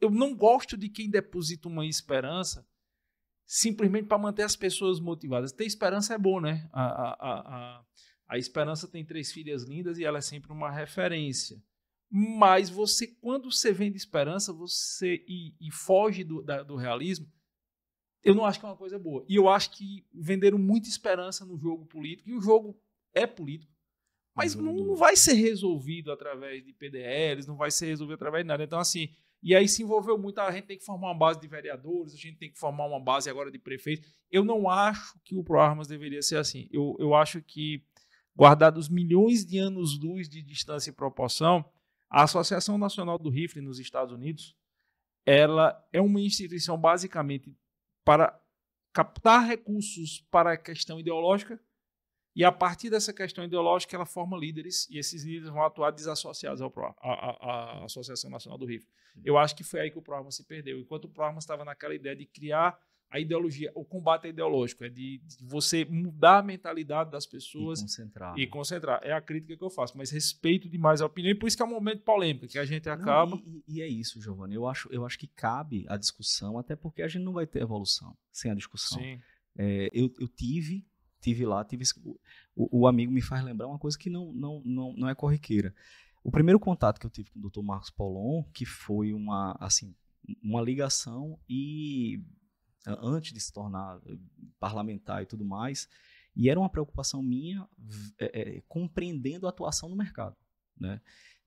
Eu não gosto de quem deposita uma esperança simplesmente para manter as pessoas motivadas. Ter esperança é bom, né? A, a, a, a, a esperança tem três filhas lindas e ela é sempre uma referência. Mas você, quando você vende esperança, você e, e foge do, da, do realismo, eu não acho que é uma coisa boa. E eu acho que venderam muita esperança no jogo político, e o jogo é político, mas uhum. não, não, vai ser resolvido através de PDLs, não vai ser resolvido através de nada. Então, assim, e aí se envolveu muito, ah, a gente tem que formar uma base de vereadores, a gente tem que formar uma base agora de prefeitos. Eu não acho que o ProArmas deveria ser assim. Eu, eu acho que, guardados milhões de anos-luz de distância e proporção, a Associação Nacional do Rifle nos Estados Unidos, ela é uma instituição basicamente para captar recursos para a questão ideológica e a partir dessa questão ideológica ela forma líderes e esses líderes vão atuar desassociados ao programa, a, a, a Associação Nacional do Rifle. Hum. Eu acho que foi aí que o programa se perdeu. Enquanto o programa estava naquela ideia de criar a ideologia, o combate é ideológico, é de, de você mudar a mentalidade das pessoas e concentrar. e né? concentrar. É a crítica que eu faço, mas respeito demais a opinião, e por isso que é um momento polêmico, que a gente acaba. Não, e, e, é isso, Giovanni. Eu acho, eu acho que cabe a discussão, até porque a gente não vai ter evolução sem a discussão. É, eu, eu tive, tive lá, tive. O, o, amigo me faz lembrar uma coisa que não, não, não, não é corriqueira. O primeiro contato que eu tive com o Dr. Marcos Polon, que foi uma, assim, uma ligação e antes de se tornar eh, parlamentar e tudo mais, e era uma preocupação minha é, é, compreendendo a atuação no mercado, né?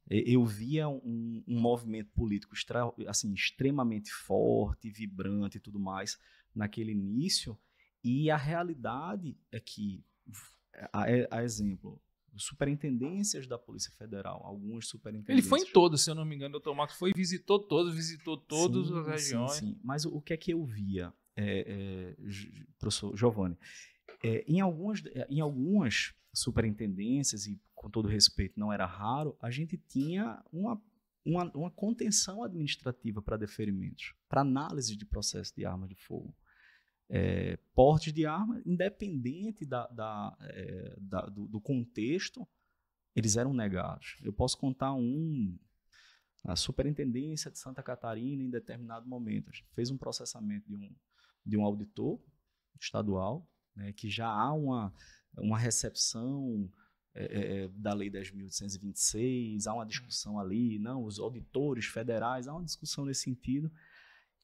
Eu via um, um movimento político extra, assim, extremamente forte, vibrante e tudo mais naquele início, e a realidade é que, a, a exemplo, superintendências da Polícia Federal, algumas superintendências, Ele foi em todos, se eu não me engano, doutor Marcos foi, visitou todos, visitou todas as regiões. Sim, sim. Mas o, o que é que eu via? é, é, professor Giovanni, é, em, algumas, é, em algumas superintendências, e com todo respeito não era raro, a gente tinha uma, uma, uma contenção administrativa para deferimentos, para análise de processo de armas de fogo. É, portes de arma, independente da, da, é, da, do, do, contexto, eles eram negados. Eu posso contar um. A superintendência de Santa Catarina, em determinado momento, fez um processamento de um, de um auditor estadual, né, que já há uma, uma recepção é, é, da Lei 10.826, há uma discussão ali, não, os auditores federais, há uma discussão nesse sentido,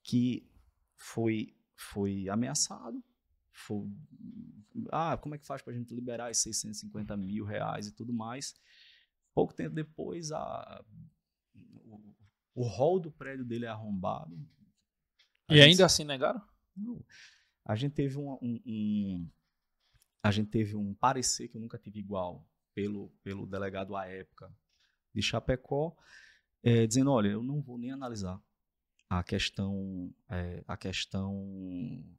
que foi, foi ameaçado. Foi, ah, como é que faz para a gente liberar esses 650 mil reais e tudo mais? Pouco tempo depois, a, o, o hall do prédio dele é arrombado. e ainda assim negaram? Não. A gente teve um, um, um, a gente teve um parecer que eu nunca tive igual pelo, pelo delegado à época de Chapecó, é, dizendo, olha, eu não vou nem analisar a questão é, a questão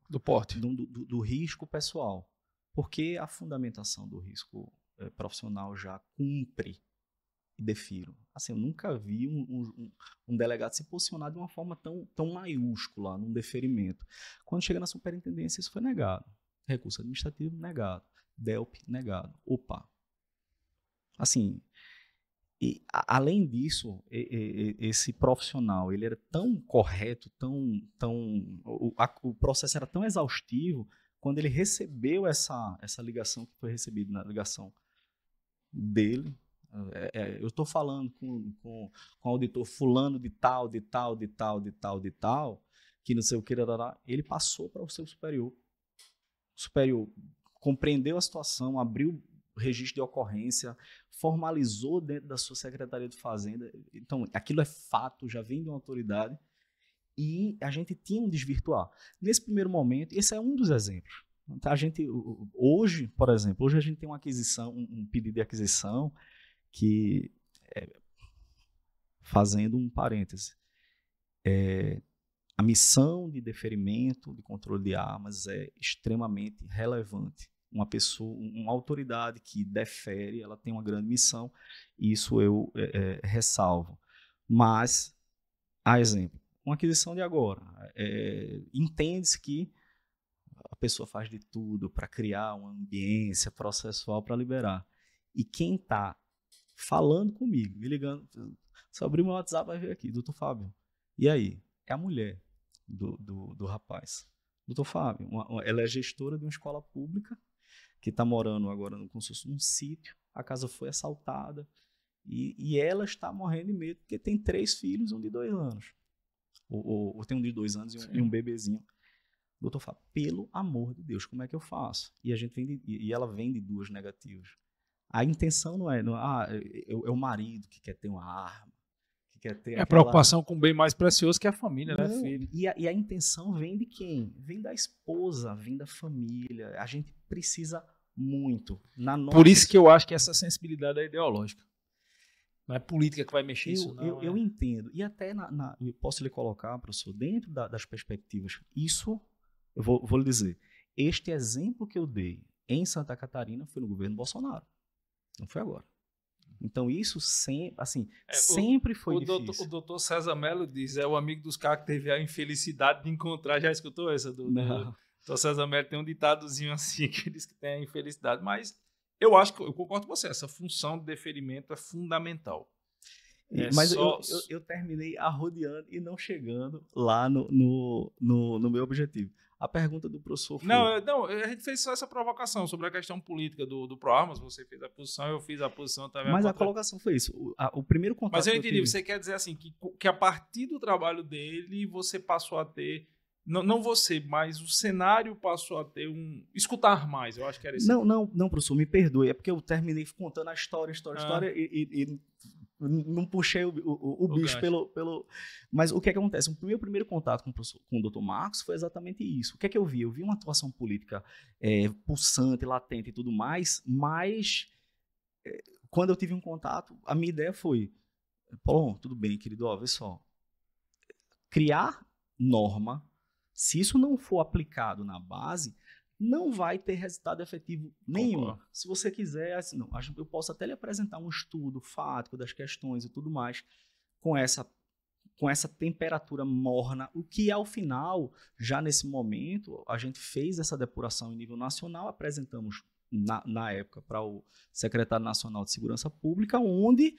do porte do, do, do, risco pessoal porque a fundamentação do risco é, profissional já cumpre e defiro assim, eu nunca vi um, um, um, delegado se posicionar de uma forma tão, tão maiúscula num deferimento. Quando chega na superintendência, isso foi negado. Recurso administrativo, negado. DELP, negado. Opa. Assim, e a, além disso, e, e, esse profissional, ele era tão correto, tão, tão o, a, o processo era tão exaustivo, quando ele recebeu essa, essa ligação que foi recebida na ligação dele, é, é, eu estou falando com, com, com o auditor fulano de tal, de tal, de tal, de tal, de tal, que não sei o que, ele passou para o seu superior. O superior compreendeu a situação, abriu registro de ocorrência, formalizou dentro da sua Secretaria de Fazenda. Então, aquilo é fato, já vem de uma autoridade. E a gente tinha um desvirtuar. Nesse primeiro momento, esse é um dos exemplos. A gente, hoje, por exemplo, hoje a gente tem uma aquisição, um pedido de aquisição que, é, fazendo um parêntese, é, a missão de deferimento, de controle de armas é extremamente relevante. Uma pessoa, uma autoridade que defere, ela tem uma grande missão, e isso eu é, ressalvo. Mas, a exemplo, uma aquisição de agora. É, Entende-se que a pessoa faz de tudo para criar uma ambiência processual para liberar. E quem está falando comigo, me ligando. Se abrir meu WhatsApp, vai ver aqui, doutor Fábio. E aí? É a mulher do, do, do rapaz. Doutor Fábio, uma, uma, ela é gestora de uma escola pública que está morando agora no consórcio, num sítio. A casa foi assaltada e, e, ela está morrendo de medo porque tem três filhos, um de dois anos. Ou, ou, ou tem um de dois anos e um, e um bebezinho. Doutor Fábio, pelo amor de Deus, como é que eu faço? E a gente vem de, e ela vem de duas negativas. A intenção não é, não, ah, é, é, é o marido que quer ter uma arma, que quer ter. É aquela... preocupação com o bem mais precioso que é a família, né, não, né, filho? E a, e a intenção vem de quem? Vem da esposa, vem da família. A gente precisa muito na nossa. Por isso que eu acho que essa sensibilidade é ideológica. Não é política que vai mexer eu, isso, não. Eu, é. eu entendo. E até na, na, eu posso lhe colocar, professor, dentro da, das perspectivas, isso, eu vou, vou lhe dizer, este exemplo que eu dei em Santa Catarina foi no governo Bolsonaro. Não foi agora. Então isso sempre, assim, é, sempre o, foi o difícil. Doutor, o doutor César Melo diz, é o amigo dos caras que teve a infelicidade de encontrar, já escutou essa? Do, Não. Do, doutor César Melo tem um ditadozinho assim, que diz que tem a infelicidade, mas eu acho que, eu concordo com você, essa função de deferimento é fundamental. É, é mas só... eu, eu, eu, terminei arrodeando e não chegando lá no, no, no, no meu objetivo a pergunta do professor. Foi... Não, não, a gente fez só essa provocação sobre a questão política do, do ProArmas. Você fez a posição, eu fiz a posição também. Mas a, contra... a colocação foi isso. O, a, o primeiro contato. Mas eu entendi, eu tive... você quer dizer assim, que, que a partir do trabalho dele você passou a ter. Não, não você, mas o cenário passou a ter um. Escutar mais, eu acho que era isso. Não, não, não, professor, me perdoe. É porque eu terminei contando a história, história, ah. história, e, e, e não puxei o, o, o, bicho pelo, pelo. Mas o que é que acontece? O meu primeiro contato com, com o doutor Marcos foi exatamente isso. O que é que eu vi? Eu vi uma atuação política é, pulsante, latente e tudo mais, mas é, quando eu tive um contato, a minha ideia foi: Paulo, tudo bem, querido, ó, vê só. Criar norma, se isso não for aplicado na base, não vai ter resultado efetivo nenhum. Se você quiser, assim, não, eu posso até lhe apresentar um estudo fático das questões e tudo mais com essa com essa temperatura morna, o que ao final, já nesse momento, a gente fez essa depuração em nível nacional, apresentamos na, na época para o secretário nacional de segurança pública, onde,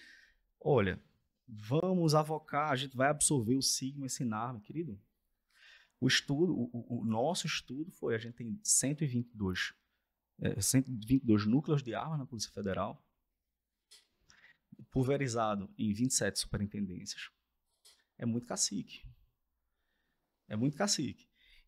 olha, vamos avocar, a gente vai absorver o sigma, esse NARM, querido, o estudo, o, o nosso estudo foi, a gente tem 122, é, 122 núcleos de armas na Polícia Federal, pulverizado em 27 superintendências. É muito cacique. É muito cacique.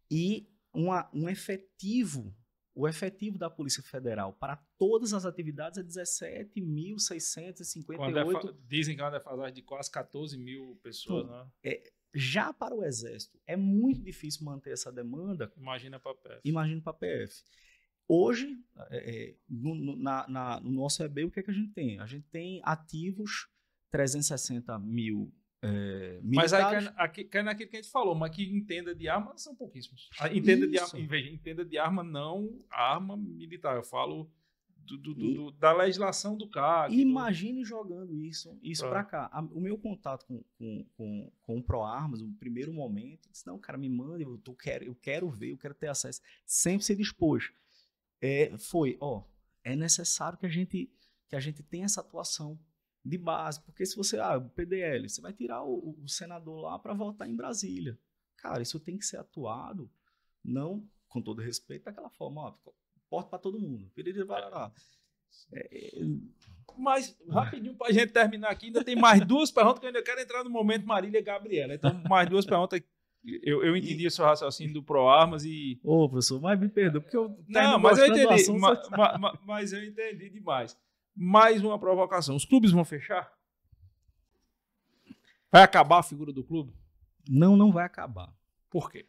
E uma, um efetivo, o efetivo da Polícia Federal para todas as atividades é 17.658. É dizem que é uma defasagem de quase 14 mil pessoas, então, né? É, já para o Exército, é muito difícil manter essa demanda. Imagina para a PF. Imagina para a PF. Hoje, é, é no, na, na, no nosso EB, o que, é que a gente tem? A gente tem ativos 360 mil é, mas aí cai, naquilo que a gente falou, mas que entenda de arma são pouquíssimos. Ah, entenda Isso. de arma, veja, entenda de arma não arma militar. Eu falo do, do, do, da legislação do CAC. Imagine jogando isso isso ah. para cá. A, o meu contato com, com, com, com o ProArmas, o primeiro momento, disse, não, cara, me manda, eu, tô, quero, eu quero ver, eu quero ter acesso. Sempre se dispôs. É, foi, ó, é necessário que a gente que a gente tenha essa atuação de base, porque se você, ah, o PDL, você vai tirar o, o senador lá para votar em Brasília. Cara, isso tem que ser atuado, não com todo respeito, daquela forma, ó, porta para todo mundo. Piriri Varará. É. É, é, mas, rapidinho, para a gente terminar aqui, ainda tem mais duas perguntas que eu ainda quero entrar no momento Marília e Gabriela. Então, mais duas perguntas. Eu, eu entendi e... o seu raciocínio do ProArmas e. Ô, professor, mas me perdoa, porque eu. Não, mas eu entendi. Assunto, mas eu entendi demais. Mais uma provocação: os clubes vão fechar? Vai acabar a figura do clube? Não, não vai acabar. Por quê?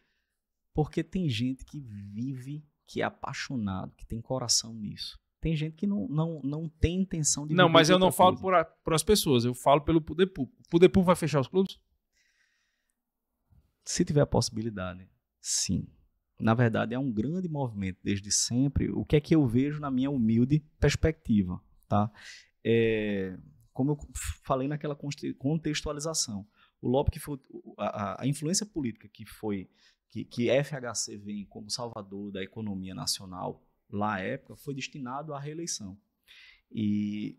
Porque tem gente que vive que é apaixonado, que tem coração nisso. Tem gente que não, não, não tem intenção de. Não, mas eu não falo por, a, por, as pessoas, eu falo pelo poder público. O poder público vai fechar os clubes? Se tiver a possibilidade, sim. Na verdade, é um grande movimento desde sempre. O que é que eu vejo na minha humilde perspectiva? Tá? É, como eu falei naquela contextualização, o lobo que foi. a, a influência política que foi que, que FHC vem como salvador da economia nacional lá à época, foi destinado à reeleição. E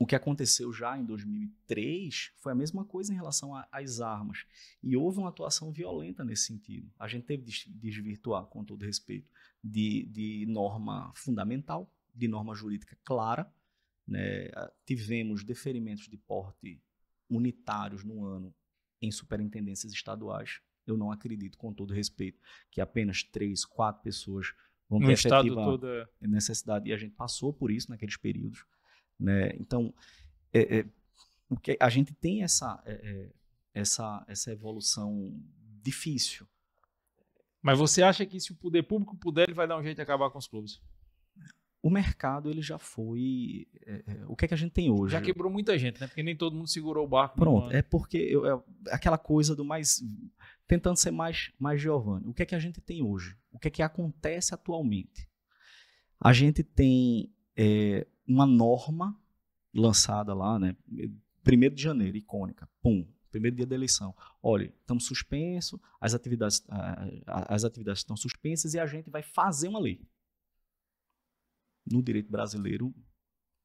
o que aconteceu já em 2003 foi a mesma coisa em relação às armas. E houve uma atuação violenta nesse sentido. A gente teve de desvirtuar, com todo respeito, de, de norma fundamental, de norma jurídica clara. Né? Tivemos deferimentos de porte unitários no ano em superintendências estaduais, eu não acredito, com todo respeito, que apenas três, quatro pessoas vão ter um efetiva toda... É. necessidade. E a gente passou por isso naqueles períodos. Né? Então, é, é, o que a gente tem essa, é, é, essa, essa evolução difícil. Mas você acha que se o poder público puder, ele vai dar um jeito de acabar com os clubes? o mercado ele já foi é, é o que é que a gente tem hoje já quebrou muita gente né porque nem todo mundo segurou o barco pronto é porque eu, é aquela coisa do mais tentando ser mais, mais Giovanni. O que é que a gente tem hoje? O que é que acontece atualmente? A gente tem é, uma norma lançada lá, né? Primeiro de janeiro, icônica, pum, primeiro dia da eleição. Olha, estamos suspensos, as atividades, as atividades estão suspensas e a gente vai fazer uma lei. No direito brasileiro,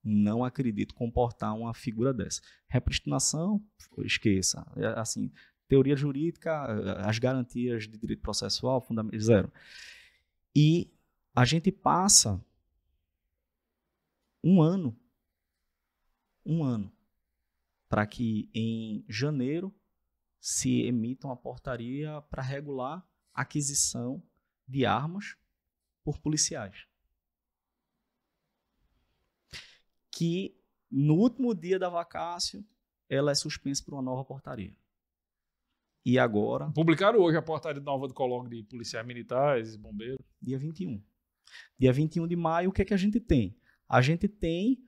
não acredito comportar uma figura dessa. Repristinação, esqueça. É, assim, teoria jurídica, eh, as garantias de direito processual, fundamento zero. E a gente passa um ano, um ano, para que em janeiro se emita uma portaria para regular a aquisição de armas por policiais. Que no último dia da vacácio ela é suspensa por uma nova portaria. E agora. Publicaram hoje a portaria nova do Colóquio de Policiais Militares e Bombeiros. Dia 21. Dia 21 de maio, o que é que a gente tem? A gente tem.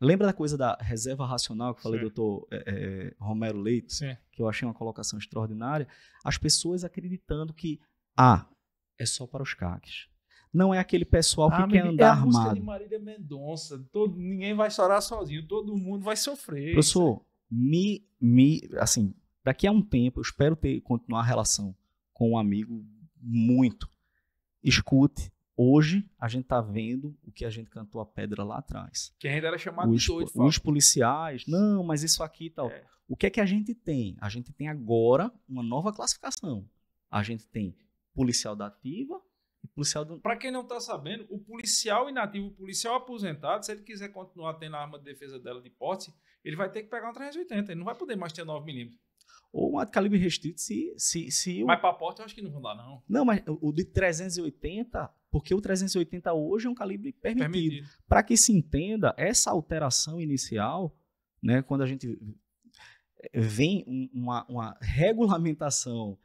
Lembra da coisa da reserva racional que eu falei, doutor é, é, Romero Leito? Sim. Que eu achei uma colocação extraordinária. As pessoas acreditando que, ah, é só para os caques. Não é aquele pessoal ah, que quer andar é a armado. Música de Marília Mendonça. Todo, ninguém vai chorar sozinho, todo mundo vai sofrer. Professor, me, me, assim, daqui a um tempo, eu espero ter continuar a relação com um amigo muito. Escute, hoje a gente está vendo o que a gente cantou a pedra lá atrás. Que ainda era chamado os, de doido. Os policiais, não, mas isso aqui e tal. É. O que é que a gente tem? A gente tem agora uma nova classificação. A gente tem policial da ativa e policial do... Para quem não está sabendo, o policial inativo, o policial aposentado, se ele quiser continuar tendo a arma de defesa dela de porte, ele vai ter que pegar um 380, ele não vai poder mais ter 9mm ou uma de calibre restrito se. se, se mas o... para porta eu acho que não vão dar, não. Não, mas o de 380, porque o 380 hoje é um calibre permitido. Para que se entenda, essa alteração inicial, né, quando a gente vem uma, uma regulamentação.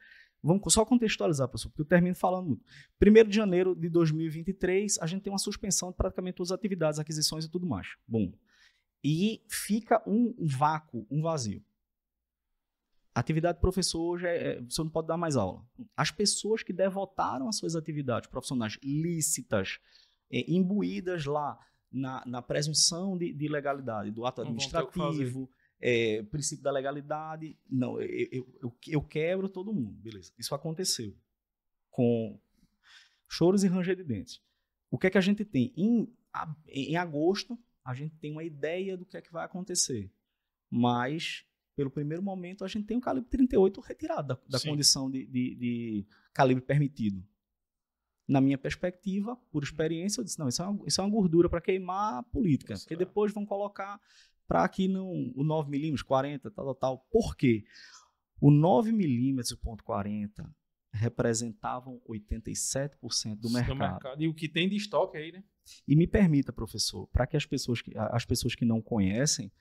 Vamos só contextualizar, professor, porque eu termino falando. 1 de janeiro de 2023, a gente tem uma suspensão de praticamente todas as atividades, aquisições e tudo mais. Bom. E fica um vácuo, um vazio. Atividade de professor já é, é, você não pode dar mais aula. As pessoas que devotaram as suas atividades profissionais lícitas, é, imbuídas lá na, na presunção de, de, legalidade, do ato administrativo, é, princípio da legalidade. Não, eu, eu, eu, eu quebro todo mundo, beleza. Isso aconteceu com choros e ranger de dentes. O que é que a gente tem? Em, em agosto, a gente tem uma ideia do que é que vai acontecer, mas pelo primeiro momento, a gente tem o calibre 38 retirado da, da condição de, de, de, calibre permitido. Na minha perspectiva, por uhum. experiência, eu disse, não, isso é uma, isso é uma gordura para queimar a política, porque é. depois vão colocar para aqui não o 9mm, 40, tal, tal, tal. Por quê? O 9mm ponto 40 representavam 87% do mercado. do mercado. E o que tem de estoque aí, né? E me permita, professor, para que as pessoas que, as pessoas que não conhecem,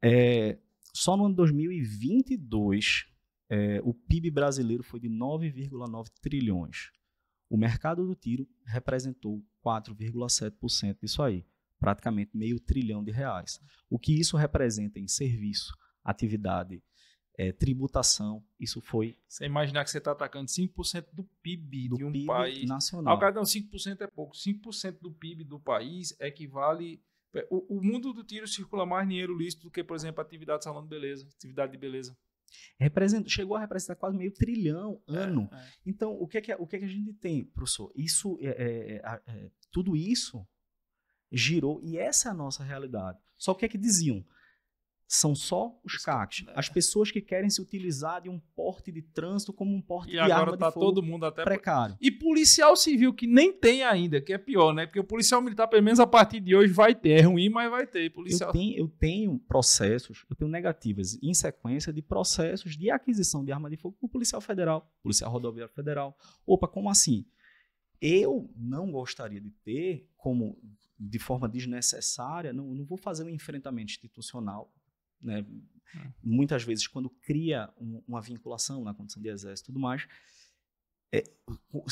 é, só no ano 2022, é, o PIB brasileiro foi de 9,9 trilhões. O mercado do tiro representou 4,7% disso aí, praticamente meio trilhão de reais. O que isso representa em serviço, atividade, é, tributação, isso foi. Você imaginar que você está atacando 5% do PIB do de um PIB país. nacional. Ao cada um 5% é pouco. 5% do PIB do país equivale é, o, o, mundo do tiro circula mais dinheiro lícito do que, por exemplo, atividade de salão de beleza, atividade de beleza. Representa, chegou a representar quase meio trilhão é, ano. É, é. Então, o que, é que, o que, é que a gente tem, professor? Isso, é, é, tudo isso girou e essa é a nossa realidade. Só o que é que diziam? são só os CACs. As é. pessoas que querem se utilizar de um porte de trânsito como um porte e de arma tá de fogo todo mundo até precário. E policial civil que nem tem ainda, que é pior, né? Porque o policial militar, pelo menos a partir de hoje, vai ter. É ruim, mas vai ter. Policial... Eu, tenho, eu tenho processos, eu tenho negativas em sequência de processos de aquisição de arma de fogo o policial federal, policial rodoviário federal. Opa, como assim? Eu não gostaria de ter como de forma desnecessária, não, não vou fazer um enfrentamento institucional né? É. Muitas vezes, quando cria um, uma vinculação na condição de exército e tudo mais, é,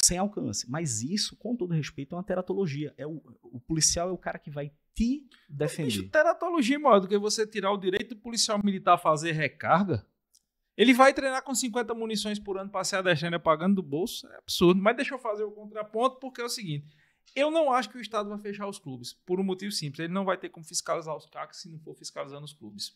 sem alcance. Mas isso, com todo respeito, é uma teratologia. É o, o policial é o cara que vai te defender. Bicho, teratologia é maior do que você tirar o direito do policial militar fazer recarga. Ele vai treinar com 50 munições por ano, passear deixando pagando do bolso. É absurdo. Mas deixa eu fazer o contraponto, porque é o seguinte. Eu não acho que o Estado vai fechar os clubes, por um motivo simples. Ele não vai ter como fiscalizar os CACs se não for fiscalizando os clubes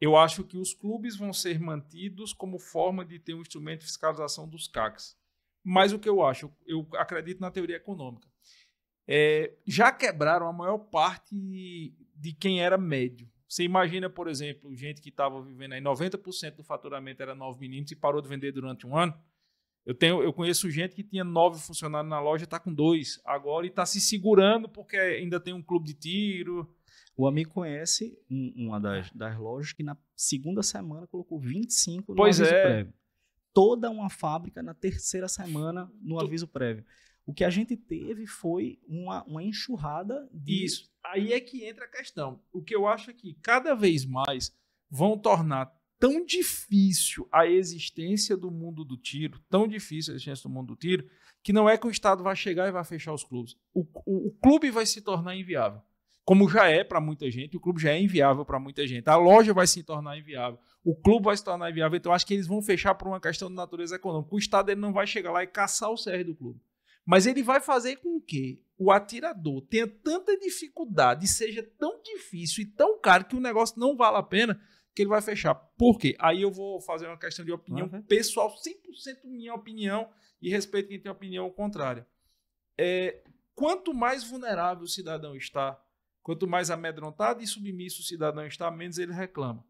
eu acho que os clubes vão ser mantidos como forma de ter um instrumento de fiscalização dos CACs. Mas o que eu acho? Eu acredito na teoria econômica. É, já quebraram a maior parte de quem era médio. Você imagina, por exemplo, gente que estava vivendo aí 90% do faturamento era nove meninos e parou de vender durante um ano. Eu, tenho, eu conheço gente que tinha nove funcionários na loja, está com dois agora e está se segurando porque ainda tem um clube de tiro, o amigo conhece uma das, das lojas que na segunda semana colocou 25 pois no aviso é. prévio. Toda uma fábrica na terceira semana no aviso prévio. O que a gente teve foi uma, uma enxurrada de. Isso. Aí é que entra a questão. O que eu acho é que cada vez mais vão tornar tão difícil a existência do mundo do tiro, tão difícil a existência do mundo do tiro, que não é que o Estado vai chegar e vai fechar os clubes. O, o, o clube vai se tornar inviável como já é para muita gente, o clube já é inviável para muita gente, a loja vai se tornar inviável, o clube vai se tornar inviável, então acho que eles vão fechar por uma questão de natureza econômica. O Estado ele não vai chegar lá e caçar o CR do clube. Mas ele vai fazer com que o atirador tenha tanta dificuldade, seja tão difícil e tão caro que o negócio não vale a pena, que ele vai fechar. Por quê? Aí eu vou fazer uma questão de opinião uhum. pessoal, 100% minha opinião, e respeito quem tem opinião contrária. É, quanto mais vulnerável o cidadão está Quanto mais amedrontado e submisso o cidadão está, menos ele reclama.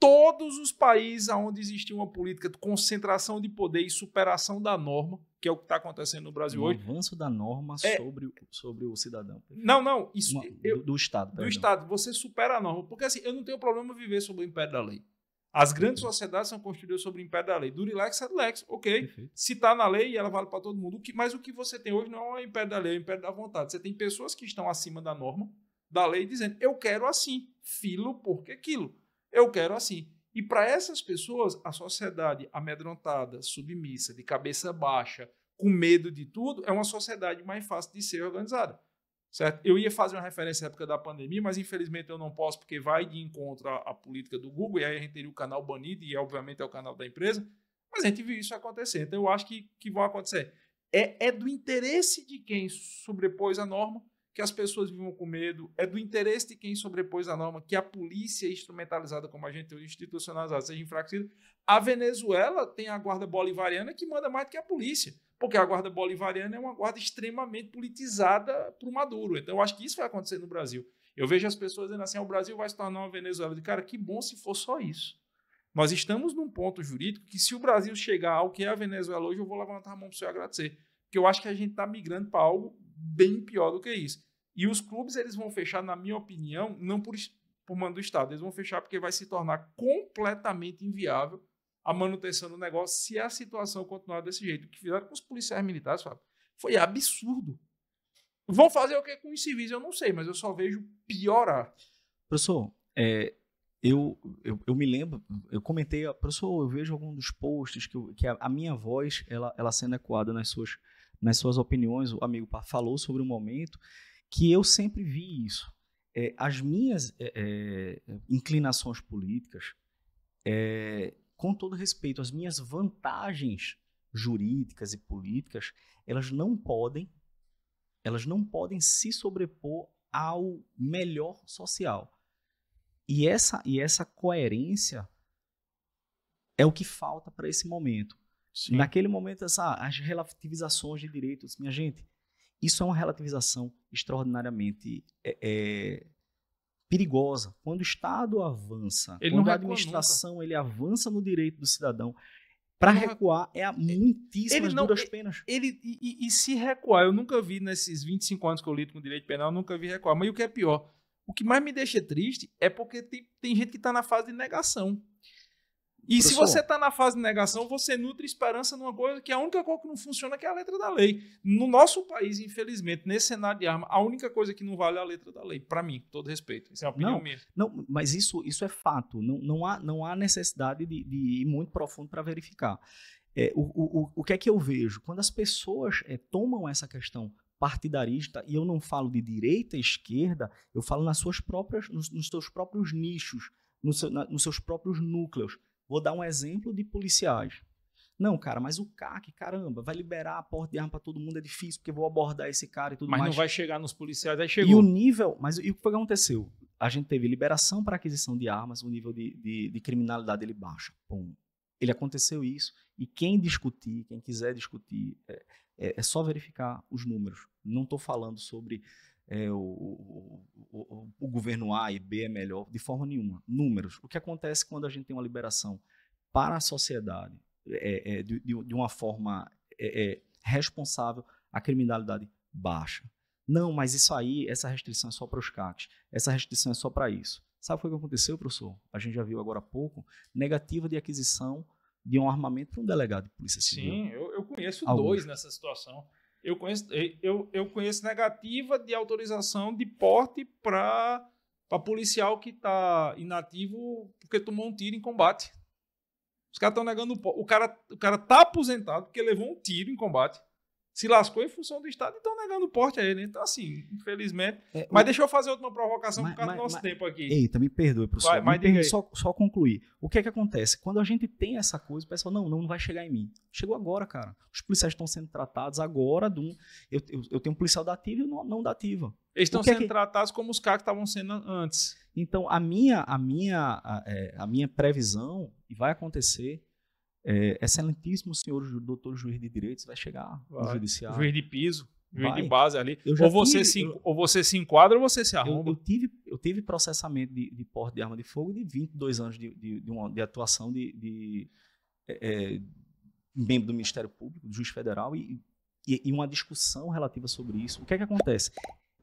Todos os países onde existe uma política de concentração de poder e superação da norma, que é o que está acontecendo no Brasil hoje. O avanço da norma é... sobre, o, sobre o cidadão. Não, não. Isso, uma, eu, do, Estado. Perdão. Do Estado. Você supera a norma. Porque assim, eu não tenho problema viver sob o império da lei. As grandes Perfeito. sociedades são construídas sobre o império da lei. Durilex, é lex, ok. Perfeito. Se está na lei, ela vale para todo mundo. Mas o que você tem hoje não é o império da lei, é o império da vontade. Você tem pessoas que estão acima da norma da lei dizendo: eu quero assim, filo porque aquilo, eu quero assim. E para essas pessoas, a sociedade amedrontada, submissa, de cabeça baixa, com medo de tudo, é uma sociedade mais fácil de ser organizada. Certo? Eu ia fazer uma referência à época da pandemia, mas infelizmente eu não posso, porque vai de encontro à, à política do Google, e aí a gente teria o canal banido, e obviamente é o canal da empresa. Mas a gente viu isso acontecer, então eu acho que, que vão acontecer. É, é do interesse de quem sobrepôs a norma que as pessoas vivam com medo, é do interesse de quem sobrepôs a norma, que a polícia é instrumentalizada, como a gente tem, institucionalizada, seja enfraquecida. A Venezuela tem a guarda bolivariana que manda mais do que a polícia, porque a guarda bolivariana é uma guarda extremamente politizada por Maduro. Então, eu acho que isso vai acontecer no Brasil. Eu vejo as pessoas dizendo assim: ah, o Brasil vai se tornar uma Venezuela. De cara, que bom se for só isso. Nós estamos num ponto jurídico que, se o Brasil chegar ao que é a Venezuela hoje, eu vou levantar a mão para o senhor agradecer. Porque eu acho que a gente está migrando para algo bem pior do que isso. E os clubes eles vão fechar, na minha opinião, não por, por mando do Estado, eles vão fechar porque vai se tornar completamente inviável a manutenção do negócio se a situação continuar desse jeito. O que fizeram com os policiais militares, Fábio, foi absurdo. Vão fazer o que com os civis, eu não sei, mas eu só vejo piorar. Professor, é, eu, eu, eu, me lembro, eu comentei, ah, professor, eu vejo algum dos posts que, eu, que a, a, minha voz ela, ela sendo ecoada nas suas nas suas opiniões, o amigo falou sobre um momento que eu sempre vi isso. É, as minhas é, é, inclinações políticas, é, com todo respeito, as minhas vantagens jurídicas e políticas, elas não podem, elas não podem se sobrepor ao melhor social. E essa, e essa coerência é o que falta para esse momento. Sim. Naquele momento, essa, as relativizações de direitos, minha gente, isso é uma relativização extraordinariamente é, é, perigosa. Quando o Estado avança, ele quando a administração ele avança no direito do cidadão, para recuar é a muitíssimas ele não, duras penas. Ele, e, e, se recuar, eu nunca vi nesses 25 anos que eu lido com direito penal, nunca vi recuar. Mas o que é pior, o que mais me deixa triste é porque tem, tem gente que está na fase de negação. E se você está na fase de negação, você nutre esperança numa coisa que a única coisa que não funciona é, é a letra da lei. No nosso país, infelizmente, nesse cenário de arma, a única coisa que não vale é a letra da lei, para mim, com todo respeito. Isso é a opinião não, minha. Não, mas isso, isso é fato. Não, não, há, não há necessidade de, de ir muito profundo para verificar. É, o, o, o que é que eu vejo? Quando as pessoas é, tomam essa questão partidarista, e eu não falo de direita e esquerda, eu falo nas suas próprias, nos, nos seus próprios nichos, no seu, na, nos seus próprios núcleos Vou dar um exemplo de policiais. Não, cara, mas o CAC, caramba, vai liberar a porta de arma para todo mundo, é difícil, porque vou abordar esse cara e tudo mas mais. Mas não vai chegar nos policiais, aí chegou. E o nível, mas e o que foi que aconteceu? A gente teve liberação para aquisição de armas, o nível de, de, de criminalidade ele baixa. Bom, Ele aconteceu isso, e quem discutir, quem quiser discutir, é, é, é só verificar os números. Não estou falando sobre é, o, o, o, o, governo A e B é melhor, de forma nenhuma. Números. O que acontece quando a gente tem uma liberação para a sociedade é, é, de, de, uma forma é, é, responsável, a criminalidade baixa. Não, mas isso aí, essa restrição é só para os CACs, essa restrição é só para isso. Sabe o que aconteceu, professor? A gente já viu agora há pouco, negativa de aquisição de um armamento para um delegado de polícia civil. Sim, eu, eu conheço dois nessa situação. Eu conheço, eu, eu conheço negativa de autorização de porte para policial que está inativo porque tomou um tiro em combate. Os caras estão negando o cara, o cara tá aposentado porque levou um tiro em combate se lascou em função do Estado e estão negando porte a ele. Então, assim, infelizmente. É, mas o... deixa eu fazer outra provocação mas, por causa mas, do nosso mas... tempo aqui. Eita, me perdoe, professor. Vai, mas perdoe, só, só concluir. O que é que acontece? Quando a gente tem essa coisa, o pessoal, não, não, não vai chegar em mim. Chegou agora, cara. Os policiais estão sendo tratados agora. De um, eu, eu, eu tenho um policial da ativa e não, não da ativa. Eles estão é sendo é que... tratados como os caras que estavam sendo antes. Então, a minha, a minha, a, é, a minha previsão, e vai acontecer, é, excelentíssimo senhor doutor juiz de direitos vai chegar vai. no judiciário. Juiz de piso, juiz vai. de base ali. Ou você, tive, se, eu, ou você se enquadra ou você se arruma. Eu, eu tive, eu tive processamento de, de porte de arma de fogo de 22 anos de, de, de, uma, de atuação de, de é, é, membro do Ministério Público, do juiz federal, e, e, e uma discussão relativa sobre isso. O que é que acontece?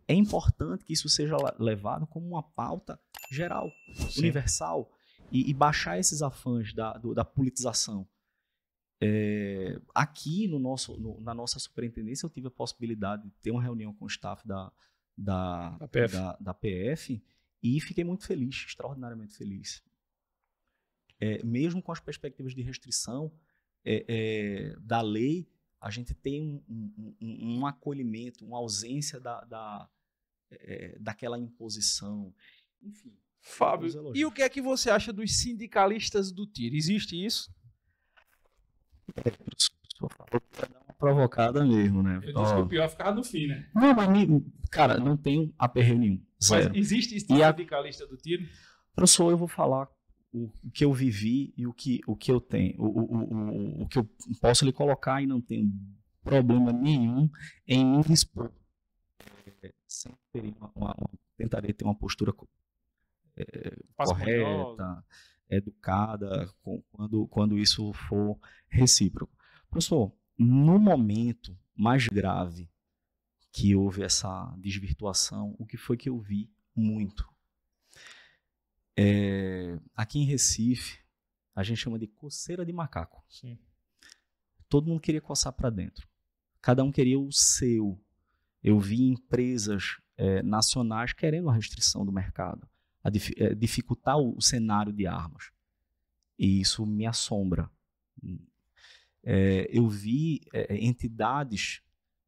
É importante que isso seja levado como uma pauta geral, Sim. universal e, e baixar esses afãs da, do, da politização. É, aqui no nosso, no, na nossa superintendência, eu tive a possibilidade de ter uma reunião com o staff da, da, da, PF. Da, da PF e fiquei muito feliz, extraordinariamente feliz. É, mesmo com as perspectivas de restrição é, é, da lei, a gente tem um, um, um, um acolhimento, uma ausência da, da é, daquela imposição. Enfim, Fábio, e o que é que você acha dos sindicalistas do tiro? Existe isso? É, pra dar uma provocada mesmo, né? Eu disse que o pior é ficava no fim, né? Não, mas, cara, não tem aperreio nenhum. Zero. Mas existe esse sindicalista a... do tiro? Professor, eu vou falar o que eu vivi e o que, o que eu tenho, o, o, o, o que eu posso lhe colocar e não tenho problema nenhum em me expor. É, sempre uma, uma, tentarei ter uma postura correta, educada, com, quando, quando isso for recíproco. Professor, no momento mais grave que houve essa desvirtuação, o que foi que eu vi muito? É, aqui em Recife, a gente chama de coceira de macaco. Sim. Todo mundo queria coçar para dentro. Cada um queria o seu. Eu vi empresas é, nacionais querendo a restrição do mercado a dif eh, dificultar o, o, cenário de armas. E isso me assombra. É, eu vi é, é, entidades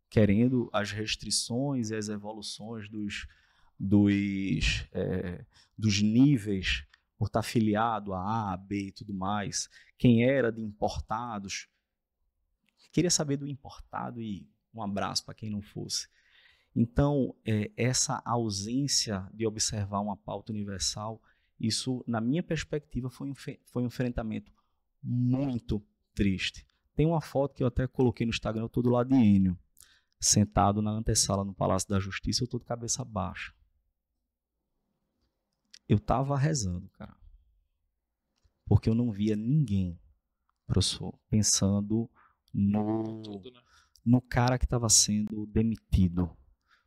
querendo as restrições e as evoluções dos, dos, é, dos níveis por estar afiliado a A, B e tudo mais, quem era de importados. Queria saber do importado e um abraço para quem não fosse. Então, é, essa ausência de observar uma pauta universal, isso, na minha perspectiva, foi um, foi um enfrentamento muito triste. Tem uma foto que eu até coloquei no Instagram, eu estou do lado de Enio, sentado na antessala no Palácio da Justiça, eu estou de cabeça baixa. Eu estava rezando, cara. Porque eu não via ninguém, professor, pensando no, né? no cara que estava sendo demitido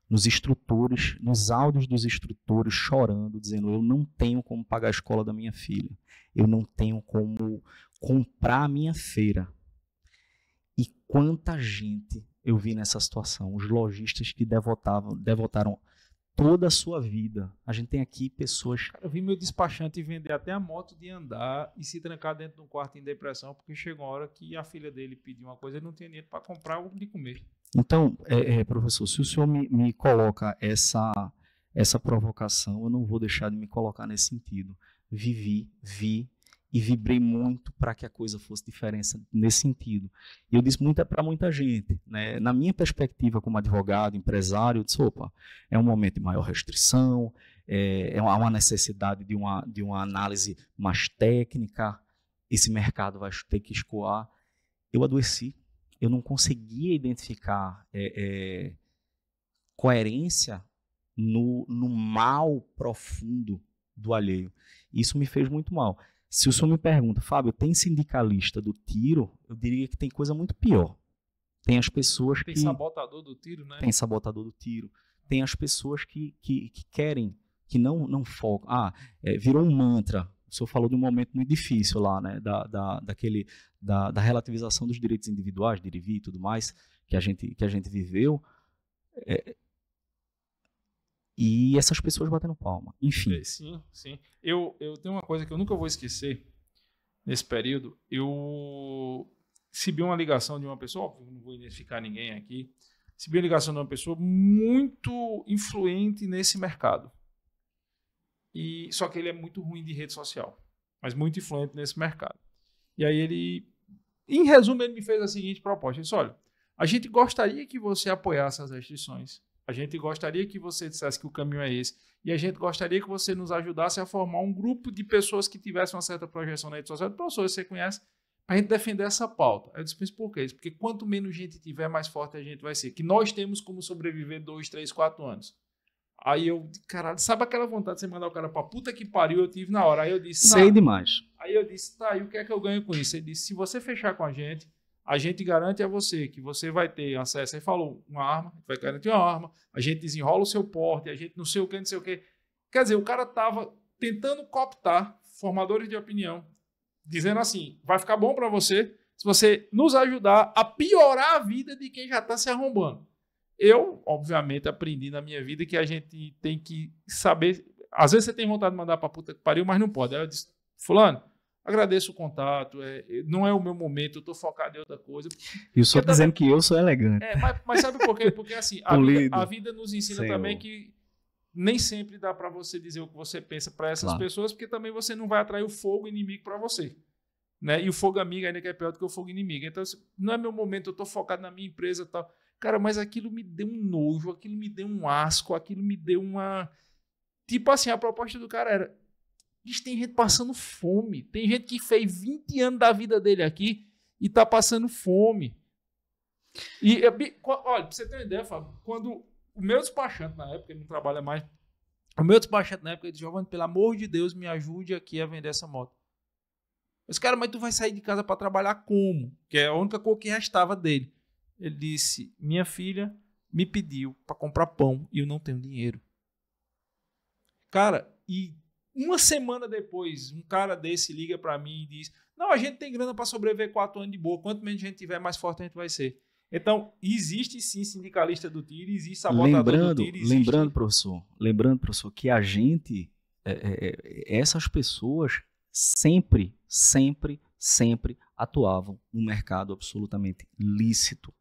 nos instrutores, nos áudios dos instrutores chorando, dizendo: Eu não tenho como pagar a escola da minha filha, eu não tenho como comprar a minha feira. E quanta gente eu vi nessa situação, os lojistas que devotavam, devotaram toda a sua vida. A gente tem aqui pessoas. Cara, eu vi meu despachante vender até a moto de andar e se trancar dentro de um quarto em depressão, porque chegou uma hora que a filha dele pediu uma coisa e não tinha dinheiro para comprar algo de comer. Então, é, é, professor, se o senhor me, me coloca essa, essa provocação, eu não vou deixar de me colocar nesse sentido. Vivi, vi e vibrei muito para que a coisa fosse diferença nesse sentido. E eu disse muito para muita gente. Né? Na minha perspectiva como advogado, empresário, eu disse, opa, é um momento de maior restrição, é, é uma necessidade de uma, de uma análise mais técnica, esse mercado vai ter que escoar. Eu adoeci eu não conseguia identificar é, é, coerência no, no mal profundo do alheio. Isso me fez muito mal. Se o senhor me pergunta, Fábio, tem sindicalista do tiro? Eu diria que tem coisa muito pior. Tem as pessoas tem que. Tem sabotador do tiro, né? Tem sabotador do tiro. Tem as pessoas que, que, que querem, que não, não focam. Ah, é, virou um mantra. O senhor falou de um momento muito difícil lá, né? Da, da, daquele, da, da relativização dos direitos individuais, derivi e tudo mais, que a gente, que a gente viveu. É, e essas pessoas batendo palma. Enfim. É, sim, sim. Eu, eu tenho uma coisa que eu nunca vou esquecer nesse período. Eu recebi uma ligação de uma pessoa, óbvio, não vou identificar ninguém aqui. Recebi uma ligação de uma pessoa muito influente nesse mercado. E só que ele é muito ruim de rede social, mas muito influente nesse mercado. E aí ele em resumo, ele me fez a seguinte proposta: disse, olha, a gente gostaria que você apoiasse as restrições. A gente gostaria que você dissesse que o caminho é esse. E a gente gostaria que você nos ajudasse a formar um grupo de pessoas que tivessem uma certa projeção na rede social, Professor, pessoas que você conhece, para a gente defender essa pauta. Eu disse, mas por quê? Porque quanto menos gente tiver, mais forte a gente vai ser. Que nós temos como sobreviver dois, três, quatro anos. Aí eu, caralho, sabe aquela vontade de você mandar o cara pra puta que pariu? Eu tive na hora. Aí eu disse. Sei demais. Aí eu disse, tá, e o que é que eu ganho com isso? Ele disse, se você fechar com a gente, a gente garante a você que você vai ter acesso. Ele falou, uma arma, vai garantir uma arma, a gente desenrola o seu porte, a gente não sei o que, não sei o que. Quer dizer, o cara estava tentando cooptar formadores de opinião, dizendo assim, vai ficar bom para você se você nos ajudar a piorar a vida de quem já está se arrombando. Eu, obviamente, aprendi na minha vida que a gente tem que saber. Às vezes você tem vontade de mandar para puta que pariu, mas não pode. Aí eu disse, Fulano, Agradeço o contato, é, é, não é o meu momento, eu estou focado em outra coisa. E o senhor dizendo que eu sou elegante. É, mas, mas, sabe por quê? Porque assim, a, vida, a vida, nos ensina Senhor. também que nem sempre dá para você dizer o que você pensa para essas claro. pessoas, porque também você não vai atrair o fogo inimigo para você. Né? E o fogo amigo ainda é que é pior do que o fogo inimigo. Então, assim, não é meu momento, eu estou focado na minha empresa e tal. Cara, mas aquilo me deu um nojo, aquilo me deu um asco, aquilo me deu uma. Tipo assim, a proposta do cara era: Diz, tem gente passando fome. Tem gente que fez 20 anos da vida dele aqui e tá passando fome. E, é, olha, pra você ter uma ideia, Fábio, quando o meu despachante na época, ele não trabalha mais, o meu despachante na época, ele disse, Giovanni, pelo amor de Deus, me ajude aqui a vender essa moto. Mas, cara, mas tu vai sair de casa para trabalhar como? Que é a única coisa que restava dele. Ele disse, minha filha me pediu para comprar pão e eu não tenho dinheiro. Cara, e uma semana depois, um cara desse liga para mim e diz: Não, a gente tem grana para sobreviver quatro anos de boa. Quanto menos a gente tiver, mais forte a gente vai ser. Então, existe sim sindicalista do tiro, existe sabotador lembrando, do tiro. Existe... Lembrando, professor, lembrando, professor, que a gente, é, é, é, essas pessoas sempre, sempre, sempre atuavam no mercado absolutamente lícito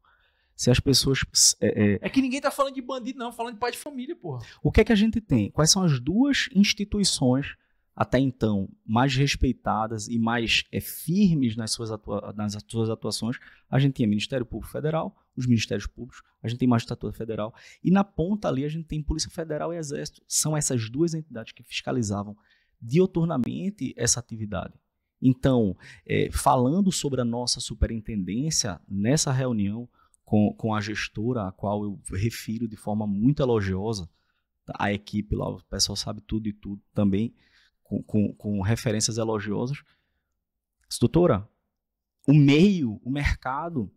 se as pessoas. É, é... é, que ninguém tá falando de bandido, não, falando de pai de família, porra. O que é que a gente tem? Quais são as duas instituições, até então, mais respeitadas e mais é, firmes nas suas, atua... nas suas atuações? A gente tem Ministério Público Federal, os Ministérios Públicos, a gente tem Magistratura Federal, e na ponta ali a gente tem Polícia Federal e Exército. São essas duas entidades que fiscalizavam dioturnamente essa atividade. Então, é, falando sobre a nossa superintendência nessa reunião, com, com a gestora, a qual eu refiro de forma muito elogiosa, tá? a equipe lá, o pessoal sabe tudo e tudo também, com, com, com referências elogiosas. Doutora, o meio, o mercado,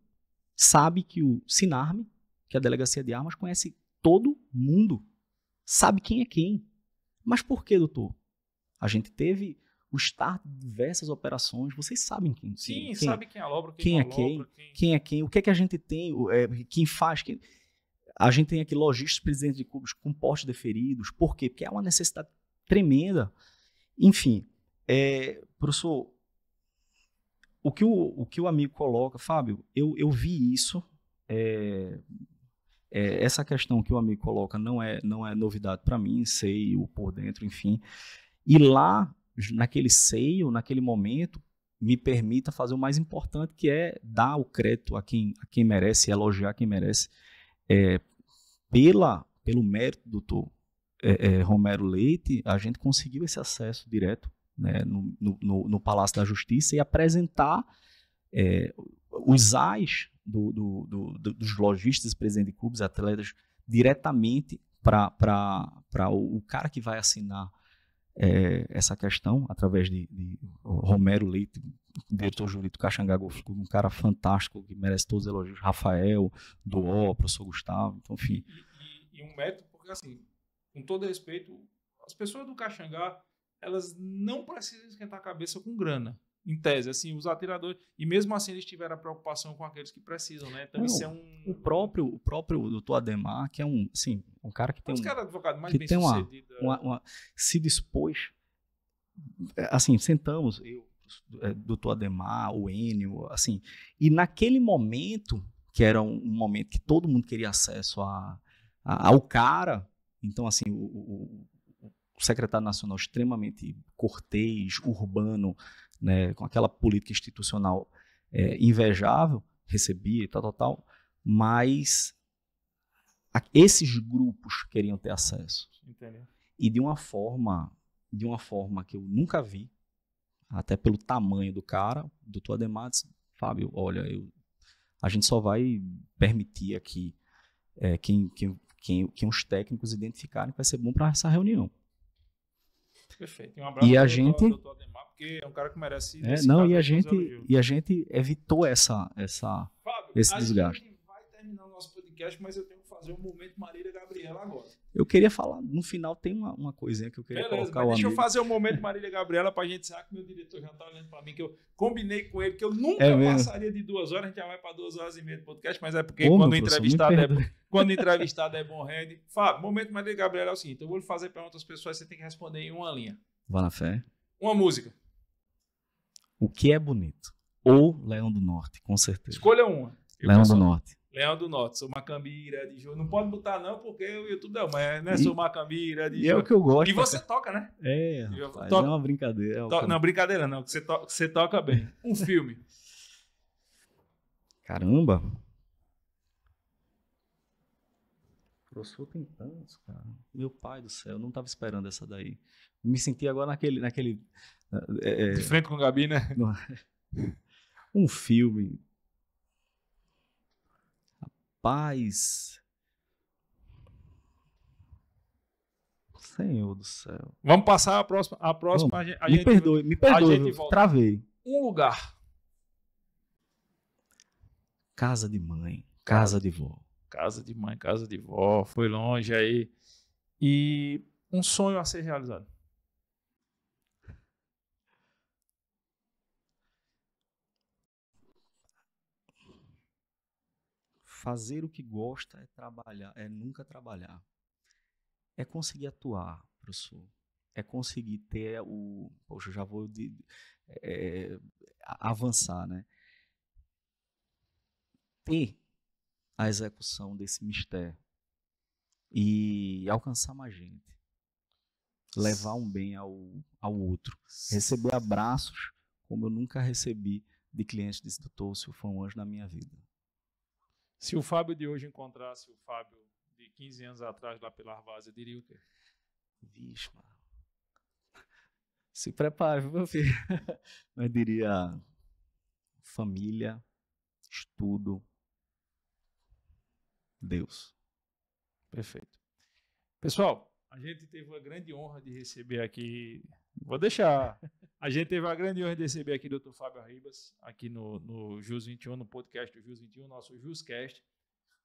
sabe que o Sinarme, que é a Delegacia de Armas, conhece todo mundo. Sabe quem é quem. Mas por que, doutor? A gente teve o start de diversas operações, vocês sabem quem, Sim, quem, sabe quem quem, quem é quem, quem, quem é quem, o que é que a gente tem, é, quem faz, quem... A gente tem aqui lojistas presidentes de clubes com postes deferidos. Por quê? Porque é uma necessidade tremenda. Enfim, é, professor, o que o, o que o amigo coloca, Fábio, eu, eu vi isso. É, é, essa questão que o amigo coloca não é, não é novidade para mim, sei o por dentro, enfim. E lá naquele seio, naquele momento, me permita fazer o mais importante, que é dar o crédito a quem, a quem merece, elogiar quem merece, é, pela, pelo mérito do doutor é, é, Romero Leite, a gente conseguiu esse acesso direto né, no, no, no, Palácio da Justiça e apresentar é, os AIS do, do, do, dos lojistas, presidente de clubes, atletas, diretamente para o, o cara que vai assinar é, essa questão através de, de Romero Leite, diretor jurídico Caxangá Golfo, um cara fantástico que merece todos os elogios, Rafael, Duó, professor Gustavo, então, enfim. E, e, e um método, porque assim, com todo respeito, as pessoas do Caxangá, elas não precisam esquentar a cabeça com grana em tese, assim, os atiradores, e mesmo assim eles tiveram a preocupação com aqueles que precisam, né? Então não, isso é um o próprio o próprio doutor Ademar, que é um, sim, um cara que tem um, cara advogado mais que bem tem uma, é. uma, uma, se dispôs é, assim, sentamos eu, é, doutor Ademar, o Enio, assim, e naquele momento, que era um, um momento que todo mundo queria acesso a, a ao cara, então assim, o, o o secretário nacional extremamente cortês, urbano, né, com aquela política institucional é, invejável, recebia e tal, tal, tal, mas a, esses grupos queriam ter acesso. Entendi. E de uma forma, de uma forma que eu nunca vi, até pelo tamanho do cara, o doutor Ademar disse, Fábio, olha, eu, a gente só vai permitir aqui é, quem, quem, quem, quem os técnicos identificarem que vai ser bom para essa reunião. Perfeito. Um abraço e a gente, doutor, Ademar porque é um cara que merece. É, não, e a, gente, e a gente evitou essa, essa, Fábio, esse desgaste. A gente vai terminar o nosso podcast, mas eu tenho que fazer um momento Marília Gabriela agora. Eu queria falar, no final tem uma, uma coisinha que eu queria Beleza, colocar o Deixa amigo. eu fazer um momento Marília Gabriela pra gente saber que meu diretor já tá olhando pra mim, que eu combinei com ele, que eu nunca é passaria de duas horas, a gente já vai pra duas horas e meia do podcast, mas é porque quando, entrevistado é, quando entrevistado é bom rende. Fábio, momento Marília Gabriela é o seguinte, eu vou lhe fazer perguntas pessoais, você tem que responder em uma linha. Vá na fé. Uma música. O que é bonito? Ou Leão do Norte, com certeza. Escolha uma. Eu Leão do Norte. Leão do Norte, sou Macambira de Jô. Não pode botar, não, porque o YouTube não, mas né, e, sou Macambira de Jô. é o que eu gosto. E você cara. Né? toca, né? É, rapaz, é uma brincadeira. É to, não, brincadeira não, que você, to, que você toca bem. Um filme. Caramba. Eu tem tantos, cara. Meu pai do céu, eu não estava esperando essa daí. Me senti agora naquele, naquele é, é, de frente com o Gabi, né? É. Um filme. Rapaz. Senhor do céu. Vamos passar a próxima. A próxima a gente, me perdoe, me perdoe. Travei. Um lugar. Casa de mãe, casa, casa de vó. Casa de mãe, casa de vó. Foi longe aí. E um sonho a ser realizado. fazer o que gosta é trabalhar, é nunca trabalhar. É conseguir atuar, professor. É conseguir ter o. Poxa, já vou de, é, é avançar, né? Ter a execução desse mistério e alcançar mais gente. Levar um bem ao, ao outro. Receber abraços como eu nunca recebi de clientes desse doutor, o senhor foi um anjo na minha vida. Se o Fábio de hoje encontrasse o Fábio de 15 anos atrás lá pela Arvazia, diria o quê? Vixe, mano. Se prepare, meu filho. Mas diria família, estudo, Deus. Perfeito. Pessoal, a gente teve a grande honra de receber aqui Vou deixar. A gente teve a grande honra de receber aqui o Dr. Fábio Arribas aqui no, no Jus 21, no podcast do Jus 21, nosso JusCast.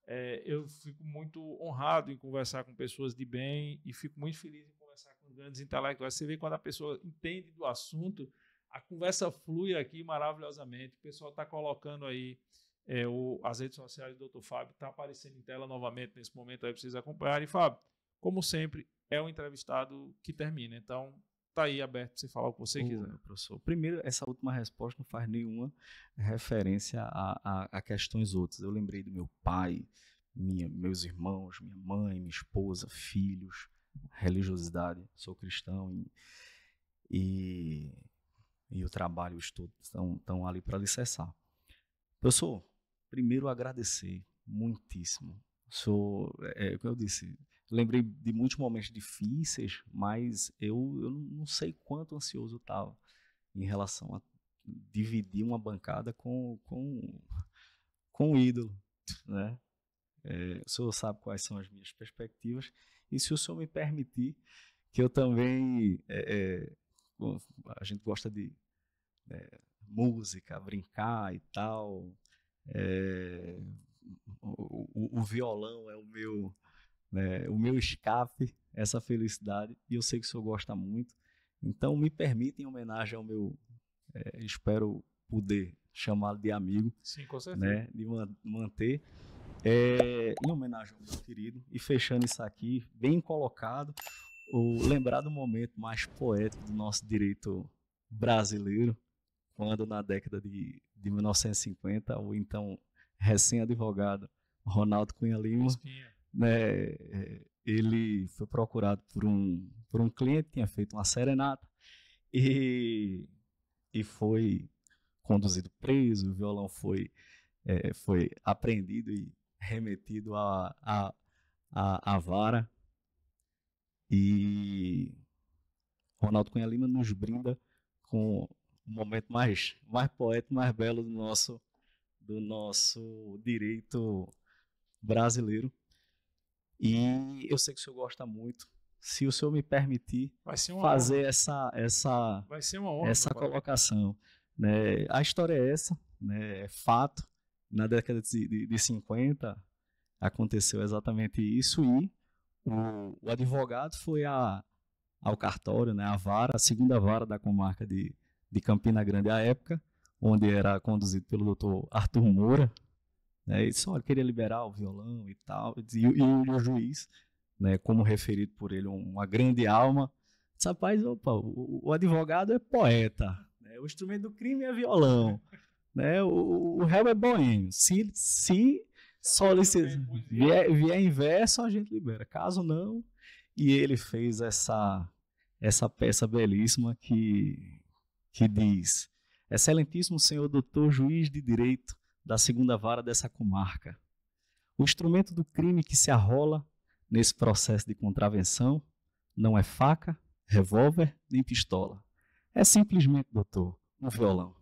É, eu fico muito honrado em conversar com pessoas de bem e fico muito feliz em conversar com grandes intelectuais. Você vê quando a pessoa entende do assunto, a conversa flui aqui maravilhosamente. O pessoal está colocando aí é, o, as redes sociais do Dr. Fábio, está aparecendo em tela novamente nesse momento aí para vocês acompanharem. Fábio, como sempre, é o um entrevistado que termina. Então, tá aí aberto para você falar o que você quiser. professor, primeiro, essa última resposta não faz nenhuma referência a, a, a questões outras. Eu lembrei do meu pai, minha, meus irmãos, minha mãe, minha esposa, filhos, religiosidade. Sou cristão e, e, e o trabalho, o estudo estão, estão ali para alicerçar. Professor, primeiro agradecer muitíssimo. Sou, é, como é eu disse, lembrei de muitos momentos difíceis, mas eu, eu não sei quanto ansioso eu estava em relação a dividir uma bancada com, com, com o ídolo, né? É, o senhor sabe quais são as minhas perspectivas e se o senhor me permitir, que eu também é, é, a gente gosta de é, música, brincar e tal. É, o, o, violão é o meu né, o meu escape, essa felicidade, e eu sei que o senhor gosta muito. Então, me permitem em homenagem ao meu, é, espero poder chamá-lo de amigo. Sim, com certeza. Né, de manter. É, em homenagem ao meu querido, e fechando isso aqui, bem colocado, o, lembrar do momento mais poético do nosso direito brasileiro, quando na década de, de 1950, o então recém-advogado Ronaldo Cunha Lima. Espinha né, ele foi procurado por um, por um cliente, tinha feito uma serenata e, e foi conduzido preso, o violão foi, é, foi apreendido e remetido à a, a, a, vara. E Ronaldo Cunha Lima nos brinda com o momento mais, mais poético, mais belo do nosso, do nosso direito brasileiro, e eu sei que o senhor gosta muito. Se o senhor me permitir fazer honra. essa essa honra, essa colocação, né? A história é essa, né? É fato. Na década de, de, de 50 aconteceu exatamente isso e o, o advogado foi a, ao cartório, né? A vara, a segunda vara da comarca de de Campina Grande à época, onde era conduzido pelo doutor Arthur Moura, né? E disse, olha, queria liberar o violão e tal. E, e, e o juiz, né, como referido por ele, uma grande alma, disse, rapaz, opa, o, o advogado é poeta, né? o instrumento do crime é violão, né? o, o réu é boêmio. Se, se tá solicitar, tá é. vier, vier inverso, a gente libera. Caso não, e ele fez essa, essa peça belíssima que, que diz... Excelentíssimo senhor doutor juiz de direito, da segunda vara dessa comarca. O instrumento do crime que se arrola nesse processo de contravenção não é faca, revólver nem pistola. É simplesmente, doutor, um violão.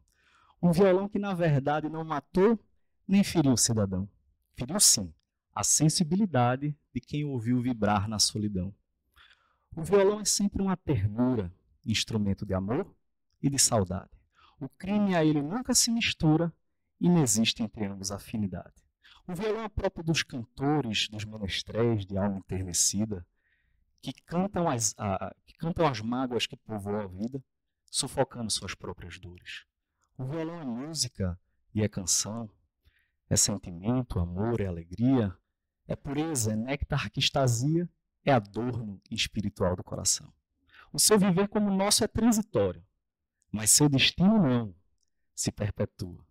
Um violão que, na verdade, não matou nem feriu o cidadão. Feriu, sim, a sensibilidade de quem ouviu vibrar na solidão. O violão é sempre uma ternura, instrumento de amor e de saudade. O crime a ele nunca se mistura, e não existe entre ambos afinidade. O violão é próprio dos cantores, dos menestréis de alma enternecida, que cantam as, a, que cantam as mágoas que povoam a vida, sufocando suas próprias dores. O violão é música e é canção, é sentimento, amor, é alegria, é pureza, é néctar que extasia, é adorno espiritual do coração. O seu viver como o nosso é transitório, mas seu destino não se perpetua.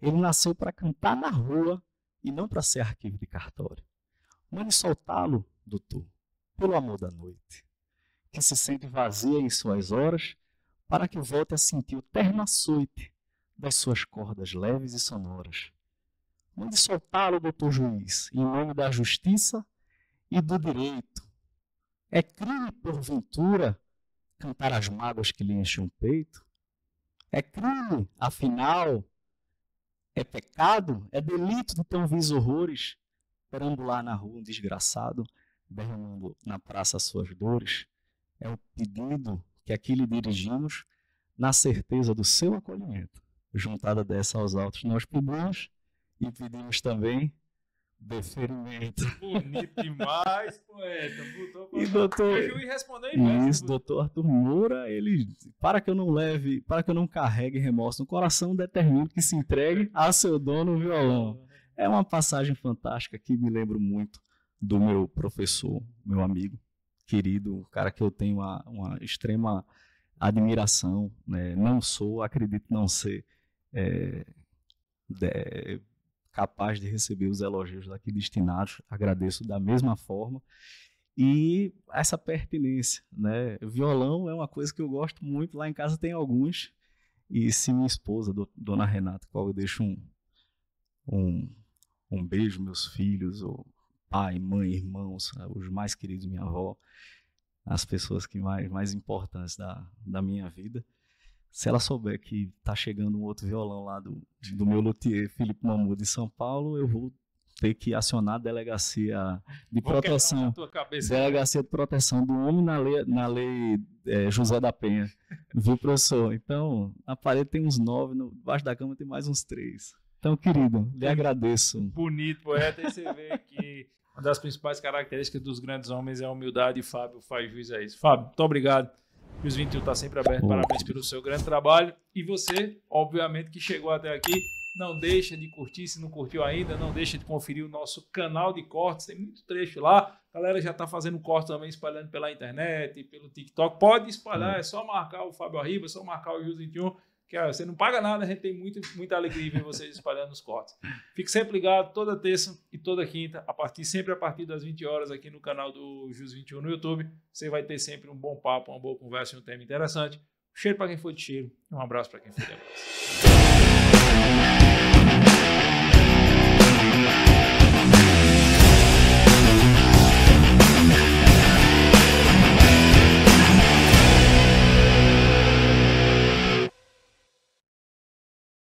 Ele nasceu para cantar na rua e não para ser arquivo de cartório. Mande soltá-lo, doutor, pelo amor da noite, que se sente vazia em suas horas, para que volte a sentir o terno açoite das suas cordas leves e sonoras. Mande soltá-lo, doutor juiz, em nome da justiça e do direito. É crime, porventura, cantar as mágoas que lhe enchem o peito? É crime, afinal, é pecado? É delito de ter um viso horrores? Perambular na rua um desgraçado, derramando na praça suas dores? É o pedido que aqui lhe dirigimos, na certeza do seu acolhimento. Juntada dessa aos altos nós pedimos, e pedimos também Deferimento. Bonito demais, poeta. e doutor, e Isso, doutor Arthur Moura, ele, para que eu não leve, para que eu não carregue remorso no coração, determino que se entregue a seu dono o violão. É uma passagem fantástica que me lembro muito do meu professor, meu amigo, querido, cara que eu tenho uma, uma extrema admiração, né? Não sou, acredito não ser. É, de, capaz de receber os elogios daqui destinados, agradeço da mesma forma. E essa pertinência, né? Violão é uma coisa que eu gosto muito, lá em casa tem alguns. E se minha esposa, do, dona Renata, qual eu deixo um, um, um beijo, meus filhos, ou pai, mãe, irmãos, né? os mais queridos, minha avó, as pessoas que mais, mais importantes da, da minha vida se ela souber que tá chegando um outro violão lá do, do meu luthier Felipe Mamu de São Paulo, eu vou ter que acionar a delegacia de vou proteção. Delegacia de proteção do homem na lei, na lei é, José da Penha. Viu, professor? Então, na parede tem uns nove, no, baixo da cama tem mais uns três. Então, querido, lhe é agradeço. Bonito, poeta, é, e você vê que uma das principais características dos grandes homens é a humildade, e Fábio faz juiz a isso. Fábio, muito obrigado. E os 21 está sempre aberto. Parabéns pelo seu grande trabalho. E você, obviamente, que chegou até aqui, não deixa de curtir. Se não curtiu ainda, não deixa de conferir o nosso canal de cortes. Tem muito trecho lá. A galera já está fazendo cortes também, espalhando pela internet, pelo TikTok. Pode espalhar, hum. é só marcar o Fábio Arriba, é só marcar o Jus 21 que ó, você não paga nada, a gente tem muito, muita alegria em ver vocês espalhando os cortes. Fique sempre ligado toda terça e toda quinta, a partir sempre a partir das 20 horas aqui no canal do Jus 21 no YouTube. Você vai ter sempre um bom papo, uma boa conversa e um tema interessante. Cheiro para quem for de cheiro, um abraço para quem for de abraço.